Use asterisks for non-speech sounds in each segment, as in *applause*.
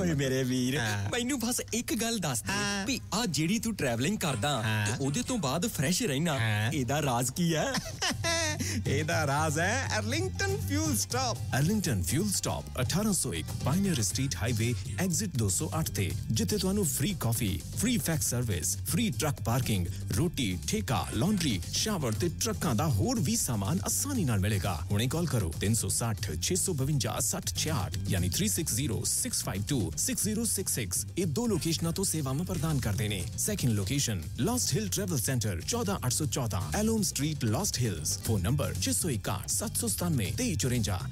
ਓਏ ਮੇਰੇ ਵੀਰ ਮੈਨੂੰ ਬਸ ਇੱਕ ਗੱਲ ਦੱਸ ਦੇ ਵੀ ਆ ਜਿਹੜੀ ਤੂੰ ਟਰੈਵਲਿੰਗ ਕਰਦਾ ਤੇ ਉਹਦੇ ਤੋਂ ਬਾਅਦ ਫਰੈਸ਼ ਰਹਿਣਾ ਇਹਦਾ ਰਾਜ਼ ਕੀ ਹੈ *laughs* ਇਹਦਾ ਰਾਜ਼ ਹੈ Arlington fuel stop Arlington fuel stop 1801 Pioneer street highway exit 208 ਤੇ ਜਿੱਥੇ ਤੁਹਾਨੂੰ free coffee free fax service free truck parking ਰੋਟੀ ਠੇਕਾ ਲਾਂਡਰੀ ਸ਼ਾਵਰ ਤੇ ਟਰੱਕਾਂ ਦਾ ਹੋਰ ਵੀ ਸਾਮਾਨ ਆਸਾਨੀ ਨਾਲ ਮਿਲੇਗਾ ਹੁਣੇ ਕਾਲ ਕਰੋ 360 652 6066 ਯਾਨੀ 3606526066 ਇਹ ਦੋ ਲੋਕੇਸ਼ਨਾਂ ਤੋਂ ਸੇਵਾਵਾਂ ਪ੍ਰਦਾਨ ਕਰਦੇ ਨੇ second location Lost Hill travel centre 14814 Alom street Lost Hills phone number number 661 797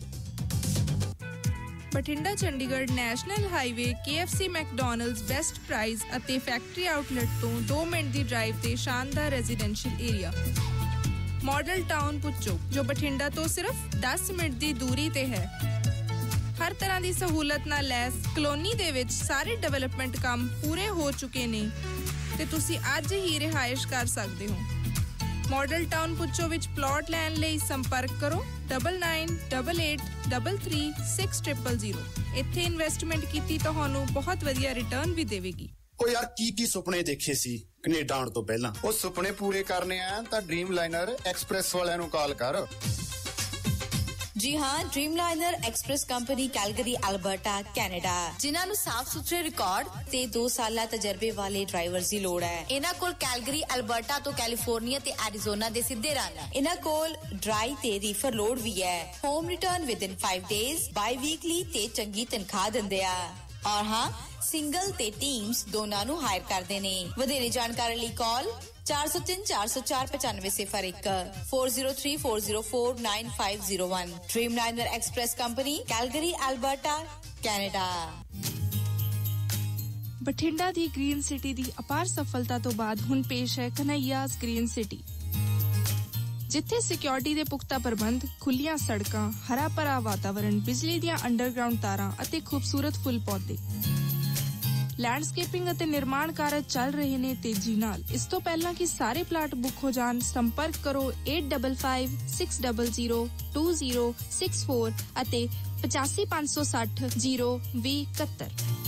Bathinda Chandigarh national highway KFC McDonald's best price ਅਤੇ ਫੈਕਟਰੀ ਆਊਟਲੈਟ ਤੋਂ 2 ਮਿੰਟ ਦੀ ਡਰਾਈਵ ਤੇ ਸ਼ਾਨਦਾਰ ਰੈਜ਼ੀਡੈਂਸ਼ੀਅਲ ਏਰੀਆ ਮਾਡਲ ਟਾਊਨ ਪੁੱਚੋ ਜੋ ਬਠਿੰਡਾ ਤੋਂ ਸਿਰਫ 10 ਮਿੰਟ ਦੀ ਦੂਰੀ ਤੇ ਹੈ ਹਰ ਤਰ੍ਹਾਂ ਦੀ ਸਹੂਲਤ ਨਾਲ ਲੈਸ ਕਲੋਨੀ ਦੇ ਵਿੱਚ ਸਾਰੇ ਡਿਵੈਲਪਮੈਂਟ ਕੰਮ ਪੂਰੇ ਹੋ ਚੁੱਕੇ ਨੇ ਤੇ ਤੁਸੀਂ ਅੱਜ ਹੀ ਰਿਹਾਇਸ਼ ਕਰ ਸਕਦੇ ਹੋ ਮਾਡਲ ਟਾਊਨ ਪੁੱਚੋ ਵਿੱਚ ਪਲਾਟ ਲੈਣ ਲਈ ਸੰਪਰਕ ਕਰੋ 9988336000 ਇੱਥੇ ਇਨਵੈਸਟਮੈਂਟ ਕੀਤੀ ਤੁਹਾਨੂੰ ਬਹੁਤ ਵਧੀਆ ਰਿਟਰਨ ਵੀ ਦੇਵੇਗੀ ਉਹ ਯਾਰ ਕੀ ਕੀ ਸੁਪਨੇ ਦੇਖੇ ਸੀ ਕੈਨੇਡਾ ਆਉਣ ਤੋਂ ਪਹਿਲਾਂ ਉਹ ਸੁਪਨੇ ਪੂਰੇ ਕਰਨੇ ਆ ਤਾਂ ਡ੍ਰੀਮ ਲਾਈਨਰ ਐਕਸਪ੍ਰੈਸ ਵਾਲਿਆਂ ਨੂੰ ਕਾਲ ਕਰ ਜੀ ਹਾਂ Dreamliner Express company Calgary Alberta Canada ਜਿਨ੍ਹਾਂ ਨੂੰ ਸਾਫ਼ ਸੁਥਰੇ ਰਿਕਾਰਡ ਤੇ 2 ਸਾਲਾਂ ਤਜਰਬੇ ਵਾਲੇ ਡਰਾਈਵਰਸ ਦੀ ਲੋੜ ਹੈ ਇਹਨਾਂ ਕੋਲ ਕੈਲਗਰੀ ਅਲਬਰਟਾ ਤੋਂ ਕੈਲੀਫੋਰਨੀਆ ਤੇ ਐਰੀਜ਼ੋਨਾ ਦੇ ਸਿੱਧੇ ਰਨ ਹੈ ਇਹਨਾਂ ਕੋਲ ਡਰਾਈ ਤੇ ਰੀਫਰ ਲੋਡ ਵੀ ਹੈ home return within 5 days biweekly ਤੇ ਚੰਗੀ ਤਨਖਾਹ ਦਿੰਦੇ ਆ ਔਰ ਹਾਂ ਸਿੰਗਲ ਤੇ ਟੀਮਸ ਦੋਨਾਂ ਨੂੰ ਹਾਇਰ ਕਰਦੇ ਨੇ ਵਧੇਰੇ ਜਾਣਕਾਰੀ ਲਈ call 403 4034049501 Dreamliner Express Company Calgary Alberta Canada Bathinda ਦੀ ਗ੍ਰੀਨ ਸਿਟੀ ਦੀ ਅਪਾਰ ਸਫਲਤਾ ਤੋਂ ਬਾਅਦ ਹੁਣ ਪੇਸ਼ ਹੈ ਕਨਈਆਸ ਗ੍ਰੀਨ ਸਿਟੀ ਜਿੱਥੇ ਸਿਕਿਉਰਿਟੀ ਦੇ ਪੁਖਤਾ ਪ੍ਰਬੰਧ, ਖੁੱਲੀਆਂ ਸੜਕਾਂ, ਹਰਾ ਭਰਾ ਵਾਤਾਵਰਣ, ਬਿਜਲੀ ਦੀਆਂ ਅੰਡਰਗਰਾਉਂਡ ਤਾਰਾਂ ਅਤੇ ਖੂਬਸੂਰਤ ਫੁੱਲ ਪੌਦੇ ਲੈਂਡਸਕੇਪਿੰਗ ਅਤੇ ਨਿਰਮਾਣ ਕਾਰਜ ਚੱਲ ਰਹੇ ਨੇ ਤੇਜ਼ੀ ਨਾਲ ਇਸ ਤੋਂ ਪਹਿਲਾਂ ਕਿ ਸਾਰੇ ਪਲਾਟ ਬੁੱਕ ਹੋ ਜਾਣ ਸੰਪਰਕ ਕਰੋ 8556002064 ਅਤੇ 8556002071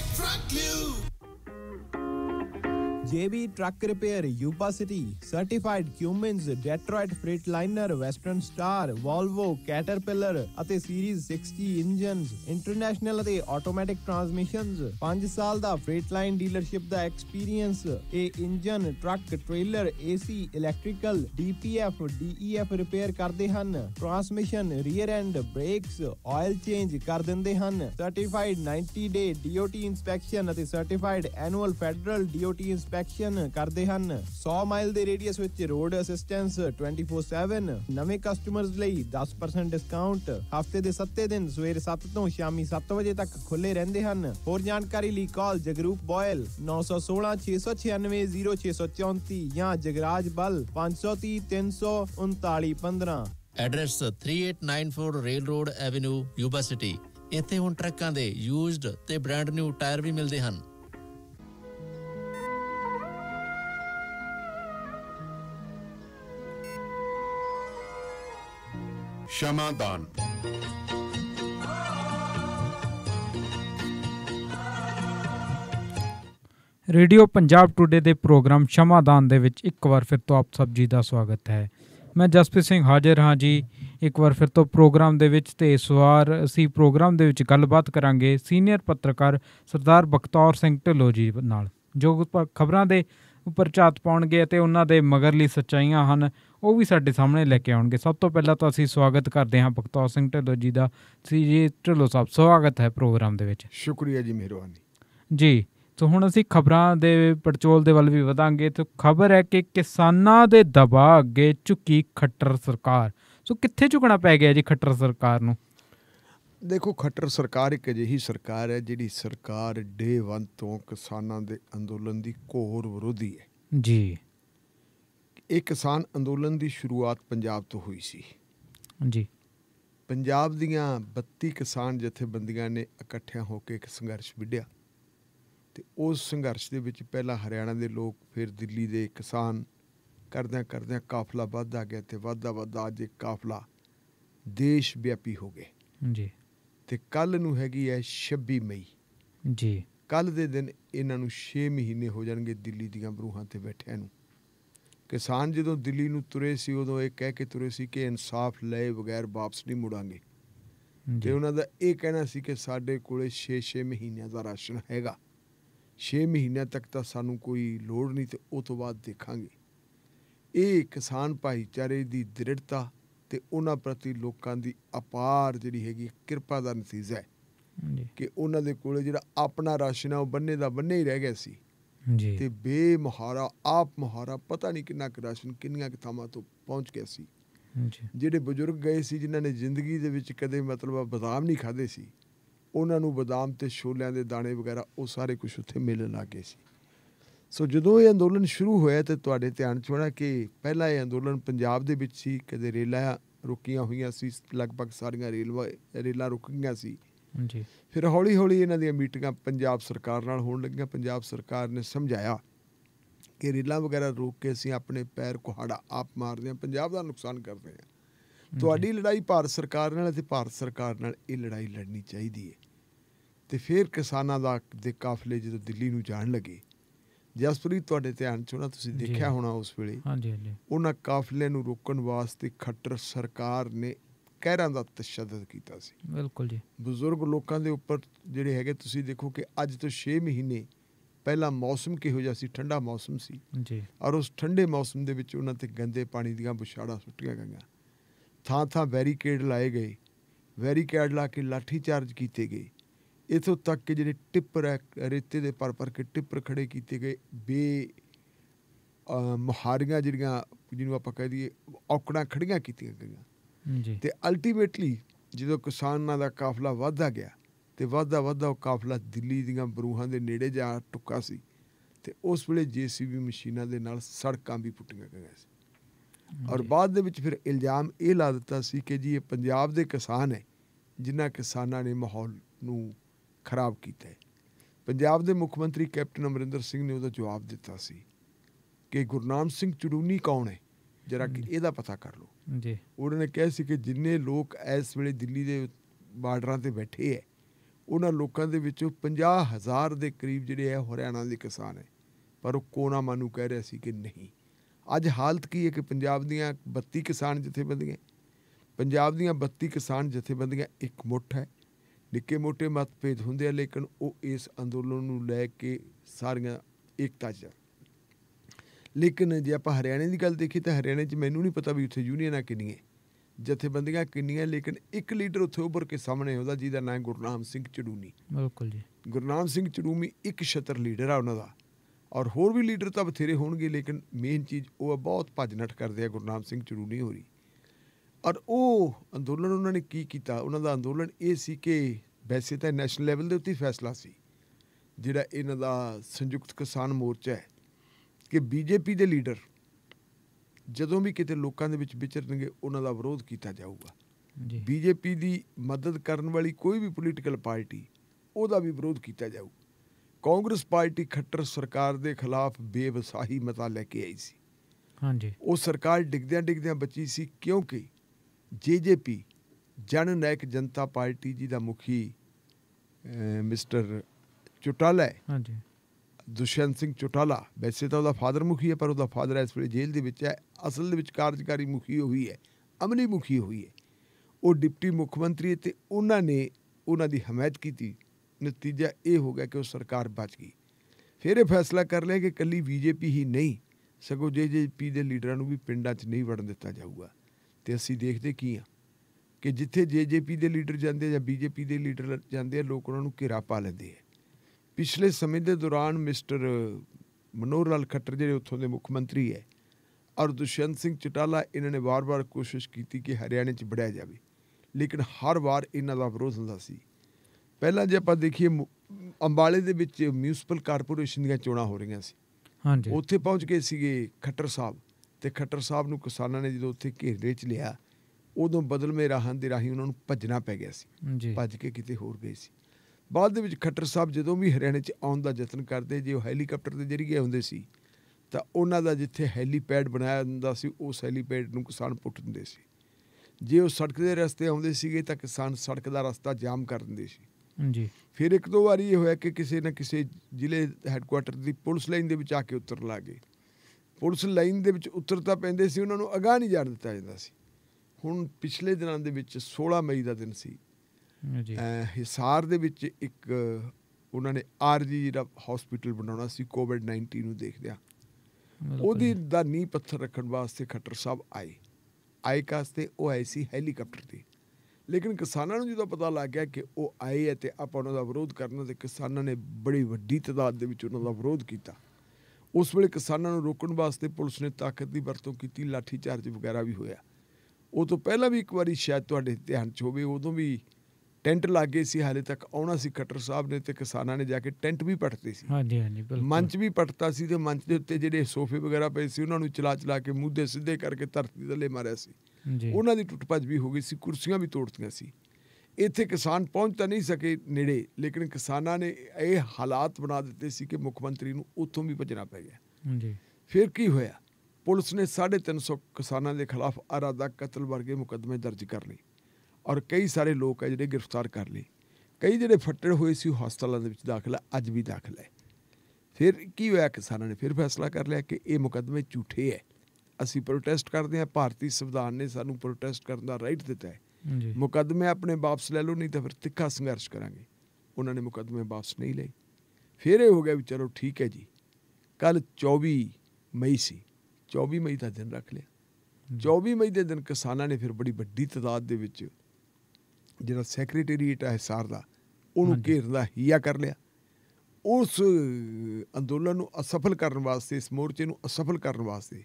Franklin. JB Truck Repair, Yuba City, Certified Cummins, Detroit Freightliner, Western Star, Volvo, Caterpillar ਅਤੇ ਸੀਰੀਜ਼ 60 ਇੰਜਨਸ, ਇੰਟਰਨੈਸ਼ਨਲ ਅਤੇ ਆਟੋਮੈਟਿਕ ਟਰਾਂਸਮਿਸ਼ਨਸ, 5 ਸਾਲ ਦਾ ਫ੍ਰੇਟਲਾਈਨ ਡੀਲਰਸ਼ਿਪ ਦਾ ਐਕਸਪੀਰੀਅੰਸ, ਇਹ engine, truck, trailer, AC, electrical, DPF, DEF repair ਕਰਦੇ ਹਨ। Transmission, rear end, brakes, oil change ਕਰ ਦਿੰਦੇ ਹਨ। ਸਰਟੀਫਾਈਡ 90 ਡੇ DOT ਇਨਸਪੈਕਸ਼ਨ ਅਤੇ certified annual federal DOT inspection interaction ਕਰਦੇ ਹਨ 100 ਮਾਈਲ ਦੇ ਰੇਡੀਅਸ ਵਿੱਚ ਰੋਡ ਅਸਿਸਟੈਂਸ 24/7 ਨਵੇਂ ਕਸਟਮਰਸ ਲਈ 10% ਡਿਸਕਾਊਂਟ ਹਫਤੇ ਦੇ 7 ਦਿਨ ਸਵੇਰ 7 ਤੋਂ ਸ਼ਾਮੀ 7 ਵਜੇ ਤੱਕ ਖੁੱਲੇ ਰਹਿੰਦੇ ਹਨ ਹੋਰ ਜਾਣਕਾਰੀ ਲਈ ਕਾਲ ਜਗਰੂਪ ਬੋਇਲ 9166960634 ਜਾਂ Jagraj Bal 53033915 address 3894 Railroad Avenue Yuba City ਇੱਥੇ ਹੁਣ ਟਰੱਕਾਂ ਦੇ ਯੂਜ਼ਡ ਤੇ ਬ੍ਰਾਂਡ ਨਿਊ ਟਾਇਰ ਵੀ ਮਿਲਦੇ ਹਨ ਸ਼ਮਾਦਾਨ ਰੇਡੀਓ ਪੰਜਾਬ ਟੁਡੇ ਦੇ ਪ੍ਰੋਗਰਾਮ ਸ਼ਮਾਦਾਨ ਦੇ ਵਿੱਚ ਇੱਕ ਵਾਰ ਫਿਰ ਤੋਂ ਆਪ ਸਭ ਜੀ ਦਾ ਸਵਾਗਤ ਹੈ ਮੈਂ ਜਸਪ੍ਰੀਤ ਸਿੰਘ ਹਾਜ਼ਰ ਹਾਂ ਜੀ ਇੱਕ ਵਾਰ ਫਿਰ ਤੋਂ ਪ੍ਰੋਗਰਾਮ ਦੇ ਵਿੱਚ ਤੇ ਇਸ ਵਾਰ ਅਸੀਂ ਪ੍ਰੋਗਰਾਮ ਦੇ ਵਿੱਚ ਗੱਲਬਾਤ ਕਰਾਂਗੇ ਸੀਨੀਅਰ ਪੱਤਰਕਾਰ ਸਰਦਾਰ ਬਖਤੌਰ ਸਿੰਘ ਢਿੱਲੋ ਜੀ ਨਾਲ ਜੋ ਖਬਰਾਂ ਦੇ ਉੱਪਰ ਝਾਤ ਪਾਉਣਗੇ ਅਤੇ ਉਹਨਾਂ ਦੇ ਮਗਰਲੀ ਸੱਚਾਈਆਂ ਹਨ ਉਹ ਵੀ ਸਾਡੇ ਸਾਹਮਣੇ ਲੈ ਕੇ ਆਉਣਗੇ ਸਭ ਤੋਂ ਪਹਿਲਾਂ ਤਾਂ ਅਸੀਂ ਸਵਾਗਤ ਕਰਦੇ ਹਾਂ ਬਖਤੌਰ ਸਿੰਘ ਢਿੱਲੋ ਜੀ ਦਾ ਸੀ ਜੀ ਢਿੱਲੋ ਸਾਹਿਬ ਸਵਾਗਤ ਹੈ ਪ੍ਰੋਗਰਾਮ ਦੇ ਵਿੱਚ ਸ਼ੁਕਰੀਆ ਜੀ ਮਿਹਰਬਾਨੀ ਜੀ ਤੋਂ ਹੁਣ ਅਸੀਂ ਖਬਰਾਂ ਦੇ ਪਰਚੋਲ ਦੇ ਵੱਲ ਵੀ ਵਧਾਂਗੇ ਤੇ ਖਬਰ ਹੈ ਕਿ ਕਿਸਾਨਾਂ ਦੇ ਦਬਾਅ ਅੱਗੇ ਝੁਕੀ ਖੱਟਰ ਸਰਕਾਰ ਸੋ ਕਿੱਥੇ ਝੁਕਣਾ ਪੈ ਗਿਆ ਜੀ ਖੱਟਰ ਸਰਕਾਰ ਨੂੰ ਦੇਖੋ ਖੱਟਰ ਸਰਕਾਰ ਇੱਕ ਅਜਿਹੀ ਸਰਕਾਰ ਹੈ ਜਿਹੜੀ ਸਰਕਾਰ ਡੇ 1 ਤੋਂ ਕਿਸਾਨਾਂ ਦੇ ਅੰਦੋਲਨ ਦੀ ਕੋਹਰ ਵਿਰੋਧੀ ਹੈ ਜੀ ਇਹ ਕਿਸਾਨ ਅੰਦੋਲਨ ਦੀ ਸ਼ੁਰੂਆਤ ਪੰਜਾਬ ਤੋਂ ਹੋਈ ਸੀ ਜੀ ਪੰਜਾਬ ਦੀਆਂ 32 ਕਿਸਾਨ ਜਥੇਬੰਦੀਆਂ ਨੇ ਇਕੱਠਿਆਂ ਹੋ ਕੇ ਇੱਕ ਸੰਘਰਸ਼ ਵਿੱਢਿਆ ਤੇ ਉਸ ਸੰਘਰਸ਼ ਦੇ ਵਿੱਚ ਪਹਿਲਾਂ ਹਰਿਆਣਾ ਦੇ ਲੋਕ ਫਿਰ ਦਿੱਲੀ ਦੇ ਕਿਸਾਨ ਕਰਦਿਆਂ ਕਰਦਿਆਂ ਕਾਫਲਾ ਵੱਧਦਾ ਗਿਆ ਤੇ ਵੱਧਦਾ ਵੱਧਦਾ ਅੱਜ ਇਹ ਕਾਫਲਾ ਦੇਸ਼ ਵਿਆਪੀ ਹੋ ਗਿਆ ਜੀ ਤੇ ਕੱਲ ਨੂੰ ਹੈਗੀ ਹੈ 26 ਮਈ ਜੀ ਕੱਲ ਦੇ ਦਿਨ ਇਹਨਾਂ ਨੂੰ 6 ਮਹੀਨੇ ਹੋ ਜਾਣਗੇ ਦਿੱਲੀ ਦੀਆਂ ਬਰੂਹਾਂ ਤੇ ਬੈਠਿਆਂ ਨੂੰ ਕਿਸਾਨ ਜਦੋਂ ਦਿੱਲੀ ਨੂੰ ਤੁਰੇ ਸੀ ਉਦੋਂ ਇਹ ਕਹਿ ਕੇ ਤੁਰੇ ਸੀ ਕਿ ਇਨਸਾਫ ਲਏ ਬਗੈਰ ਵਾਪਸ ਨਹੀਂ ਮੁੜਾਂਗੇ ਤੇ ਉਹਨਾਂ ਦਾ ਇਹ ਕਹਿਣਾ ਸੀ ਕਿ ਸਾਡੇ ਕੋਲੇ 6-6 ਮਹੀਨਿਆਂ ਦਾ ਰਾਸ਼ਨ ਹੈਗਾ 6 ਮਹੀਨਿਆਂ ਤੱਕ ਤਾਂ ਸਾਨੂੰ ਕੋਈ ਲੋੜ ਨਹੀਂ ਤੇ ਉਸ ਤੋਂ ਬਾਅਦ ਦੇਖਾਂਗੇ ਇਹ ਕਿਸਾਨ ਭਾਈਚਾਰੇ ਦੀ ਦ੍ਰਿੜਤਾ ਤੇ ਉਹਨਾਂ ਪ੍ਰਤੀ ਲੋਕਾਂ ਦੀ ਅਪਾਰ ਜਿਹੜੀ ਹੈਗੀ ਕਿਰਪਾ ਦਾ ਨਤੀਜਾ ਹੈ ਕਿ ਉਹਨਾਂ ਦੇ ਕੋਲੇ ਜਿਹੜਾ ਆਪਣਾ ਰਾਸ਼ਨ ਉਹ ਬੰਨੇ ਦਾ ਬੰਨੇ ਹੀ ਰਹਿ ਗਿਆ ਸੀ ਜੀ ਤੇ ਬੇਮਹਾਰਾ ਆਪ ਮਹਾਰਾ ਪਤਾ ਨਹੀਂ ਕਿੰਨਾ ਕਿ ਰਾਸ਼ਨ ਕਿੰਨੀਆਂ ਕਿਤਾਮਾਂ ਤੋਂ ਪਹੁੰਚ ਗਿਆ ਸੀ ਜੀ ਜਿਹੜੇ ਬਜ਼ੁਰਗ ਗਏ ਸੀ ਜਿਨ੍ਹਾਂ ਨੇ ਜ਼ਿੰਦਗੀ ਦੇ ਵਿੱਚ ਕਦੇ ਮਤਲਬ ਬਦਾਮ ਨਹੀਂ ਖਾਦੇ ਸੀ ਉਹਨਾਂ ਨੂੰ ਬਦਾਮ ਤੇ ਛੋਲਿਆਂ ਦੇ ਦਾਣੇ ਵਗੈਰਾ ਉਹ ਸਾਰੇ ਕੁਝ ਉੱਥੇ ਮਿਲਣ ਲੱਗੇ ਸੀ ਸੋ ਜਦੋਂ ਇਹ ਅੰਦੋਲਨ ਸ਼ੁਰੂ ਹੋਇਆ ਤੇ ਤੁਹਾਡੇ ਧਿਆਨ 'ਚ ਹੋਣਾ ਕਿ ਪਹਿਲਾ ਇਹ ਅੰਦੋਲਨ ਪੰਜਾਬ ਦੇ ਵਿੱਚ ਸੀ ਕਦੇ ਰੇਲਾ ਰੁਕੀਆਂ ਹੋਈਆਂ ਸੀ ਲਗਭਗ ਸਾਰੀਆਂ ਰੇਲਵੇ ਰੇਲਾ ਰੁਕ ਗਈਆਂ ਸੀ ਜੀ ਫਿਰ ਹੌਲੀ ਹੌਲੀ ਇਹਨਾਂ ਦੀਆਂ ਮੀਟਿੰਗਾਂ ਪੰਜਾਬ ਸਰਕਾਰ ਨਾਲ ਹੋਣ ਲੱਗੀਆਂ ਪੰਜਾਬ ਸਰਕਾਰ ਨੇ ਸਮਝਾਇਆ ਕਿ ਰੇਲਾ ਵਗੈਰਾ ਰੋਕ ਕੇ ਅਸੀਂ ਆਪਣੇ ਪੈਰ ਕੁਹਾੜਾ ਆਪ ਮਾਰਦੇ ਹਾਂ ਪੰਜਾਬ ਦਾ ਨੁਕਸਾਨ ਕਰਦੇ ਹਾਂ ਤੁਹਾਡੀ ਲੜਾਈ ਭਾਰਤ ਸਰਕਾਰ ਨਾਲ ਅਤੇ ਭਾਰਤ ਸਰਕਾਰ ਨਾਲ ਇਹ ਲੜਾਈ ਲੜਨੀ ਚਾਹੀਦੀ ਹੈ ਤੇ ਫਿਰ ਕਿਸਾਨਾਂ ਦਾ ਦੇ ਕਾਫਲੇ ਜਦੋਂ ਦਿੱਲੀ ਨੂੰ ਜਾਣ ਲੱਗੇ ਜਸਪ੍ਰੀਤ ਤੁਹਾਡੇ ਧਿਆਨ ਚ ਹੋਣਾ ਤੁਸੀਂ ਦੇਖਿਆ ਹੋਣਾ ਉਸ ਵੇਲੇ ਹਾਂਜੀ ਹਾਂਜੀ ਉਹਨਾਂ ਕਾਫਲੇ ਨੂੰ ਰੋਕਣ ਵਾਸਤੇ ਖੱਟਰ ਸਰਕਾਰ ਨੇ ਕਹਿਰਾਂ ਦਾ ਤਸ਼ੱਦਦ ਕੀਤਾ ਸੀ ਬਿਲਕੁਲ ਜੀ ਬਜ਼ੁਰਗ ਲੋਕਾਂ ਦੇ ਉੱਪਰ ਜਿਹੜੇ ਹੈਗੇ ਤੁਸੀਂ ਦੇਖੋ ਕਿ ਅੱਜ ਤੋਂ 6 ਮਹੀਨੇ ਪਹਿਲਾ ਮੌਸਮ ਕਿਹੋ ਜਿਹਾ ਸੀ ਠੰਡਾ ਮੌਸਮ ਸੀ ਜੀ ਔਰ ਉਸ ਠੰਡੇ ਮੌਸਮ ਦੇ ਵਿੱਚ ਉਹਨਾਂ ਤੇ ਗੰਦੇ ਪਾਣੀ ਦੀਆਂ ਬੁਛਾੜਾਂ ਸੁੱਟੀਆਂ ਗਈਆਂ ਥਾਂ ਥਾਂ ਬੈਰੀਕੇਡ ਲਾਏ ਗਏ ਬੈਰੀਕੇਡ ਲਾ ਕੇ ਲਾਠੀ ਚਾਰਜ ਕੀਤੇ ਗਏ ਇਥੋਂ ਤੱਕ ਕਿ ਜਿਹੜੇ ਟਿੱਪਰ ਰੇਤੇ ਦੇ ਪਰ ਪਰ ਕੇ ਟਿੱਪਰ ਖੜੇ ਕੀਤੇ ਗਏ ਬੇ ਮੁਹਾਰੀਆਂ ਜਿਹੜੀਆਂ ਜਿਹਨੂੰ ਆਪਾਂ ਕਹਿ ਦਈਏ ਔਕੜਾਂ ਖੜੀਆਂ ਕੀਤੀਆਂ ਗਈਆਂ ਜੀ ਤੇ ਅਲਟੀਮੇਟਲੀ ਜਦੋਂ ਕਿਸਾਨਾਂ ਦਾ ਕਾਫਲਾ ਵਧਦਾ ਗਿਆ ਤੇ ਵਧਦਾ ਵਧਦਾ ਉਹ ਕਾਫਲਾ ਦਿੱਲੀ ਦੀਆਂ ਬਰੂਹਾਂ ਦੇ ਨੇੜੇ ਜਾ ਟੁੱਕਾ ਸੀ ਤੇ ਉਸ ਵੇਲੇ ਜੀਸੀਬੀ ਮਸ਼ੀਨਾਂ ਦੇ ਨਾਲ ਸੜਕਾਂ ਵੀ ਪੁੱਟੀਆਂ ਗਈਆਂ ਸੀ ਔਰ ਬਾਅਦ ਦੇ ਵਿੱਚ ਫਿਰ ਇਲਜ਼ਾਮ ਇਹ ਲਾ ਦਿੱਤਾ ਸੀ ਕਿ ਜੀ ਇਹ ਪੰਜਾਬ ਦੇ ਕਿਸਾਨ ਹੈ ਜਿਨ੍ਹਾਂ ਕਿਸਾਨਾਂ ਨੇ ਮਾਹੌਲ ਨੂੰ ਖਰਾਬ ਕੀਤਾ ਪੰਜਾਬ ਦੇ ਮੁੱਖ ਮੰਤਰੀ ਕੈਪਟਨ ਅਮਰਿੰਦਰ ਸਿੰਘ ਨੇ ਉਹਦਾ ਜਵਾਬ ਦਿੱਤਾ ਸੀ ਕਿ ਗੁਰਨਾਮ ਸਿੰਘ ਚੜੂਨੀ ਕੌਣ ਹੈ ਜਰਾ ਕਿ ਇਹਦਾ ਪਤਾ ਕਰ ਲਓ ਜੀ ਉਹਨੇ ਕਿਹਾ ਸੀ ਕਿ ਜਿੰਨੇ ਲੋਕ ਇਸ ਵੇਲੇ ਦਿੱਲੀ ਦੇ ਬਾਰਡਰਾਂ ਤੇ ਬੈਠੇ ਐ ਉਹਨਾਂ ਲੋਕਾਂ ਦੇ ਵਿੱਚੋਂ 50000 ਦੇ ਕਰੀਬ ਜਿਹੜੇ ਐ ਹਰਿਆਣਾ ਦੇ ਕਿਸਾਨ ਐ ਪਰ ਉਹ ਕੋਨਾ ਮਾਨੂੰ ਕਹਿ ਰਿਹਾ ਸੀ ਕਿ ਨਹੀਂ ਅੱਜ ਹਾਲਤ ਕੀ ਹੈ ਕਿ ਪੰਜਾਬ ਦੀਆਂ 32 ਕਿਸਾਨ ਜਥੇਬੰਦੀਆਂ ਪੰਜਾਬ ਦੀਆਂ 32 ਕਿਸਾਨ ਜਥੇਬੰਦੀਆਂ ਇੱਕ ਮੁੱਠ ਹੈ ਨਿੱਕੇ ਮੋਟੇ ਮਤਭੇਦ ਹੁੰਦੇ ਆ ਲੇਕਿਨ ਉਹ ਇਸ ਅੰਦੋਲਨ ਨੂੰ ਲੈ ਕੇ ਸਾਰੀਆਂ ਇਕਤਾ ਚ ਲੇਕਿਨ ਜੇ ਆਪਾਂ ਹਰਿਆਣੇ ਦੀ ਗੱਲ ਦੇਖੀ ਤਾਂ ਹਰਿਆਣੇ 'ਚ ਮੈਨੂੰ ਨਹੀਂ ਪਤਾ ਵੀ ਉੱਥੇ ਯੂਨੀਅਨਾਂ ਕਿੰਨੀਆਂ ਜਥੇਬੰਦੀਆਂ ਕਿੰਨੀਆਂ ਲੇਕਿਨ ਇੱਕ ਲੀਡਰ ਉੱਥੇ ਉੱਭਰ ਕੇ ਸਾਹਮਣੇ ਆਉਂਦਾ ਜਿਹਦਾ ਨਾਮ ਗੁਰਨਾਮ ਸਿੰਘ ਚੜੂਨੀ ਬਿਲਕੁਲ ਜੀ ਗੁਰਨਾਮ ਸਿੰਘ ਚੜੂਮੀ ਇੱਕ ਛਤਰ ਲੀਡਰ ਆ ਉਹਨਾਂ ਦਾ ਔਰ ਹੋਰ ਵੀ ਲੀਡਰ ਤਾਂ ਬਥੇਰੇ ਹੋਣਗੇ ਲੇਕਿਨ ਮੇਨ ਚੀਜ਼ ਉਹ ਆ ਬਹੁਤ ਭੱਜ ਨੱਠ ਕਰਦੇ ਆ ਗੁਰਨਾਮ ਸਿੰਘ ਚੜੂਨੀ ਹੋਰੀ ਔਰ ਉਹ ਅੰਦੋਲਨ ਉਹਨਾਂ ਨੇ ਕੀ ਕੀਤਾ ਉਹਨਾਂ ਦਾ ਅੰਦੋਲਨ ਇਹ ਸੀ ਕਿ ਵੈਸੇ ਤਾਂ ਨੈਸ਼ਨਲ ਲੈਵਲ ਦੇ ਉੱਤੇ ਫੈਸਲਾ ਸੀ ਜਿਹੜਾ ਇਹਨਾਂ ਦਾ ਸੰਯੁਕਤ ਕਿਸਾਨ ਮੋਰਚਾ ਹੈ ਕਿ ਬੀਜੇਪੀ ਦੇ ਲੀਡਰ ਜਦੋਂ ਵੀ ਕਿਤੇ ਲੋਕਾਂ ਦੇ ਵਿੱਚ ਵਿਚਰਨਗੇ ਉਹਨਾਂ ਦਾ ਵਿਰੋਧ ਕੀਤਾ ਜਾਊਗਾ ਜੀ ਬੀਜੇਪੀ ਦੀ ਮਦਦ ਕਰਨ ਵਾਲੀ ਕੋਈ ਵੀ ਪੋਲੀਟੀਕਲ ਪਾਰਟੀ ਉਹਦਾ ਵੀ ਵਿਰੋਧ ਕੀਤਾ ਜਾਊ ਕਾਂਗਰਸ ਪਾਰਟੀ ਖੱਟਰ ਸਰਕਾਰ ਦੇ ਖਿਲਾਫ ਬੇਵਸਾਹੀ ਮਤਾ ਲੈ ਕੇ ਆਈ ਸੀ ਹਾਂਜੀ ਉਹ ਸਰਕਾਰ ਡਿੱਗਦਿਆਂ ਡਿੱਗਦਿਆਂ ਬਚੀ ਸੀ ਕਿਉਂਕਿ ਜੀਜੇਪੀ ਜਨ ਨਾਇਕ ਜਨਤਾ ਪਾਰਟੀ ਜੀ ਦਾ ਮੁਖੀ ਮਿਸਟਰ ਚੁਟਾਲਾ ਹੈ ਹਾਂਜੀ ਦੁਸ਼ਯੰਤ ਸਿੰਘ ਚੁਟਾਲਾ ਵੈਸੇ ਤਾਂ ਉਹਦਾ ਫਾਦਰ ਮੁਖੀ ਹੈ ਪਰ ਉਹਦਾ ਫਾਦਰ ਇਸ ਵੇਲੇ ਜੇਲ੍ਹ ਦੇ ਵਿੱਚ ਹੈ ਅਸਲ ਦੇ ਵਿੱਚ ਕਾਰਜਕਾਰੀ ਮੁਖੀ ਹੋਈ ਹੈ ਅਮਲੀ ਮੁਖੀ ਹੋਈ ਹੈ ਉਹ ਡਿਪਟੀ ਮੁੱਖ ਮੰਤਰੀ ਤੇ ਉਹਨਾਂ ਨੇ ਉਹਨਾਂ ਦੀ ਹਮਾਇਤ ਕੀਤੀ ਨਤੀਜਾ ਇਹ ਹੋ ਗਿਆ ਕਿ ਉਹ ਸਰਕਾਰ ਬਚ ਗਈ ਫਿਰ ਇਹ ਫੈਸਲਾ ਕਰ ਲਿਆ ਕਿ ਕੱਲੀ ਬੀਜੇਪੀ ਹੀ ਨਹੀਂ ਸਗੋਂ ਪੀ ਦੇ ਲੀਡਰਾਂ ਨੂੰ ਵੀ ਪਿੰਡਾਂ 'ਚ ਨਹੀਂ ਵੜਨ ਦਿੱਤਾ ਜਾਊਗਾ ਤੇ ਅਸੀਂ ਦੇਖਦੇ ਕੀ ਆ ਕਿ ਜਿੱਥੇ ਜੇਜੇਪੀ ਦੇ ਲੀਡਰ ਜਾਂਦੇ ਜਾਂ ਬੀਜੇਪੀ ਦੇ ਲੀਡਰ ਜਾਂਦੇ ਆ ਲੋਕ ਉਹਨਾਂ ਨੂੰ ਘੇਰਾ ਪਾ ਲੈਂਦੇ ਆ ਪਿਛਲੇ ਸਮੇਂ ਦੇ ਦੌਰਾਨ ਮਿਸਟਰ ਮਨੋਹਰ ਲਾਲ ਖੱਟਰ ਜਿਹੜੇ ਉੱਥੋਂ ਦੇ ਮੁੱਖ ਮੰਤਰੀ ਹੈ ਔਰ ਦੁਸ਼ਯੰਤ ਸਿੰਘ ਚਟਾਲਾ ਇਹਨਾਂ ਨੇ ਵਾਰ-ਵਾਰ ਕੋਸ਼ਿਸ਼ ਕੀਤੀ ਕਿ ਹਰਿਆਣੇ 'ਚ ਵੜਿਆ ਜਾਵੇ ਲੇਕਿਨ ਹਰ ਵਾਰ ਇਹਨਾਂ ਦਾ ਵਿਰੋਧ ਹੁੰਦਾ ਸੀ ਪਹਿਲਾਂ ਜੇ ਆਪਾਂ ਦੇਖੀਏ ਅੰਬਾਲੇ ਦੇ ਵਿੱਚ ਮਿਊਨਿਸਪਲ ਕਾਰਪੋਰੇਸ਼ਨ ਦੀਆਂ ਚੋਣਾਂ ਹੋ ਰਹੀਆਂ ਸੀ ਹਾਂਜੀ ਉੱਥੇ ਪਹੁੰਚ ਕੇ ਸੀਗੇ ਖੱਟਰ ਸਾਹਿਬ ਤੇ ਖੱਟਰ ਸਾਹਿਬ ਨੂੰ ਕਿਸਾਨਾਂ ਨੇ ਜਦੋਂ ਉੱਥੇ ਘੇਰੇ 'ਚ ਲਿਆ ਉਦੋਂ ਬਦਲਵੇਂ ਰਾਹਾਂ ਦੇ ਰਾਹੀਂ ਉਹਨਾਂ ਨੂੰ ਭੱਜਣਾ ਪੈ ਗਿਆ ਸੀ ਭੱਜ ਕੇ ਕਿਤੇ ਹੋਰ ਗਏ ਸੀ ਬਾਅਦ ਦੇ ਵਿੱਚ ਖੱਟਰ ਸਾਹਿਬ ਜਦੋਂ ਵੀ ਹਰਿਆਣੇ 'ਚ ਆਉਣ ਦਾ ਯਤਨ ਕਰਦੇ ਜੇ ਉਹ ਹੈਲੀਕਾਪਟਰ ਦੇ ਜ਼ਰੀਏ ਆਉਂਦੇ ਸੀ ਤਾਂ ਉਹਨਾਂ ਦਾ ਜਿੱਥੇ ਹੈਲੀਪੈਡ ਬਣਾਇਆ ਹੁੰਦਾ ਸੀ ਉਸ ਹੈਲੀਪੈਡ ਨੂੰ ਕਿਸਾਨ ਪੁੱਟ ਦਿੰਦੇ ਸੀ ਜੇ ਉਹ ਸੜਕ ਦੇ ਰਸਤੇ ਆਉਂਦੇ ਸੀਗੇ ਤਾਂ ਕਿਸਾਨ ਸੜਕ ਦਾ ਰਸਤਾ ਜਾਮ ਕਰ ਦਿੰਦੇ ਸੀ ਜੀ ਫਿਰ ਇੱਕ ਦੋ ਵਾਰੀ ਇਹ ਹੋਇਆ ਕਿ ਕਿਸੇ ਨਾ ਕਿਸੇ ਜ਼ਿਲ੍ਹੇ ਹੈੱਡਕੁਆਟਰ ਦੀ ਪੁਲਿਸ ਲਾਈਨ ਦੇ ਵਿੱਚ ਆ ਕੇ ਉਤਰ ਲਾਗੇ ਪੁਲਿਸ ਲਾਈਨ ਦੇ ਵਿੱਚ ਉਤਰਤਾ ਪੈਂਦੇ ਸੀ ਉਹਨਾਂ ਨੂੰ ਅਗਾਹ ਨਹੀਂ ਜਾਣ ਦਿੱਤਾ ਜਾਂਦਾ ਸੀ ਹੁਣ ਪਿਛਲੇ ਦਿਨਾਂ ਦੇ ਵਿੱਚ 16 ਮਈ ਦਾ ਦਿਨ ਸੀ ਜੀ ਹਿਸਾਰ ਦੇ ਵਿੱਚ ਇੱਕ ਉਹਨਾਂ ਨੇ ਆਰਜੀ ਦਾ ਹਸਪੀਟਲ ਬਣਾਉਣਾ ਸੀ ਕੋਵਿਡ 19 ਨੂੰ ਦੇਖਦਿਆਂ ਉਹਦੀ ਦਾ ਨੀ ਪੱਥਰ ਰੱਖਣ ਵਾਸਤੇ ਖੱਟਰ ਸਾਹਿਬ ਆਏ ਆਏ ਕਾਸਤੇ ਉਹ ਆਏ ਸੀ ਹੈਲੀਕਾਪਟਰ ਤੇ ਲੇਕਿਨ ਕਿਸਾਨਾਂ ਨੂੰ ਜਦੋਂ ਪਤਾ ਲੱਗ ਗਿਆ ਕਿ ਉਹ ਆਏ ਹੈ ਤੇ ਆਪਾਂ ਉਹਨਾਂ ਦਾ ਵਿਰੋਧ ਕਰਨਾ ਤੇ ਕਿਸਾਨਾਂ ਨੇ ਬੜੀ ਵੱਡੀ ਤਦਾਦ ਦੇ ਵਿੱਚ ਉਹਨਾਂ ਦਾ ਵਿਰੋਧ ਕੀਤਾ ਉਸ ਵੇਲੇ ਕਿਸਾਨਾਂ ਨੂੰ ਰੋਕਣ ਵਾਸਤੇ ਪੁਲਿਸ ਨੇ ਤਾਕਤ ਦੀ ਵਰਤੋਂ ਕੀਤੀ ਲਾਠੀ ਚਾਰਜ ਵਗੈਰਾ ਵੀ ਹੋਇਆ ਉਹ ਤੋਂ ਪਹਿਲਾਂ ਵੀ ਇੱਕ ਵਾਰੀ ਸ਼ਾਇਦ ਤੁਹਾਡੇ ਧਿਆਨ 'ਚ ਹੋਵੇ ਉਦੋਂ ਵੀ ਟੈਂਟ ਲੱਗੇ ਸੀ ਹਾਲੇ ਤੱਕ ਆਉਣਾ ਸੀ ਕਟਰ ਸਾਹਿਬ ਨੇ ਤੇ ਕਿਸਾਨਾਂ ਨੇ ਜਾ ਕੇ ਟੈਂਟ ਵੀ ਪਟਦੇ ਸੀ ਹਾਂਜੀ ਹਾਂਜੀ ਬਿਲਕੁਲ ਮੰਚ ਵੀ ਪਟਦਾ ਸੀ ਤੇ ਮੰਚ ਦੇ ਉੱਤੇ ਜਿਹੜੇ ਸੋਫੇ ਵਗੈਰਾ ਪਏ ਸੀ ਉਹਨਾਂ ਨੂੰ ਚਲਾ ਚਲਾ ਕੇ ਮੂਧੇ ਸਿੱਧੇ ਕਰਕੇ ਧਰਤੀ ਥੱਲੇ ਮਾਰਿਆ ਸੀ ਜੀ ਉਹਨਾਂ ਦੀ ਟੁੱਟਪੱਜ ਵੀ ਹੋ ਗਈ ਸੀ ਕੁਰਸੀਆਂ ਵੀ ਤੋੜਤੀਆਂ ਸੀ ਇੱਥੇ ਕਿਸਾਨ ਪਹੁੰਚ ਤਾਂ ਨਹੀਂ ਸਕੇ ਨੇੜੇ ਲੇਕਿਨ ਕਿਸਾਨਾਂ ਨੇ ਇਹ ਹਾਲਾਤ ਬਣਾ ਦਿੱਤੇ ਸੀ ਕਿ ਮੁੱਖ ਮੰਤਰੀ ਨੂੰ ਉੱਥੋਂ ਵੀ ਭਜਣਾ ਪੈ ਗਿਆ ਜੀ ਫਿਰ ਕੀ ਹੋਇਆ ਪੁਲਿਸ ਨੇ 350 ਕਿਸਾਨਾਂ ਦੇ ਖਿਲਾਫ ਅਰਾਦਾ ਕਤਲ ਵਰਗੇ ਮੁਕੱਦਮੇ ਦਰਜ ਕਰ ਲਏ ਔਰ ਕਈ ਸਾਰੇ ਲੋਕ ਹੈ ਜਿਹੜੇ ਗ੍ਰਿਫਤਾਰ ਕਰ ਲਏ ਕਈ ਜਿਹੜੇ ਫੱਟੜ ਹੋਏ ਸੀ ਉਹ ਹਸਪਤਾਲਾਂ ਦੇ ਵਿੱਚ ਦਾਖਲ ਅੱਜ ਵੀ ਦਾਖਲ ਹੈ ਫਿਰ ਕੀ ਹੋਇਆ ਕਿਸਾਨਾਂ ਨੇ ਫਿਰ ਫੈਸਲਾ ਕਰ ਲਿਆ ਕਿ ਇਹ ਮੁਕੱਦਮੇ ਝੂਠੇ ਹੈ ਅਸੀਂ ਪ੍ਰੋਟੈਸਟ ਕਰਦੇ ਹਾਂ ਭਾਰਤੀ ਸੰਵਿਧਾਨ ਨੇ ਸਾਨੂੰ ਪ੍ਰੋਟੈਸਟ ਕਰਨ ਦਾ ਰਾਈਟ ਦਿੱਤਾ ਹੈ ਮੁਕੱਦਮੇ ਆਪਣੇ ਵਾਪਸ ਲੈ ਲਓ ਨਹੀਂ ਤਾਂ ਫਿਰ ਤਿੱਖਾ ਸੰਘਰਸ਼ ਕਰਾਂਗੇ ਉਹਨਾਂ ਨੇ ਮੁਕੱਦਮੇ ਵਾਪਸ ਨਹੀਂ ਲਏ ਫਿਰ ਇਹ ਹੋ ਗਿਆ ਵੀ ਚਲੋ ਠੀਕ ਹੈ ਜੀ ਕੱਲ 24 ਮਈ ਸੀ 24 ਮਈ ਦਾ ਦਿਨ ਰੱਖ ਲਿਆ 24 ਮਈ ਦੇ ਦਿਨ ਕਿਸਾਨਾਂ ਨੇ ਫਿਰ ਬੜੀ ਵੱਡੀ ਤਦਾਦ ਦੇ ਵਿੱਚ ਜਿਹੜਾ ਸੈਕਟਰੀਏਟ ਹੈ ਹਿਸਾਰ ਦਾ ਉਹਨੂੰ ਘੇਰਨ ਦਾ ਹਿਆ ਕਰ ਲਿਆ ਉਸ ਅੰਦੋਲਨ ਨੂੰ ਅਸਫਲ ਕਰਨ ਵਾਸਤੇ ਇਸ ਮੋਰਚੇ ਨੂੰ ਅਸਫਲ ਕਰਨ ਵਾਸਤੇ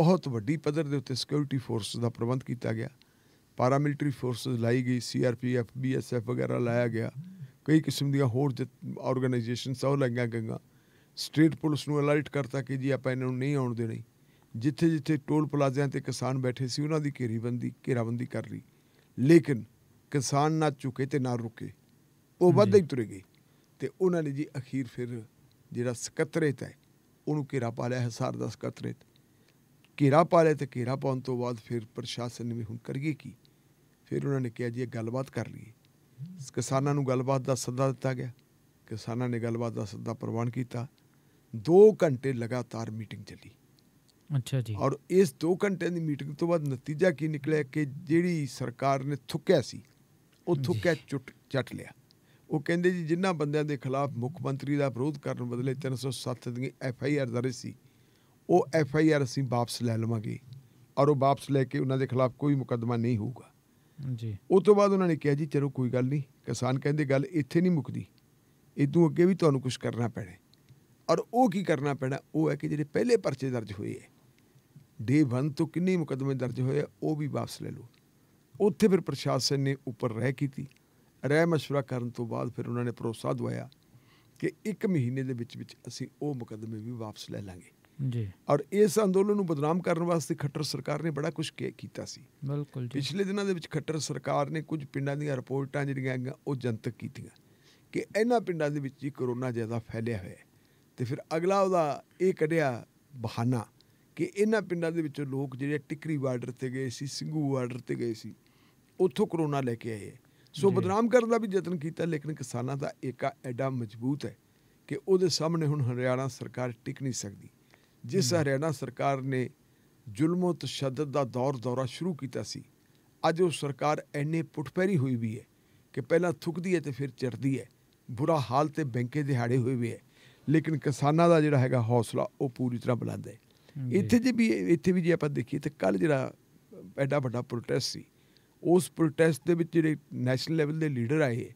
ਬਹੁਤ ਵੱਡੀ ਪੱਧਰ ਦੇ ਉੱਤੇ ਸਿਕਿਉਰਿਟੀ ਫੋਰਸ ਦਾ ਪ੍ਰਬੰਧ ਕੀਤਾ ਗਿਆ ਪਾਰਾ ਮਿਲਟਰੀ ਫੋਰਸਸ ਲਾਈ ਗਈ ਸੀਆਰਪੀਐਫ ਬੀਐਸਐਫ ਵਗੈਰਾ ਲਾਇਆ ਗਿਆ ਕਈ ਕਿਸਮ ਦੀਆਂ ਹੋਰ ਆਰਗੇਨਾਈਜੇਸ਼ਨਸ ਆਉ ਲੱਗਾਂ ਗਈਆਂ ਸਟ੍ਰੀਟ ਪੁਲਿਸ ਨੂੰ ਅਲਰਟ ਕਰਤਾ ਕਿ ਜੀ ਆਪਾਂ ਇਹਨਾਂ ਨੂੰ ਨਹੀਂ ਆਉਣ ਦੇਣੀ ਜਿੱਥੇ ਜਿੱਥੇ ਟੋਲ ਪਲਾਜ਼ਿਆਂ ਤੇ ਕਿਸਾਨ ਬੈਠੇ ਸੀ ਉਹਨਾਂ ਦੀ ਘੇਰੀਬੰਦੀ ਘੇਰਾਬੰਦੀ ਕਰ ਲਈ ਲੇਕਿਨ ਕਿਸਾਨ ਨਾ ਝੁਕੇ ਤੇ ਨਾ ਰੁਕੇ ਉਹ ਵੱਧ ਹੀ ਤੁਰੇ ਗਏ ਤੇ ਉਹਨਾਂ ਨੇ ਜੀ ਅਖੀਰ ਫਿਰ ਜਿਹੜਾ ਸਕੱਤਰੇਤ ਹੈ ਉਹਨੂੰ ਘੇਰਾ ਪਾ ਲਿਆ ਹਸਾਰ ਦਾ ਸਕੱਤਰੇਤ ਘੇਰਾ ਪਾ ਲਿਆ ਤੇ ਘੇਰਾ ਪਾਉਣ ਤੋਂ ਬਾਅਦ ਫਿਰ ਪ੍ਰਸ਼ਾਸਨ ਨੇ ਵੀ ਹੁਣ ਕਰੀਏ ਕੀ ਫਿਰ ਉਹਨਾਂ ਨੇ ਕਿਹਾ ਜੀ ਇਹ ਗੱਲਬਾਤ ਕਰ ਲਈਏ ਕਿਸਾਨਾਂ ਨੂੰ ਗੱਲਬਾਤ ਦਾ ਸੱਦਾ ਦਿੱਤਾ ਗਿਆ ਕਿਸਾਨਾਂ ਨੇ ਗੱਲਬਾਤ ਦਾ ਸੱਦਾ ਪ੍ਰਵਾਨ ਕੀਤਾ 2 ਘੰਟੇ ਲਗਾਤਾਰ ਮੀਟਿੰਗ ਚੱਲੀ ਅੱਛਾ ਜੀ ਔਰ ਇਸ 2 ਘੰਟੇ ਦੀ ਮੀਟਿੰਗ ਤੋਂ ਬਾਅਦ ਨਤੀਜਾ ਕੀ ਨਿਕਲਿਆ ਕਿ ਜਿਹੜੀ ਸਰਕਾਰ ਨੇ ਥੁੱਕਿਆ ਸੀ ਉਹ ਥੁੱਕਿਆ ਚੁੱਟ ਚੱਟ ਲਿਆ ਉਹ ਕਹਿੰਦੇ ਜੀ ਜਿਨ੍ਹਾਂ ਬੰਦਿਆਂ ਦੇ ਖਿਲਾਫ ਮੁੱਖ ਮੰਤਰੀ ਦਾ ਵਿਰੋਧ ਕਰਨ ਬਦਲੇ 307 ਦੀ ਐਫ ਆਈ ਆਰ ਦਰਜ ਸੀ ਉਹ ਐਫ ਆਈ ਆਰ ਅਸੀਂ ਵਾਪਸ ਲੈ ਲਵਾਂਗੇ ਔਰ ਉਹ ਵਾਪਸ ਲੈ ਕੇ ਉਹਨਾਂ ਦੇ ਖਿਲਾਫ ਕੋਈ ਮੁਕੱਦਮਾ ਨਹੀਂ ਹੋਊਗਾ ਜੀ ਉਸ ਤੋਂ ਬਾਅਦ ਉਹਨਾਂ ਨੇ ਕਿਹਾ ਜੀ ਚਲੋ ਕੋਈ ਗੱਲ ਨਹੀਂ ਕਿਸਾਨ ਕਹਿੰਦੇ ਗੱਲ ਇੱਥੇ ਨਹੀਂ ਮੁੱਕਦੀ ਇਦੋਂ ਅੱਗੇ ਵੀ ਤੁਹਾਨੂੰ ਕੁਝ ਕਰਨਾ ਪੈਣਾ ਔਰ ਉਹ ਕੀ ਕਰਨਾ ਪੈਣਾ ਉਹ ਹੈ ਕਿ ਜਿਹੜੇ ਪਹਿਲੇ ਪਰਚੇ ਦਰਜ ਹੋਏ ਹੈ ਡੇ 1 ਤੋਂ ਕਿੰਨੇ ਮੁਕਦਮੇ ਦਰਜ ਹੋਏ ਉਹ ਵੀ ਵਾਪਸ ਲੈ ਲਓ ਉੱਥੇ ਫਿਰ ਪ੍ਰਸ਼ਾਸਨ ਨੇ ਉੱਪਰ ਰਹਿ ਕੀਤੀ ਰਹਿ مشورہ ਕਰਨ ਤੋਂ ਬਾਅਦ ਫਿਰ ਉਹਨਾਂ ਨੇ ਭਰੋਸਾ ਦਵਾਇਆ ਕਿ 1 ਮਹੀਨੇ ਦੇ ਵਿੱਚ ਵਿੱਚ ਅਸੀਂ ਉਹ ਮੁਕਦਮੇ ਵੀ ਵਾਪਸ ਲੈ ਲਾਂਗੇ ਜੀ ਔਰ ਇਸ ਅੰਦੋਲਨ ਨੂੰ ਬਦਨਾਮ ਕਰਨ ਵਾਸਤੇ ਖੱਟਰ ਸਰਕਾਰ ਨੇ ਬੜਾ ਕੁਝ ਕੀਤਾ ਸੀ ਬਿਲਕੁਲ ਜੀ ਪਿਛਲੇ ਦਿਨਾਂ ਦੇ ਵਿੱਚ ਖੱਟਰ ਸਰਕਾਰ ਨੇ ਕੁਝ ਪਿੰਡਾਂ ਦੀਆਂ ਰਿਪੋਰਟਾਂ ਜਿਹੜੀਆਂ ਆਈਆਂ ਉਹ ਜਨਤਕ ਕੀਤੀਆਂ ਕਿ ਇਹਨਾਂ ਪਿੰਡਾਂ ਦੇ ਵਿੱਚ ਹੀ ਕਰੋਨਾ ਜ਼ਿਆਦਾ ਫੈਲਿਆ ਹੋਇਆ ਤੇ ਫਿਰ ਅਗਲਾ ਉਹਦਾ ਇਹ ਕੱਢਿਆ ਬਹਾਨਾ ਕਿ ਇਹਨਾਂ ਪਿੰਡਾਂ ਦੇ ਵਿੱਚੋਂ ਲੋਕ ਜਿਹੜੇ ਟਿਕਰੀ ਬਾਰਡਰ ਤੇ ਗਏ ਸੀ ਸਿੰਘੂ ਬਾਰਡਰ ਤੇ ਗਏ ਸੀ ਉੱਥੋਂ ਕਰੋਨਾ ਲੈ ਕੇ ਆਏ ਸੋ ਬਦਨਾਮ ਕਰਨ ਦਾ ਵੀ ਯਤਨ ਕੀਤਾ ਲੇਕਿਨ ਕਿਸਾਨਾਂ ਦਾ ਏਕਾ ਐਡਾ ਮਜ਼ਬੂਤ ਹੈ ਕਿ ਉਹਦੇ ਸਾਹਮਣੇ ਹੁਣ ਹਰਿਆਣਾ ਸਰਕਾਰ ਟਿਕ ਨਹੀਂ ਸਕਦੀ ਜਿਸ ਹਰਿਆਣਾ ਸਰਕਾਰ ਨੇ ਜ਼ੁਲਮੋ ਤਸ਼ੱਦਦ ਦਾ ਦੌਰ ਦੌਰਾ ਸ਼ੁਰੂ ਕੀਤਾ ਸੀ ਅੱਜ ਉਹ ਸਰਕਾਰ ਐਨੇ ਪੁੱਠਪੈਰੀ ਹੋਈ ਵੀ ਹੈ ਕਿ ਪਹਿਲਾਂ ਥੁੱਕਦੀ ਹੈ ਤੇ ਫਿਰ ਚੜਦੀ ਹੈ ਬੁਰਾ ਹਾਲ ਤੇ ਬੈਂਕੇ ਦਿਹਾੜੇ ਹੋਏ ਵੀ ਹੈ ਲੇਕਿਨ ਕਿਸਾਨਾਂ ਦਾ ਜਿਹੜਾ ਹੈਗਾ ਹੌਸਲਾ ਉਹ ਪੂਰੀ ਤਰ੍ਹਾਂ ਬੁਲੰਦ ਹੈ ਇੱਥੇ ਜੇ ਵੀ ਇੱਥੇ ਵੀ ਜੇ ਆਪਾਂ ਦੇਖੀਏ ਤੇ ਕੱਲ ਜਿਹੜਾ ਐਡਾ ਵੱਡਾ ਪ੍ਰੋਟੈਸਟ ਸੀ ਉਸ ਪ੍ਰੋਟੈਸਟ ਦੇ ਵਿੱਚ ਜਿਹੜੇ ਨੈਸ਼ਨਲ ਲੈਵਲ ਦੇ ਲੀਡਰ ਆਏ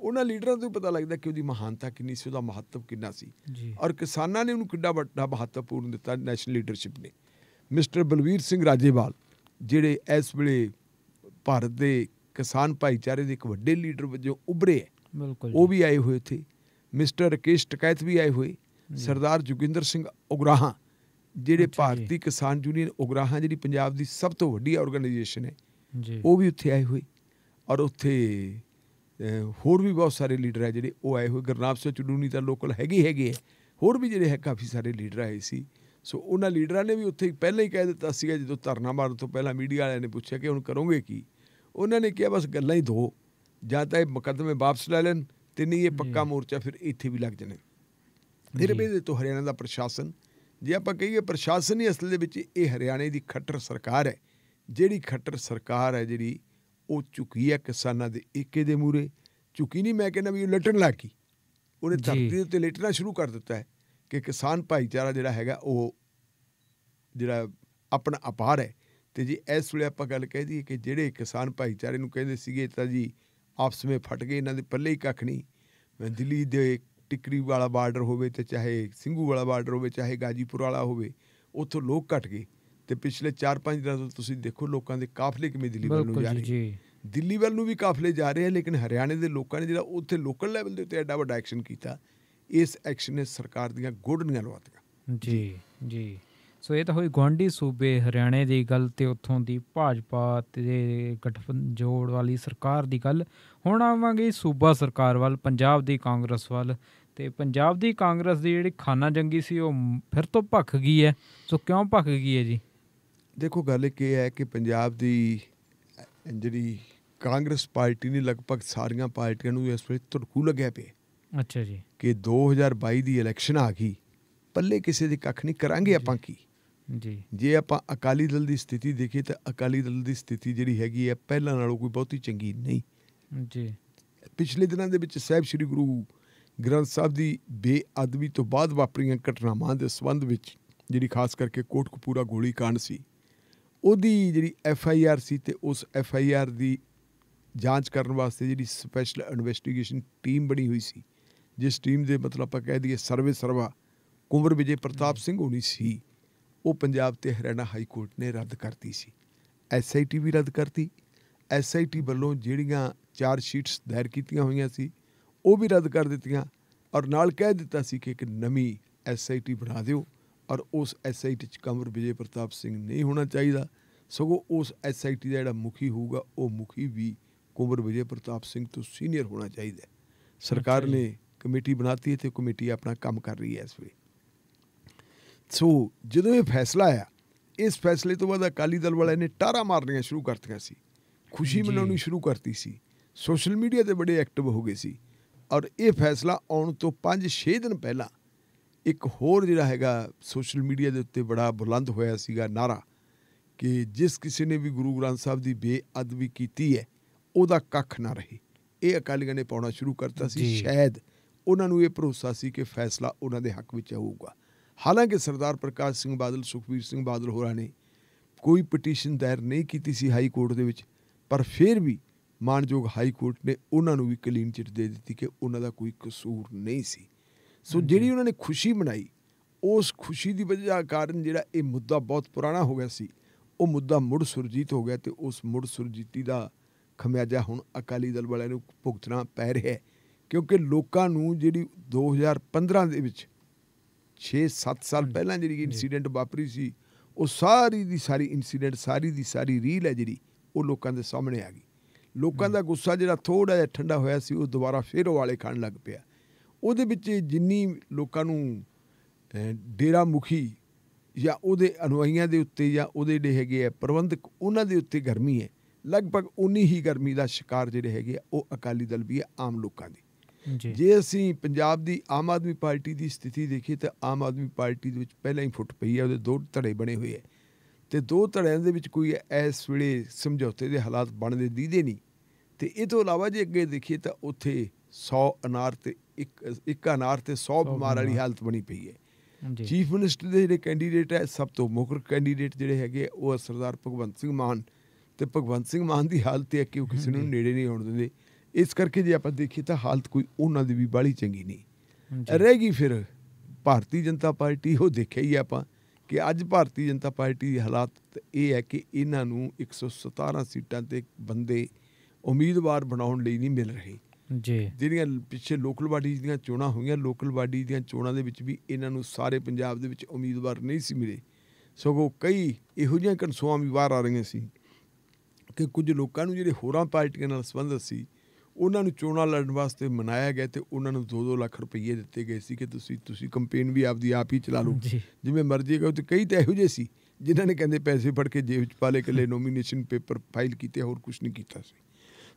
ਉਹਨਾਂ ਲੀਡਰਾਂ ਤੋਂ ਪਤਾ ਲੱਗਦਾ ਕਿ ਉਹਦੀ ਮਹਾਨਤਾ ਕਿੰਨੀ ਸੀ ਉਹਦਾ ਮਹੱਤਵ ਕਿੰਨਾ ਸੀ ਔਰ ਕਿਸਾਨਾਂ ਨੇ ਉਹਨੂੰ ਕਿੰਨਾ ਵੱਡਾ ਮਹੱਤਵਪੂਰਨ ਦਿੱਤਾ ਨੈਸ਼ਨਲ ਲੀਡਰਸ਼ਿਪ ਨੇ ਮਿਸਟਰ ਬਲਵੀਰ ਸਿੰਘ ਰਾਜੇਵਾਲ ਜਿਹੜੇ ਇਸ ਵੇਲੇ ਭਾਰਤ ਦੇ ਕਿਸਾਨ ਭਾਈਚਾਰੇ ਦੇ ਇੱਕ ਵੱਡੇ ਲੀਡਰ ਵਜੋਂ ਉੱਭਰੇ ਬਿਲਕੁਲ ਉਹ ਵੀ ਆਏ ਹੋਏ ਥੇ ਮਿਸਟਰ ਰਕੇਸ਼ ਟਕੈਤ ਵੀ ਆਏ ਹੋਏ ਸਰਦਾਰ ਜੁਗਿੰਦਰ ਸਿੰਘ ਉਗਰਾਹਾਂ ਜਿਹੜੇ ਭਾਰਤੀ ਕਿਸਾਨ ਯੂਨੀਅਨ ਉਗਰਾਹਾਂ ਜਿਹੜੀ ਪੰਜਾਬ ਦੀ ਸਭ ਤੋਂ ਵੱਡੀ ਆਰਗੇਨਾਈਜੇਸ਼ਨ ਹੈ ਜੀ ਉਹ ਵੀ ਉੱਥੇ ਆਏ ਹੋਏ ਔਰ ਉੱਥੇ ਹੋਰ ਵੀ ਬਹੁਤ ਸਾਰੇ ਲੀਡਰ ਹੈ ਜਿਹੜੇ ਉਹ ਆਏ ਹੋਏ ਗਰਨਾਮ ਸਿੰਘ ਚੁਡੂਨੀ ਤਾਂ ਲੋਕਲ ਹੈਗੇ ਹੈਗੇ ਹੋਰ ਵੀ ਜਿਹੜੇ ਹੈ ਕਾਫੀ ਸਾਰੇ ਲੀਡਰ ਆਏ ਸੀ ਸੋ ਉਹਨਾਂ ਲੀਡਰਾਂ ਨੇ ਵੀ ਉੱਥੇ ਪਹਿਲਾਂ ਹੀ ਕਹਿ ਦਿੱਤਾ ਸੀਗਾ ਜਦੋਂ ਧਰਨਾ ਮਾਰਨ ਤੋਂ ਪਹਿਲਾਂ ਮੀਡੀਆ ਵਾਲਿਆਂ ਨੇ ਪੁੱਛਿਆ ਕਿ ਹੁਣ ਕਰੋਗੇ ਕੀ ਉਹਨਾਂ ਨੇ ਕਿਹਾ ਬਸ ਗੱਲਾਂ ਹੀ ਦੋ ਜਾਂ ਤਾਂ ਇਹ ਮੁਕੱਦਮੇ ਵਾਪਸ ਲੈ ਲੈਣ ਤੇ ਨਹੀਂ ਇਹ ਪੱਕਾ ਮੋਰਚਾ ਫਿਰ ਇੱਥੇ ਵੀ ਲੱਗ ਜਾਣੇ ਫਿਰ ਵੀ ਤੋਂ ਹਰਿਆਣਾ ਦਾ ਪ੍ਰਸ਼ਾਸਨ ਜੇ ਆਪਾਂ ਕਹੀਏ ਪ੍ਰਸ਼ਾਸਨੀ ਅਸਲ ਦੇ ਵਿੱਚ ਇਹ ਹਰਿਆਣੇ ਦੀ ਖੱਟਰ ਸਰਕਾਰ ਹੈ ਜਿਹੜੀ ਖੱਟਰ ਸਰਕਾਰ ਹੈ ਜਿਹੜੀ ਉਹ ਝੁਕੀ ਹੈ ਕਿਸਾਨਾਂ ਦੇ ਏਕੇ ਦੇ ਮੂਰੇ ਝੁਕੀ ਨਹੀਂ ਮੈਂ ਕਹਿੰਦਾ ਵੀ ਉਹ ਲਟਣ ਲੱਗ ਗਈ ਉਹਨੇ ਧਰਤੀ ਉੱਤੇ ਲਟਣਾ ਸ਼ੁਰੂ ਕਰ ਦਿੱਤਾ ਹੈ ਕਿ ਕਿਸਾਨ ਭਾਈਚਾਰਾ ਜਿਹੜਾ ਹੈਗਾ ਉਹ ਜਿਹੜਾ ਆਪਣਾ ਅਪਾਰ ਹੈ ਤੇ ਜੀ ਇਸ ਵੇਲੇ ਆਪਾਂ ਗੱਲ ਕਹਿ ਦਈਏ ਕਿ ਜਿਹੜੇ ਕਿਸਾਨ ਭਾਈਚਾਰੇ ਨੂੰ ਕਹਿੰਦੇ ਸੀਗੇ ਤਾਂ ਜੀ ਆਪਸ ਵਿੱਚ ਫਟ ਗਏ ਇਹਨਾਂ ਦੇ ਪੱਲੇ ਹੀ ਕੱਖ ਨਹੀਂ ਮੈਂ ਦਿੱਲੀ ਦੇ ਟਿਕਰੀ ਵਾਲਾ ਬਾਰਡਰ ਹੋਵੇ ਤੇ ਚਾਹੇ ਸਿੰਘੂ ਵਾਲਾ ਬਾਰਡਰ ਹੋਵੇ ਚਾਹੇ ਗਾਜੀਪੁਰ ਵਾਲਾ ਹੋਵੇ ਉੱਥੋਂ ਲੋਕ ਘਟ ਗਏ ਤੇ ਪਿਛਲੇ 4-5 ਦਿਨਾਂ ਤੋਂ ਤੁਸੀਂ ਦੇਖੋ ਲੋਕਾਂ ਦੇ ਕਾਫਲੇ ਕਿਵੇਂ ਦਿੱਲੀ ਵੱਲ ਨੂੰ ਜਾ ਰਹੇ ਦਿੱਲੀ ਵੱਲ ਨੂੰ ਵੀ ਕਾਫਲੇ ਜਾ ਰਹੇ ਆ ਲੇਕਿਨ ਹਰਿਆਣੇ ਦੇ ਲੋਕਾਂ ਨੇ ਜਿਹੜਾ ਉੱਥੇ ਲੋਕਲ ਲੈਵਲ ਦੇ ਉੱਤੇ ਐਡਾ ਵੱਡਾ ਐਕਸ਼ਨ ਕੀਤਾ ਇਸ ਐਕਸ਼ਨ ਨੇ ਸਰਕਾਰ ਦੀਆਂ ਗੋਡਨੀਆਂ ਲਵਾਤੀਆਂ ਜੀ ਜੀ ਸੋ ਇਹ ਤਾਂ ਹੋਈ ਗਵਾਂਢੀ ਸੂਬੇ ਹਰਿਆਣੇ ਦੀ ਗੱਲ ਤੇ ਉੱਥੋਂ ਦੀ ਭਾਜਪਾ ਤੇ ਜੋੜ ਵਾਲੀ ਸਰਕਾਰ ਦੀ ਗੱਲ ਹੁਣ ਆਵਾਂਗੇ ਸੂਬਾ ਸਰਕਾਰ ਵੱਲ ਪੰਜਾਬ ਦੀ ਕਾਂਗਰਸ ਵੱਲ ਤੇ ਪੰਜਾਬ ਦੀ ਕਾਂਗਰਸ ਦੀ ਜਿਹੜੀ ਖਾਨਾ ਜੰਗੀ ਸੀ ਉਹ ਫਿਰ ਤੋਂ ਭੱਖ ਗਈ ਹੈ ਸੋ ਕਿਉਂ ਭੱਖ ਗਈ ਹੈ ਜੀ ਦੇਖੋ ਗੱਲ ਇਹ ਹੈ ਕਿ ਪੰਜਾਬ ਦੀ ਜਿਹੜੀ ਕਾਂਗਰਸ ਪਾਰਟੀ ਨੇ ਲਗਭਗ ਸਾਰੀਆਂ ਪਾਰਟੀਆਂ ਨੂੰ ਇਸ ਵੇਲੇ ਧੜਕੂ ਲੱਗਿਆ ਪਿਆ ਅੱਛਾ ਜੀ ਕਿ 2022 ਦੀ ਇਲੈਕਸ਼ਨ ਆ ਗਈ ਪੱਲੇ ਕਿਸੇ ਦੇ ਕੱਖ ਨਹੀਂ ਕਰਾਂਗੇ ਆਪਾਂ ਕੀ ਜੀ ਜੇ ਆਪਾਂ ਅਕਾਲੀ ਦਲ ਦੀ ਸਥਿਤੀ ਦੇਖੀ ਤਾਂ ਅਕਾਲੀ ਦਲ ਦੀ ਸਥਿਤੀ ਜਿਹੜੀ ਹੈਗੀ ਹੈ ਪਹਿਲਾਂ ਨਾਲੋਂ ਕੋਈ ਬਹੁਤੀ ਚੰਗੀ ਨਹੀਂ ਜੀ ਪਿਛਲੇ ਦਿਨਾਂ ਦੇ ਵਿੱਚ ਸਹਿਬ ਸ੍ਰੀ ਗੁਰੂ ਗ੍ਰੰਥ ਸਾਹਿਬ ਦੀ ਬੇਅਦਬੀ ਤੋਂ ਬਾਅਦ ਵਾਪਰੀਆਂ ਘਟਨਾਵਾਂ ਦੇ ਸਬੰਧ ਵਿੱਚ ਜਿਹੜੀ ਖਾਸ ਕਰਕੇ ਕੋਟਕਪੂਰਾ ਗੋਲੀ ਕਾਂਡ ਸੀ ਉਹਦੀ ਜਿਹੜੀ ਐਫ ਆਈ ਆਰ ਸੀ ਤੇ ਉਸ ਐਫ ਆਈ ਆਰ ਦੀ ਜਾਂਚ ਕਰਨ ਵਾਸਤੇ ਜਿਹੜੀ ਸਪੈਸ਼ਲ ਇਨਵੈਸਟੀਗੇਸ਼ਨ ਟੀਮ ਬਣੀ ਹੋਈ ਸੀ ਜਿਸ ਟੀਮ ਦੇ ਮਤਲਬ ਆਪਾਂ ਕਹਿ ਦਈਏ ਸਰਵੇ ਸਰਵਾ ਕੁੰਵਰ ਵਿਜੇ ਪ੍ਰਤਾਪ ਸਿੰਘ ਹੋਣੀ ਸੀ ਉਹ ਪੰਜਾਬ ਤੇ ਹਰਿਆਣਾ ਹਾਈ ਕੋਰਟ ਨੇ ਰੱਦ ਕਰਤੀ ਸੀ ਐਸਆਈਟੀ ਵੀ ਰੱਦ ਕਰਤੀ ਐਸਆਈਟੀ ਵੱਲੋਂ ਜਿਹੜੀਆਂ ਚਾਰ ਸ਼ੀਟਸ ਦਾਇਰ ਕੀਤੀਆਂ ਹੋਈਆਂ ਸੀ ਉਹ ਵੀ ਰੱਦ ਕਰ ਦਿੱਤੀਆਂ ਔਰ ਨਾਲ ਕਹਿ ਦਿੱਤਾ ਸੀ ਕਿ ਇੱਕ ਨਵੀਂ ਐਸਆਈਟੀ ਬਣਾ ਦਿਓ ਔਰ ਉਸ ਐਸਆਈਟੀ ਚ ਕਮਰ ਵਿਜੇ ਪ੍ਰਤਾਪ ਸਿੰਘ ਨਹੀਂ ਹੋਣਾ ਚਾਹੀਦਾ ਸਗੋਂ ਉਸ ਐਸਆਈਟੀ ਦਾ ਜਿਹੜਾ ਮੁਖੀ ਹੋਊਗਾ ਉਹ ਮੁਖੀ ਵੀ ਕੁਮਰ ਵਿਜੇ ਪ੍ਰਤਾਪ ਸਿੰਘ ਤੋਂ ਸੀਨੀਅਰ ਹੋਣਾ ਚਾਹੀਦਾ ਸਰਕਾਰ ਨੇ ਕਮੇਟੀ ਬਣਾਤੀ ਹੈ ਤੇ ਕਮੇਟੀ ਆਪਣਾ ਕੰਮ ਕਰ ਰਹੀ ਹੈ ਇਸ ਵੇਲੇ ਸੋ ਜਦੋਂ ਇਹ ਫੈਸਲਾ ਆਇਆ ਇਸ ਫੈਸਲੇ ਤੋਂ ਬਾਅਦ ਅਕਾਲੀ ਦਲ ਵਾਲਿਆਂ ਨੇ ਟਾਰਾ ਮਾਰਨੀਆਂ ਸ਼ੁਰੂ ਕਰਤੀਆਂ ਸੀ ਖੁਸ਼ੀ ਮਨਾਉਣੀ ਸ਼ੁਰੂ ਕਰਤੀ ਸੀ ਸੋਸ਼ਲ ਮੀਡੀਆ ਤੇ ਬੜੇ ਐਕਟਿਵ ਹੋ ਗਏ ਸੀ ਔਰ ਇਹ ਫੈਸਲਾ ਆਉਣ ਤੋਂ 5-6 ਦਿਨ ਪਹਿਲਾਂ ਇੱਕ ਹੋਰ ਜਿਹੜਾ ਹੈਗਾ ਸੋਸ਼ਲ ਮੀਡੀਆ ਦੇ ਉੱਤੇ ਬੜਾ ਬੁਲੰਦ ਹੋਇਆ ਸੀਗਾ ਨਾਰਾ ਕਿ ਜਿਸ ਕਿਸੇ ਨੇ ਵੀ ਗੁਰੂ ਗ੍ਰੰਥ ਸਾਹਿਬ ਦੀ ਬੇਅਦਬੀ ਕੀਤੀ ਹੈ ਉਹਦਾ ਕੱਖ ਨਾ ਰਹੇ ਇਹ ਅਕਾਲੀਆਂ ਨੇ ਪਾਉਣਾ ਸ਼ੁਰੂ ਕਰਤਾ ਸੀ ਸ਼ਾਇਦ ਉਹਨਾਂ ਨੂੰ ਇਹ ਭਰੋਸਾ ਸੀ ਕਿ ਫੈਸਲਾ ਉਹਨਾਂ ਦੇ ਹੱਕ ਵਿੱਚ ਆਊਗਾ ਹਾਲਾਂਕਿ ਸਰਦਾਰ ਪ੍ਰਕਾਸ਼ ਸਿੰਘ ਬਾਦਲ ਸੁਖਵੀਰ ਸਿੰਘ ਬਾਦਲ ਹੋਰਾਂ ਨੇ ਕੋਈ ਪਟੀਸ਼ਨ ਦਾਇਰ ਨਹੀਂ ਕੀਤੀ ਸੀ ਹਾਈ ਕੋਰਟ ਦੇ ਵਿੱਚ ਪਰ ਫਿਰ ਵੀ ਮਾਨਯੋਗ ਹਾਈ ਕੋਰਟ ਨੇ ਉਹਨਾਂ ਨੂੰ ਵੀ ਕਲੀਨ ਚਿੱਟ ਦੇ ਦਿੱਤੀ ਕਿ ਉਹਨਾਂ ਦਾ ਕੋਈ ਕਸੂਰ ਨਹੀਂ ਸੀ ਸੋ ਜਿਹੜੀ ਉਹਨਾਂ ਨੇ ਖੁਸ਼ੀ ਮਨਾਈ ਉਸ ਖੁਸ਼ੀ ਦੀ ਵਜ੍ਹਾ ਕਾਰਨ ਜਿਹੜਾ ਇਹ ਮੁੱਦਾ ਬਹੁਤ ਪੁਰਾਣਾ ਹੋ ਗਿਆ ਸੀ ਉਹ ਮੁੱਦਾ ਮੁੜ ਸੁਰਜੀਤ ਹੋ ਗਿਆ ਤੇ ਉਸ ਮੁੜ ਸੁਰਜੀਤੀ ਦਾ ਖਮਿਆਜਾ ਹੁਣ ਅਕਾਲੀ ਦਲ ਵਾਲਿਆਂ ਨੂੰ ਭੁਗਤਣਾ ਪੈ ਰਿਹਾ ਹੈ ਕਿਉਂਕਿ ਲੋਕਾਂ ਨੂੰ ਜਿਹੜੀ 2015 ਦੇ ਵਿੱਚ 6-7 ਸਾਲ ਪਹਿਲਾਂ ਜਿਹੜੀ ਇਨਸੀਡੈਂਟ ਵਾਪਰੀ ਸੀ ਉਹ ਸਾਰੀ ਦੀ ਸਾਰੀ ਇਨਸੀਡੈਂਟ ਸਾਰੀ ਦੀ ਸਾਰੀ ਰੀਲ ਹੈ ਜਿਹੜੀ ਉਹ ਲੋਕਾਂ ਦੇ ਸਾਹਮਣੇ ਆ ਗਈ ਲੋਕਾਂ ਦਾ ਗੁੱਸਾ ਜਿਹੜਾ ਥੋੜਾ ਜਿਹਾ ਠੰਡਾ ਹੋਇਆ ਸੀ ਉਹ ਦੁਬਾਰਾ ਫੇਰ ਵਾਲੇ ਖਾਣ ਲੱਗ ਪਿਆ ਉਹਦੇ ਵਿੱਚ ਜਿੰਨੀ ਲੋਕਾਂ ਨੂੰ ਡੇਰਾ ਮੁਖੀ ਜਾਂ ਉਹਦੇ ਅਨੁਆਈਆਂ ਦੇ ਉੱਤੇ ਜਾਂ ਉਹਦੇ ਜਿਹੜੇ ਹੈਗੇ ਆ ਪ੍ਰਬੰਧਕ ਉਹਨਾਂ ਦੇ ਉੱਤੇ ਗਰਮੀ ਹੈ ਲਗਭਗ ਉਨੀ ਹੀ ਗਰਮੀ ਦਾ ਸ਼ਿਕਾਰ ਜਿਹੜੇ ਹੈਗੇ ਉਹ ਅਕਾਲੀ ਦਲ ਵੀ ਆਮ ਲੋਕਾਂ ਦੀ ਜੇ ਅਸੀਂ ਪੰਜਾਬ ਦੀ ਆਮ ਆਦਮੀ ਪਾਰਟੀ ਦੀ ਸਥਿਤੀ ਦੇਖੀ ਤਾਂ ਆਮ ਆਦਮੀ ਪਾਰਟੀ ਦੇ ਵਿੱਚ ਪਹਿਲਾਂ ਹੀ ਫੁੱਟ ਪਈ ਹੈ ਉਹਦੇ ਦੋ ਧੜੇ ਬਣੇ ਹੋਏ ਐ ਤੇ ਦੋ ਧੜਿਆਂ ਦੇ ਵਿੱਚ ਕੋਈ ਇਸ ਵੇਲੇ ਸਮਝੌਤੇ ਦੇ ਹਾਲਾਤ ਬਣਦੇ ਦੀਦੇ ਨਹੀਂ ਤੇ ਇਹ ਤੋਂ ਇਲਾਵਾ ਜੇ ਅੱਗੇ ਦੇਖੀਏ ਤਾਂ ਉੱਥੇ 100 ਅਨਾਰ ਤੇ ਇੱਕ ਇੱਕ ਅਨਾਰ ਤੇ 100 ਬਿਮਾਰ ਵਾਲੀ ਹਾਲਤ ਬਣੀ ਪਈ ਹੈ ਚੀਫ ਮਿਨਿਸਟਰ ਦੇ ਜਿਹੜੇ ਕੈਂਡੀਡੇਟ ਹੈ ਸਭ ਤੋਂ ਮੁਖਰ ਕੈਂਡੀਡੇਟ ਜਿਹੜੇ ਹੈਗੇ ਉਹ ਸਰਦਾਰ ਭਗਵੰਤ ਸਿੰਘ ਮਾਨ ਤੇ ਭਗਵੰਤ ਸਿੰਘ ਮਾਨ ਦੀ ਹਾਲਤ ਹੈ ਕਿ ਉਹ ਕਿਸੇ ਨੂੰ ਨੇੜੇ ਨਹੀਂ ਆਉਣ ਦਿੰਦੇ ਇਸ ਕਰਕੇ ਜੇ ਆਪਾਂ ਦੇਖੀ ਤਾਂ ਹਾਲਤ ਕੋਈ ਉਹਨਾਂ ਦੀ ਵੀ ਬਾਲੀ ਚੰਗੀ ਨਹੀਂ ਰਹਿ ਗਈ ਫਿਰ ਭਾਰਤੀ ਜਨਤਾ ਪਾਰਟੀ ਉਹ ਦੇਖਿਆ ਹੀ ਆਪਾਂ ਕਿ ਅੱਜ ਭਾਰਤੀ ਜਨਤਾ ਪਾਰਟੀ ਦੀ ਹਾਲਾਤ ਇਹ ਹੈ ਕਿ ਇਹਨਾਂ ਨੂੰ 117 ਸੀਟਾਂ ਤੇ ਬੰਦੇ ਉਮੀਦਵਾਰ ਬਣਾਉਣ ਲਈ ਨਹੀਂ ਮਿਲ ਰਹੇ ਜੀ ਜਿਹੜੀਆਂ ਪਿੱਛੇ ਲੋਕਲ ਬਾਡੀ ਦੀਆਂ ਚੋਣਾਂ ਹੋਈਆਂ ਲੋਕਲ ਬਾਡੀ ਦੀਆਂ ਚੋਣਾਂ ਦੇ ਵਿੱਚ ਵੀ ਇਹਨਾਂ ਨੂੰ ਸਾਰੇ ਪੰਜਾਬ ਦੇ ਵਿੱਚ ਉਮੀਦਵਾਰ ਨਹੀਂ ਸੀ ਮਿਲੇ ਸਗੋਂ ਕਈ ਇਹੋ ਜਿਹੀਆਂ ਕਨਸੋਆਂ ਵੀ ਬਾਹਰ ਆ ਰਹੀਆਂ ਸੀ ਕਿ ਕੁਝ ਲੋਕਾਂ ਨੂੰ ਜਿਹੜੇ ਹੋਰਾਂ ਪਾਰਟੀਆਂ ਨਾਲ ਸੰਬੰਧ ਸੀ ਉਹਨਾਂ ਨੂੰ ਚੋਣਾਂ ਲੜਨ ਵਾਸਤੇ ਮਨਾਇਆ ਗਿਆ ਤੇ ਉਹਨਾਂ ਨੂੰ 2-2 ਲੱਖ ਰੁਪਏ ਦਿੱਤੇ ਗਏ ਸੀ ਕਿ ਤੁਸੀਂ ਤੁਸੀਂ ਕੰਪੇਨ ਵੀ ਆਪਦੀ ਆਪ ਹੀ ਚਲਾ ਲਓ ਜਿਵੇਂ ਮਰਜ਼ੀ ਹੈ ਤੇ ਕਈ ਤਾਂ ਇਹੋ ਜਿਹੇ ਸੀ ਜਿਨ੍ਹਾਂ ਨੇ ਕਹਿੰਦੇ ਪੈਸੇ ਫੜ ਕੇ ਜੇਬ 'ਚ ਪਾ ਲਏ ਕੱਲੇ ਨੋਮੀਨੇਸ਼ਨ ਪੇਪਰ ਫਾਈਲ ਕੀਤੇ ਹੋਰ ਕੁਝ ਨਹੀਂ ਕੀਤਾ ਸੀ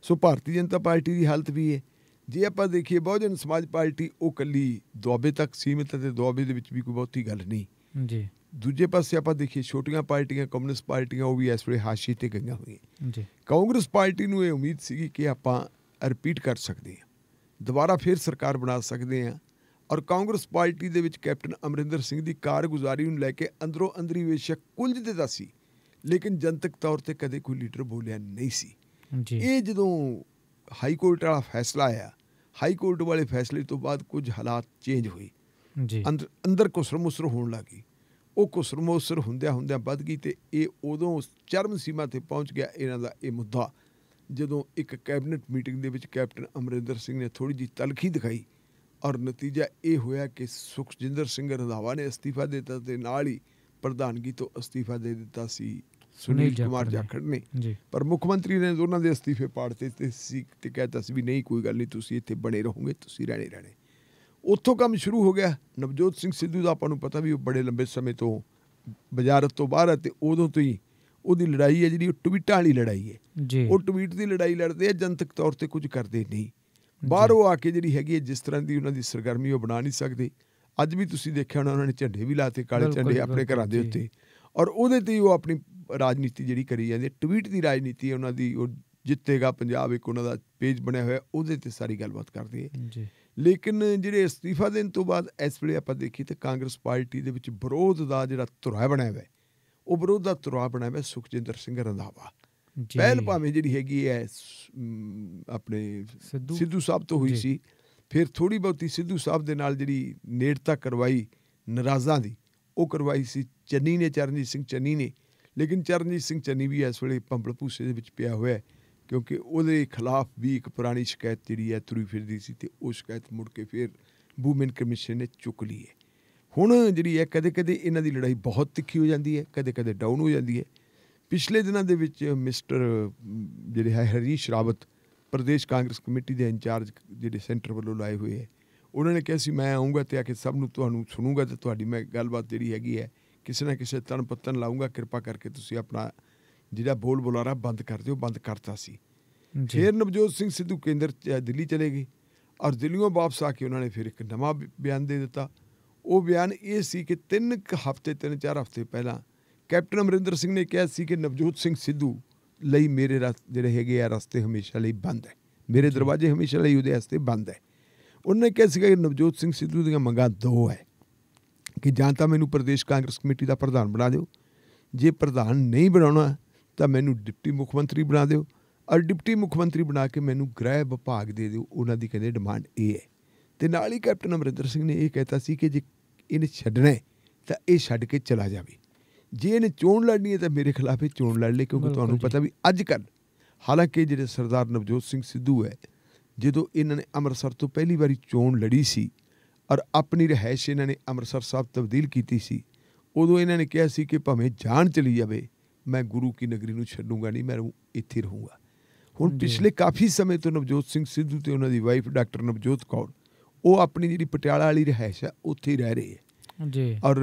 ਸੋ ਭਾਰਤੀ ਜਨਤਾ ਪਾਰਟੀ ਦੀ ਹਾਲਤ ਵੀ ਹੈ ਜੇ ਆਪਾਂ ਦੇਖੀਏ ਬਹੁਜਨ ਸਮਾਜ ਪਾਰਟੀ ਉਹ ਕੱਲੀ ਦੁਆਬੇ ਤੱਕ ਸੀਮਿਤ ਹੈ ਤੇ ਦੁਆਬੇ ਦੇ ਵਿੱਚ ਵੀ ਕੋਈ ਬਹੁਤੀ ਗੱਲ ਨਹੀਂ ਜੀ ਦੂਜੇ ਪਾਸੇ ਆਪਾਂ ਦੇਖੀਏ ਛੋਟੀਆਂ ਪਾਰਟੀਆਂ ਕਮਿਊਨਿਸਟ ਪਾਰਟੀਆਂ ਉਹ ਵੀ ਇਸ ਵੇਲੇ ਹਾਸ਼ੀ ਤੇ ਗਈਆਂ ਹੋਈਆਂ ਜੀ ਕਾਂਗਰਸ ਪਾਰਟੀ ਨੂੰ ਇਹ ਉਮੀਦ ਸੀ ਕਿ ਆਪਾਂ ਰਿਪੀਟ ਕਰ ਸਕਦੇ ਹਾਂ ਦੁਬਾਰਾ ਫਿਰ ਸਰਕਾਰ ਬਣਾ ਸਕਦੇ ਹਾਂ ਔਰ ਕਾਂਗਰਸ ਪਾਰਟੀ ਦੇ ਵਿੱਚ ਕੈਪਟਨ ਅਮਰਿੰਦਰ ਸਿੰਘ ਦੀ ਕਾਰਗੁਜ਼ਾਰੀ ਨੂੰ ਲੈ ਕੇ ਅੰਦਰੋਂ ਅੰਦਰੀ ਬੇਸ਼ੱਕ ਕੁੰਝਦੇ ਤਾਂ ਸੀ ਲੇਕਿਨ ਜਨਤਕ ਤੌਰ ਤੇ ਕਦੇ ਕੋਈ ਲੀਡਰ ਬੋਲਿਆ ਨਹੀਂ ਸੀ ਜੀ ਇਹ ਜਦੋਂ ਹਾਈ ਕੋਰਟ ਵਾਲਾ ਫੈਸਲਾ ਆਇਆ ਹਾਈ ਕੋਰਟ ਵਾਲੇ ਫੈਸਲੇ ਤੋਂ ਬਾਅਦ ਕੁਝ ਹਾਲਾਤ ਚੇਂਜ ਹੋਏ ਜੀ ਅੰਦਰ ਅੰਦਰ ਕੁਸਰਮੁਸਰ ਹੋਣ ਲੱਗੀ ਉਹ ਕੁਸਰਮੁਸਰ ਹੁੰਦਿਆਂ ਹੁੰਦਿਆਂ ਵੱਧ ਗਈ ਤੇ ਇਹ ਉਦੋਂ ਚਰਮ ਸੀਮਾ ਤੇ ਪਹੁੰਚ ਗਿਆ ਇਹਨਾਂ ਦਾ ਇਹ ਮੁੱਦਾ ਜਦੋਂ ਇੱਕ ਕੈਬਨਿਟ ਮੀਟਿੰਗ ਦੇ ਵਿੱਚ ਕੈਪਟਨ ਅਮਰਿੰਦਰ ਸਿੰਘ ਨੇ ਥੋੜੀ ਜੀ ਤਲਖੀ ਦਿਖਾਈ ਔਰ ਨਤੀਜਾ ਇਹ ਹੋਇਆ ਕਿ ਸੁਖਜਿੰਦਰ ਸਿੰਘ ਰੰਧਾਵਾ ਨੇ ਅਸਤੀਫਾ ਦਿੱਤਾ ਤੇ ਨਾਲ ਹੀ ਪ੍ਰਧਾਨਗੀ ਤੋਂ ਅਸਤੀਫਾ ਦੇ ਦਿੱਤਾ ਸੀ ਸੁਨੀਲ ਕੁਮਾਰ ਜਾਖੜ ਨੇ ਪਰ ਮੁੱਖ ਮੰਤਰੀ ਨੇ ਦੋਨਾਂ ਦੇ ਅਸਤੀਫੇ ਪਾੜਤੇ ਤੇ ਸੀ ਤੇ ਕਹਿਤਾ ਸੀ ਵੀ ਨਹੀਂ ਕੋਈ ਗੱਲ ਨਹੀਂ ਤੁਸੀਂ ਇੱਥੇ ਬਣੇ ਰਹੋਗੇ ਤੁਸੀਂ ਰਹਿਣੇ ਰਹਿਣੇ ਉੱਥੋਂ ਕੰਮ ਸ਼ੁਰੂ ਹੋ ਗਿਆ ਨਵਜੋਤ ਸਿੰਘ ਸਿੱਧੂ ਦਾ ਆਪਾਂ ਨੂੰ ਪਤਾ ਵੀ ਉਹ ਬੜੇ ਲੰਬੇ ਸਮੇਂ ਤੋਂ ਬਾਜ਼ਾਰਤ ਤੋਂ ਬਾਹਰ ਹੈ ਤੇ ਉਦੋਂ ਤੋਂ ਹੀ ਉਹਦੀ ਲੜਾਈ ਹੈ ਜਿਹੜੀ ਉਹ ਟਵੀਟਾਂ ਵਾਲੀ ਲੜਾਈ ਹੈ ਜੀ ਉਹ ਟਵੀਟ ਦੀ ਲੜਾਈ ਲੜਦੇ ਆ ਜਨਤਕ ਤੌਰ ਤੇ ਕੁਝ ਕਰਦੇ ਨਹੀਂ ਬਾਹਰੋਂ ਆ ਕੇ ਜਿਹੜੀ ਹੈਗੀ ਹੈ ਜਿਸ ਤਰ੍ਹਾਂ ਦੀ ਉਹਨਾਂ ਦੀ ਸਰਗਰਮੀ ਉਹ ਬਣਾ ਨਹੀਂ ਸਕਦੇ ਅੱਜ ਵੀ ਤੁਸੀਂ ਦੇਖਿਆ ਹੋਣਾ ਉਹਨਾਂ ਨੇ ਝੰਡੇ ਵੀ ਲਾਤੇ ਕਾਲੇ ਝੰਡੇ ਆਪਣੇ ਘਰਾਂ ਦੇ ਉੱਤੇ ਔਰ ਉਹਦੇ ਤੇ ਉਹ ਆਪਣੀ ਰਾਜਨੀਤੀ ਜਿਹੜੀ ਕਰੀ ਜਾਂਦੇ ਟਵੀਟ ਦੀ ਰਾਜਨੀਤੀ ਹੈ ਉਹਨਾਂ ਦੀ ਉਹ ਜਿੱਤੇਗਾ ਪੰਜਾਬ ਇੱਕ ਉਹਨਾਂ ਦਾ ਪੇਜ ਬਣਿਆ ਹੋਇਆ ਉਹਦੇ ਤੇ ਸਾਰੀ ਗੱਲਬਾਤ ਕਰਦੇ ਹੈ ਜੀ ਲੇਕਿਨ ਜਿਹੜੇ ਅਸਤੀਫਾ ਦੇਣ ਤੋਂ ਬਾਅਦ ਇਸ ਵੇਲੇ ਆਪਾਂ ਦੇਖੀ ਤੇ ਕਾਂਗਰਸ ਪਾਰਟੀ ਦੇ ਵਿੱਚ ਵਿਰੋਧ ਦਾ ਜਿਹੜਾ ਧੁਰਾ ਬਣਿਆ ਹੋਇਆ ਹੈ ਉਹ ਵਿਰੋਧ ਦਾ ਤੁਰਾ ਬਣਾਵੇ ਸੁਖਜਿੰਦਰ ਸਿੰਘ ਰੰਧਾਵਾ ਪਹਿਲ ਭਾਵੇਂ ਜਿਹੜੀ ਹੈਗੀ ਹੈ ਆਪਣੇ ਸਿੱਧੂ ਸਾਹਿਬ ਤੋਂ ਹੋਈ ਸੀ ਫਿਰ ਥੋੜੀ ਬਹੁਤੀ ਸਿੱਧੂ ਸਾਹਿਬ ਦੇ ਨਾਲ ਜਿਹੜੀ ਨੇੜਤਾ ਕਰਵਾਈ ਨਰਾਜ਼ਾਂ ਦੀ ਉਹ ਕਰਵਾਈ ਸੀ ਚੰਨੀ ਨੇ ਚਰਨਜੀਤ ਸਿੰਘ ਚੰਨੀ ਨੇ ਲੇਕਿਨ ਚਰਨਜੀਤ ਸਿੰਘ ਚੰਨੀ ਵੀ ਇਸ ਵੇਲੇ ਪੰਪਲ ਪੂਸੇ ਦੇ ਵਿੱਚ ਪਿਆ ਹੋਇਆ ਹੈ ਕਿਉਂਕਿ ਉਹਦੇ ਖਿਲਾਫ ਵੀ ਇੱਕ ਪੁਰਾਣੀ ਸ਼ਿਕਾਇਤ ਜਿਹੜੀ ਹੈ ਤੁਰੀ ਫਿਰਦੀ ਸੀ ਤੇ ਉਹ ਸ਼ਿਕਾਇਤ ਮੁੜ ਕੇ ਫਿਰ ਵੂਮਨ ਕਮਿਸ਼ਨ ਨੇ ਚੁੱਕ ਲਈ ਹੈ ਹੁਣ ਜਿਹੜੀ ਹੈ ਕਦੇ-ਕਦੇ ਇਹਨਾਂ ਦੀ ਲੜਾਈ ਬਹੁਤ ਤਿੱਖੀ ਹੋ ਜਾਂਦੀ ਹੈ ਕਦੇ-ਕਦੇ ਡਾਊਨ ਹੋ ਜਾਂਦੀ ਹੈ ਪਿਛਲੇ ਦਿਨਾਂ ਦੇ ਵਿੱਚ ਮਿਸਟਰ ਜਿਹੜੇ ਹੈ ਹਰੀਸ਼ ਰਾਵਤ ਪ੍ਰਦੇਸ਼ ਕਾਂਗਰਸ ਕਮੇਟੀ ਦੇ ਇੰਚਾਰਜ ਜਿਹੜੇ ਸੈਂਟਰ ਵੱਲੋਂ ਲਾਏ ਹੋਏ ਹੈ ਉਹਨਾਂ ਨੇ ਕਿਹਾ ਸੀ ਮੈਂ ਆਉਂਗਾ ਤੇ ਆ ਕੇ ਸਭ ਨੂੰ ਤੁਹਾਨੂੰ ਸੁਣੂਗਾ ਤੇ ਤੁਹਾਡੀ ਮੈਂ ਗੱਲਬਾਤ ਜਿਹੜੀ ਹੈਗੀ ਹੈ ਕਿਸੇ ਨਾ ਕਿਸੇ ਤਣ ਪੱਤਨ ਲਾਉਂਗਾ ਕਿਰਪਾ ਕਰਕੇ ਤੁਸੀਂ ਆਪਣਾ ਜਿਹੜਾ ਬੋਲ ਬੁਲਾਰਾ ਬੰਦ ਕਰ ਦਿਓ ਬੰਦ ਕਰਤਾ ਸੀ ਫੇਰ ਨਵਜੋਤ ਸਿੰਘ ਸਿੱਧੂ ਕੇਂਦਰ ਦਿੱਲੀ ਚਲੇ ਗਏ ਔਰ ਦਿੱਲੀੋਂ ਵਾਪਸ ਆ ਕੇ ਉਹਨਾਂ ਨੇ ਫਿਰ ਇੱਕ ਨਵਾਂ ਬਿਆਨ ਦੇ ਦਿੱਤਾ ਉਹ ਬਿਆਨ ਇਹ ਸੀ ਕਿ ਤਿੰਨ ਹਫ਼ਤੇ ਤਿੰਨ ਚਾਰ ਹਫ਼ਤੇ ਪਹਿਲਾਂ ਕੈਪਟਨ ਅਮਰਿੰਦਰ ਸਿੰਘ ਨੇ ਕਿਹਾ ਸੀ ਕਿ ਨਵਜੋਤ ਸਿੰਘ ਸਿੱਧੂ ਲਈ ਮੇਰੇ ਜਿਹੜੇ ਹੈਗੇ ਆ ਰਸਤੇ ਹਮੇਸ਼ਾ ਲਈ ਬੰਦ ਹੈ ਮੇਰੇ ਦਰਵਾਜ਼ੇ ਹਮੇਸ਼ਾ ਲਈ ਉਹਦੇ ਵਾਸਤੇ ਬੰਦ ਹੈ ਉਹਨੇ ਕਿਹਾ ਸੀ ਕਿ ਨਵਜੋਤ ਸਿੰਘ ਸਿੱਧੂ ਦੀਆਂ ਮੰਗਾਂ ਦੋ ਹੈ ਕਿ ਜਾਂ ਤਾਂ ਮੈਨੂੰ ਪ੍ਰਦੇਸ਼ ਕਾਂਗਰਸ ਕਮੇਟੀ ਦਾ ਪ੍ਰਧਾਨ ਬਣਾ ਦਿਓ ਜੇ ਪ੍ਰਧਾਨ ਨਹੀਂ ਬਣਾਉਣਾ ਤਾਂ ਮੈਨੂੰ ਡਿਪਟੀ ਮੁੱਖ ਮੰਤਰੀ ਬਣਾ ਦਿਓ ਅਰ ਡਿਪਟੀ ਮੁੱਖ ਮੰਤਰੀ ਬਣਾ ਕੇ ਮੈਨੂੰ ਗ੍ਰਹਿ ਵਿਭਾਗ ਦੇ ਦਿਓ ਉਹਨਾਂ ਦੀ ਕਹਿੰਦੇ ਡਿਮਾਂਡ ਇਹ ਹੈ ਤੇ ਨਾਲ ਹੀ ਕੈਪਟਨ ਅਮਰਿੰਦਰ ਸਿੰਘ ਨੇ ਇਹ ਕਹਿਤਾ ਸੀ ਕਿ ਜੇ ਇਹਨੇ ਛੱਡਣਾ ਤਾਂ ਇਹ ਛੱਡ ਕੇ ਚਲਾ ਜਾਵੇ ਜੇ ਇਹਨੇ ਚੋਣ ਲੜਨੀ ਹੈ ਤਾਂ ਮੇਰੇ ਖਿਲਾਫ ਇਹ ਚੋਣ ਲੜ ਲੇ ਕਿਉਂਕਿ ਤੁਹਾਨੂੰ ਪਤਾ ਵੀ ਅੱਜ ਕੱਲ ਹਾਲਾਂਕਿ ਜਿਹੜੇ ਸਰਦਾਰ ਨਵਜੋਤ ਸਿੰਘ ਸਿੱਧੂ ਹੈ ਜਦੋਂ ਇਹਨਾਂ ਨੇ ਅੰਮ੍ਰਿਤਸਰ ਤੋਂ ਪਹਿਲੀ ਵਾਰੀ ਚੋਣ ਲੜੀ ਸੀ ਔਰ ਆਪਣੀ ਰਹਿائش ਇਹਨਾਂ ਨੇ ਅੰਮ੍ਰਿਤਸਰ ਸਾਹਿਬ ਤਬਦੀਲ ਕੀਤੀ ਸੀ ਉਦੋਂ ਇਹਨਾਂ ਨੇ ਕਿਹਾ ਸੀ ਕਿ ਭਾਵੇਂ ਜਾਨ ਚਲੀ ਜਾਵੇ ਮੈਂ ਗੁਰੂ ਕੀ ਨਗਰੀ ਨੂੰ ਛੱਡੂਗਾ ਨਹੀਂ ਮੈਂ ਇੱਥੇ ਰਹੂੰਗਾ ਹੁਣ ਪਿਛਲੇ ਕਾਫੀ ਸਮੇਂ ਤੋਂ ਨਵਜੋਤ ਸਿੰਘ ਸਿੱਧੂ ਤੇ ਉਹਨਾਂ ਦੀ ਵਾਈਫ ਡਾਕਟਰ ਨਵਜੋਤ ਕੌਰ ਉਹ ਆਪਣੀ ਜਿਹੜੀ ਪਟਿਆਲਾ ਵਾਲੀ ਰਹਿائش ਹੈ ਉੱਥੇ ਰਹਿ ਰਹੇ ਹੈ ਜੀ ਔਰ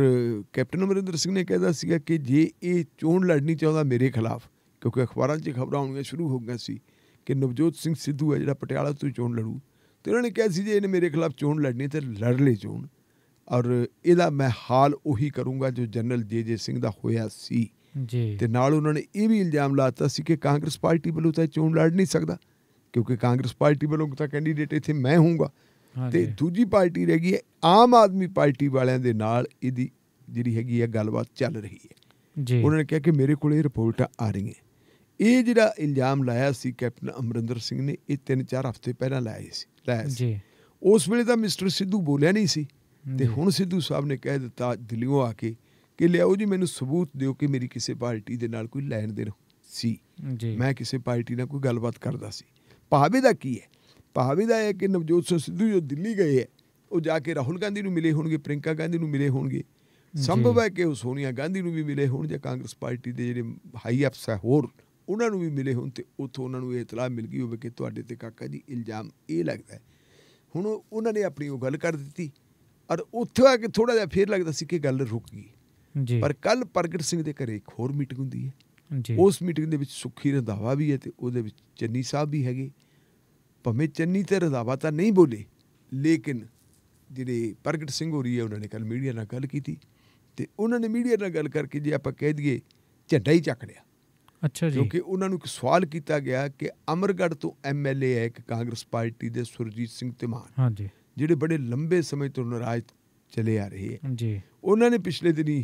ਕੈਪਟਨ ਅਮਰਿੰਦਰ ਸਿੰਘ ਨੇ ਕਹਿਦਾ ਸੀਗਾ ਕਿ ਜੇ ਇਹ ਚੋਣ ਲੜਨੀ ਚਾਹੁੰਦਾ ਮੇਰੇ ਖਿਲਾਫ ਕਿਉਂਕਿ ਅਖਬਾਰਾਂ 'ਚ ਖਬਰਾਂ ਆਉਣੀਆਂ ਸ਼ੁਰੂ ਹੋ ਗਈਆਂ ਸੀ ਕਿ ਨਵਜੋਤ ਸਿੰਘ ਸਿੱਧੂ ਹੈ ਜਿਹੜਾ ਪਟਿਆਲਾ ਤੋਂ ਚੋਣ ਲੜੂ ਤੇ ਉਹਨਾਂ ਨੇ ਕਿਹਾ ਸੀ ਜੇ ਇਹਨੇ ਮੇਰੇ ਖਿਲਾਫ ਚੋਣ ਲੜਨੀ ਤੇ ਲੜ ਲੈ ਚੋਣ ਔਰ ਇਹਦਾ ਮੈਂ ਹਾਲ ਉਹੀ ਕਰੂੰਗਾ ਜੋ ਜਨਰਲ ਜੇ ਜੇ ਸਿੰਘ ਦਾ ਹੋਇਆ ਸੀ ਜੀ ਤੇ ਨਾਲ ਉਹਨਾਂ ਨੇ ਇਹ ਵੀ ਇਲਜ਼ਾਮ ਲਾਤਾ ਸੀ ਕਿ ਕਾਂਗਰਸ ਪਾਰਟੀ ਵੱਲੋਂ ਤਾਂ ਚੋਣ ਲੜ ਨਹੀਂ ਸਕਦਾ ਕਿਉਂਕਿ ਕਾਂਗਰਸ ਪਾਰਟੀ ਵੱਲੋਂ ਤਾਂ ਕੈਂਡੀਡੇਟ ਇੱਥੇ ਮੈਂ ਹੋਊਗਾ ਤੇ ਦੂਜੀ ਪਾਰਟੀ ਰਹਿ ਗਈ ਹੈ ਆਮ ਆਦਮੀ ਪਾਰਟੀ ਵਾਲਿਆਂ ਦੇ ਨਾਲ ਇਹਦੀ ਜਿਹੜੀ ਹੈਗੀ ਹੈ ਗੱਲਬਾਤ ਚੱਲ ਰਹੀ ਹੈ ਜੀ ਉਹਨਾਂ ਨੇ ਕਿਹਾ ਕਿ ਮੇਰੇ ਕੋਲੇ ਰਿਪੋਰਟਾਂ ਆ ਰਹੀਆਂ ਇਹ ਜਿਹੜਾ ਇਲਜ਼ਾਮ ਲਾਇਆ ਸੀ ਕੈਪਟਨ ਅਮਰਿੰਦਰ ਸਿੰਘ ਨੇ ਇਹ 3-4 ਹਫ਼ਤੇ ਪਹਿਲਾਂ ਲਾਇਆ ਸੀ ਲਾਇਆ ਸੀ ਜੀ ਉਸ ਵੇਲੇ ਤਾਂ ਮਿਸਟਰ ਸਿੱਧੂ ਬੋਲਿਆ ਨਹੀਂ ਸੀ ਤੇ ਹੁਣ ਸਿੱਧੂ ਸਾਹਿਬ ਨੇ ਕਹਿ ਦਿੱਤਾ ਦਿੱਲੀੋਂ ਆ ਕੇ ਕਿ ਲਿਆਓ ਜੀ ਮੈਨੂੰ ਸਬੂਤ ਦਿਓ ਕਿ ਮੇਰੀ ਕਿਸੇ ਪਾਰਟੀ ਦੇ ਨਾਲ ਕੋਈ ਲੈਣ ਦੇਣ ਸੀ ਜੀ ਮੈਂ ਕਿਸੇ ਪਾਰਟੀ ਨਾਲ ਕੋਈ ਗੱਲਬਾਤ ਕਰਦਾ ਸੀ ਭਾਵੇਂ ਦਾ ਕੀ ਹੈ ਦਾ ਹੈ ਕਿ ਨਵਜੋਤ ਸਿੰਘ ਸਿੱਧੂ ਜੋ ਦਿੱਲੀ ਗਏ ਹੈ ਉਹ ਜਾ ਕੇ ਰਾਹੁਲ ਗਾਂਧੀ ਨੂੰ ਮਿਲੇ ਹੋਣਗੇ ਪ੍ਰਿੰਕਾ ਗਾਂਧੀ ਨੂੰ ਮਿਲੇ ਹੋਣਗੇ ਸੰਭਵ ਹੈ ਕਿ ਉਹ ਸੋਨੀਆ ਗਾਂਧੀ ਨੂੰ ਵੀ ਮਿਲੇ ਹੋਣ ਜਾਂ ਕਾਂਗਰਸ ਪਾਰਟੀ ਦੇ ਜਿਹੜੇ ਹਾਈ ਅਫਸਰ ਹੋਰ ਉਹਨਾਂ ਨੂੰ ਵੀ ਮਿਲੇ ਹੋਣ ਤੇ ਉੱਥੋਂ ਉਹਨਾਂ ਨੂੰ ਇਹ ਇਤਲਾਹ ਮਿਲ ਗਈ ਹੋਵੇ ਕਿ ਤੁਹਾਡੇ ਤੇ ਕਾਕਾ ਜੀ ਇਲਜ਼ਾਮ ਇਹ ਲੱਗਦਾ ਹੈ ਹੁਣ ਉਹਨਾਂ ਨੇ ਆਪਣੀ ਉਹ ਗੱਲ ਕਰ ਦਿੱਤੀ ਔਰ ਉੱਥੇ ਆ ਕੇ ਥੋੜਾ ਜਿਹਾ ਫੇਰ ਲੱਗਦਾ ਸੀ ਕਿ ਗੱਲ ਰੁਕ ਗਈ ਜੀ ਪਰ ਕੱਲ ਪ੍ਰਗਟ ਸਿੰਘ ਦੇ ਘਰੇ ਇੱਕ ਹੋਰ ਮੀਟਿੰਗ ਹੁੰਦੀ ਹੈ ਜੀ ਉਸ ਮੀਟਿੰਗ ਦੇ ਵਿੱਚ ਸੁਖੀ ਰੰਧਾਵਾ ਵੀ ਹੈ ਤੇ ਉਹਦੇ ਵਿੱਚ ਚੰਨੀ ਸਾਹਿਬ ਵੀ ਹੈਗੇ ਭਾਵੇਂ ਚੰਨੀ ਤੇ ਰਜ਼ਾਵਾ ਤਾਂ ਨਹੀਂ ਬੋਲੇ ਲੇਕਿਨ ਜਿਹੜੇ ਪ੍ਰਗਟ ਸਿੰਘ ਹੋਰੀ ਹੈ ਉਹਨਾਂ ਨੇ ਕੱਲ ਮੀਡੀਆ ਨਾਲ ਗੱਲ ਕੀਤੀ ਤੇ ਉਹਨਾਂ ਨੇ ਮੀਡੀਆ ਨਾਲ ਗੱਲ ਕਰਕੇ ਜੇ ਆਪਾਂ ਕਹਿ ਦਈਏ ਝੰਡਾ ਹੀ ਚੱਕ ਲਿਆ ਅੱਛਾ ਜੀ ਕਿਉਂਕਿ ਉਹਨਾਂ ਨੂੰ ਇੱਕ ਸਵਾਲ ਕੀਤਾ ਗਿਆ ਕਿ ਅਮਰਗੜ ਤੋਂ ਐਮਐਲਏ ਹੈ ਇੱਕ ਕਾਂਗਰਸ ਪਾਰਟੀ ਦੇ ਸੁਰਜੀਤ ਸਿੰਘ ਧਮਾਨ ਹਾਂਜੀ ਜਿਹੜੇ ਬੜੇ ਲੰਬੇ ਸਮੇਂ ਤੋਂ ਨਰਾਜ ਚਲੇ ਆ ਰਹੇ ਹੈ ਜੀ ਉਹਨਾਂ ਨੇ ਪਿਛਲੇ ਦਿਨੀ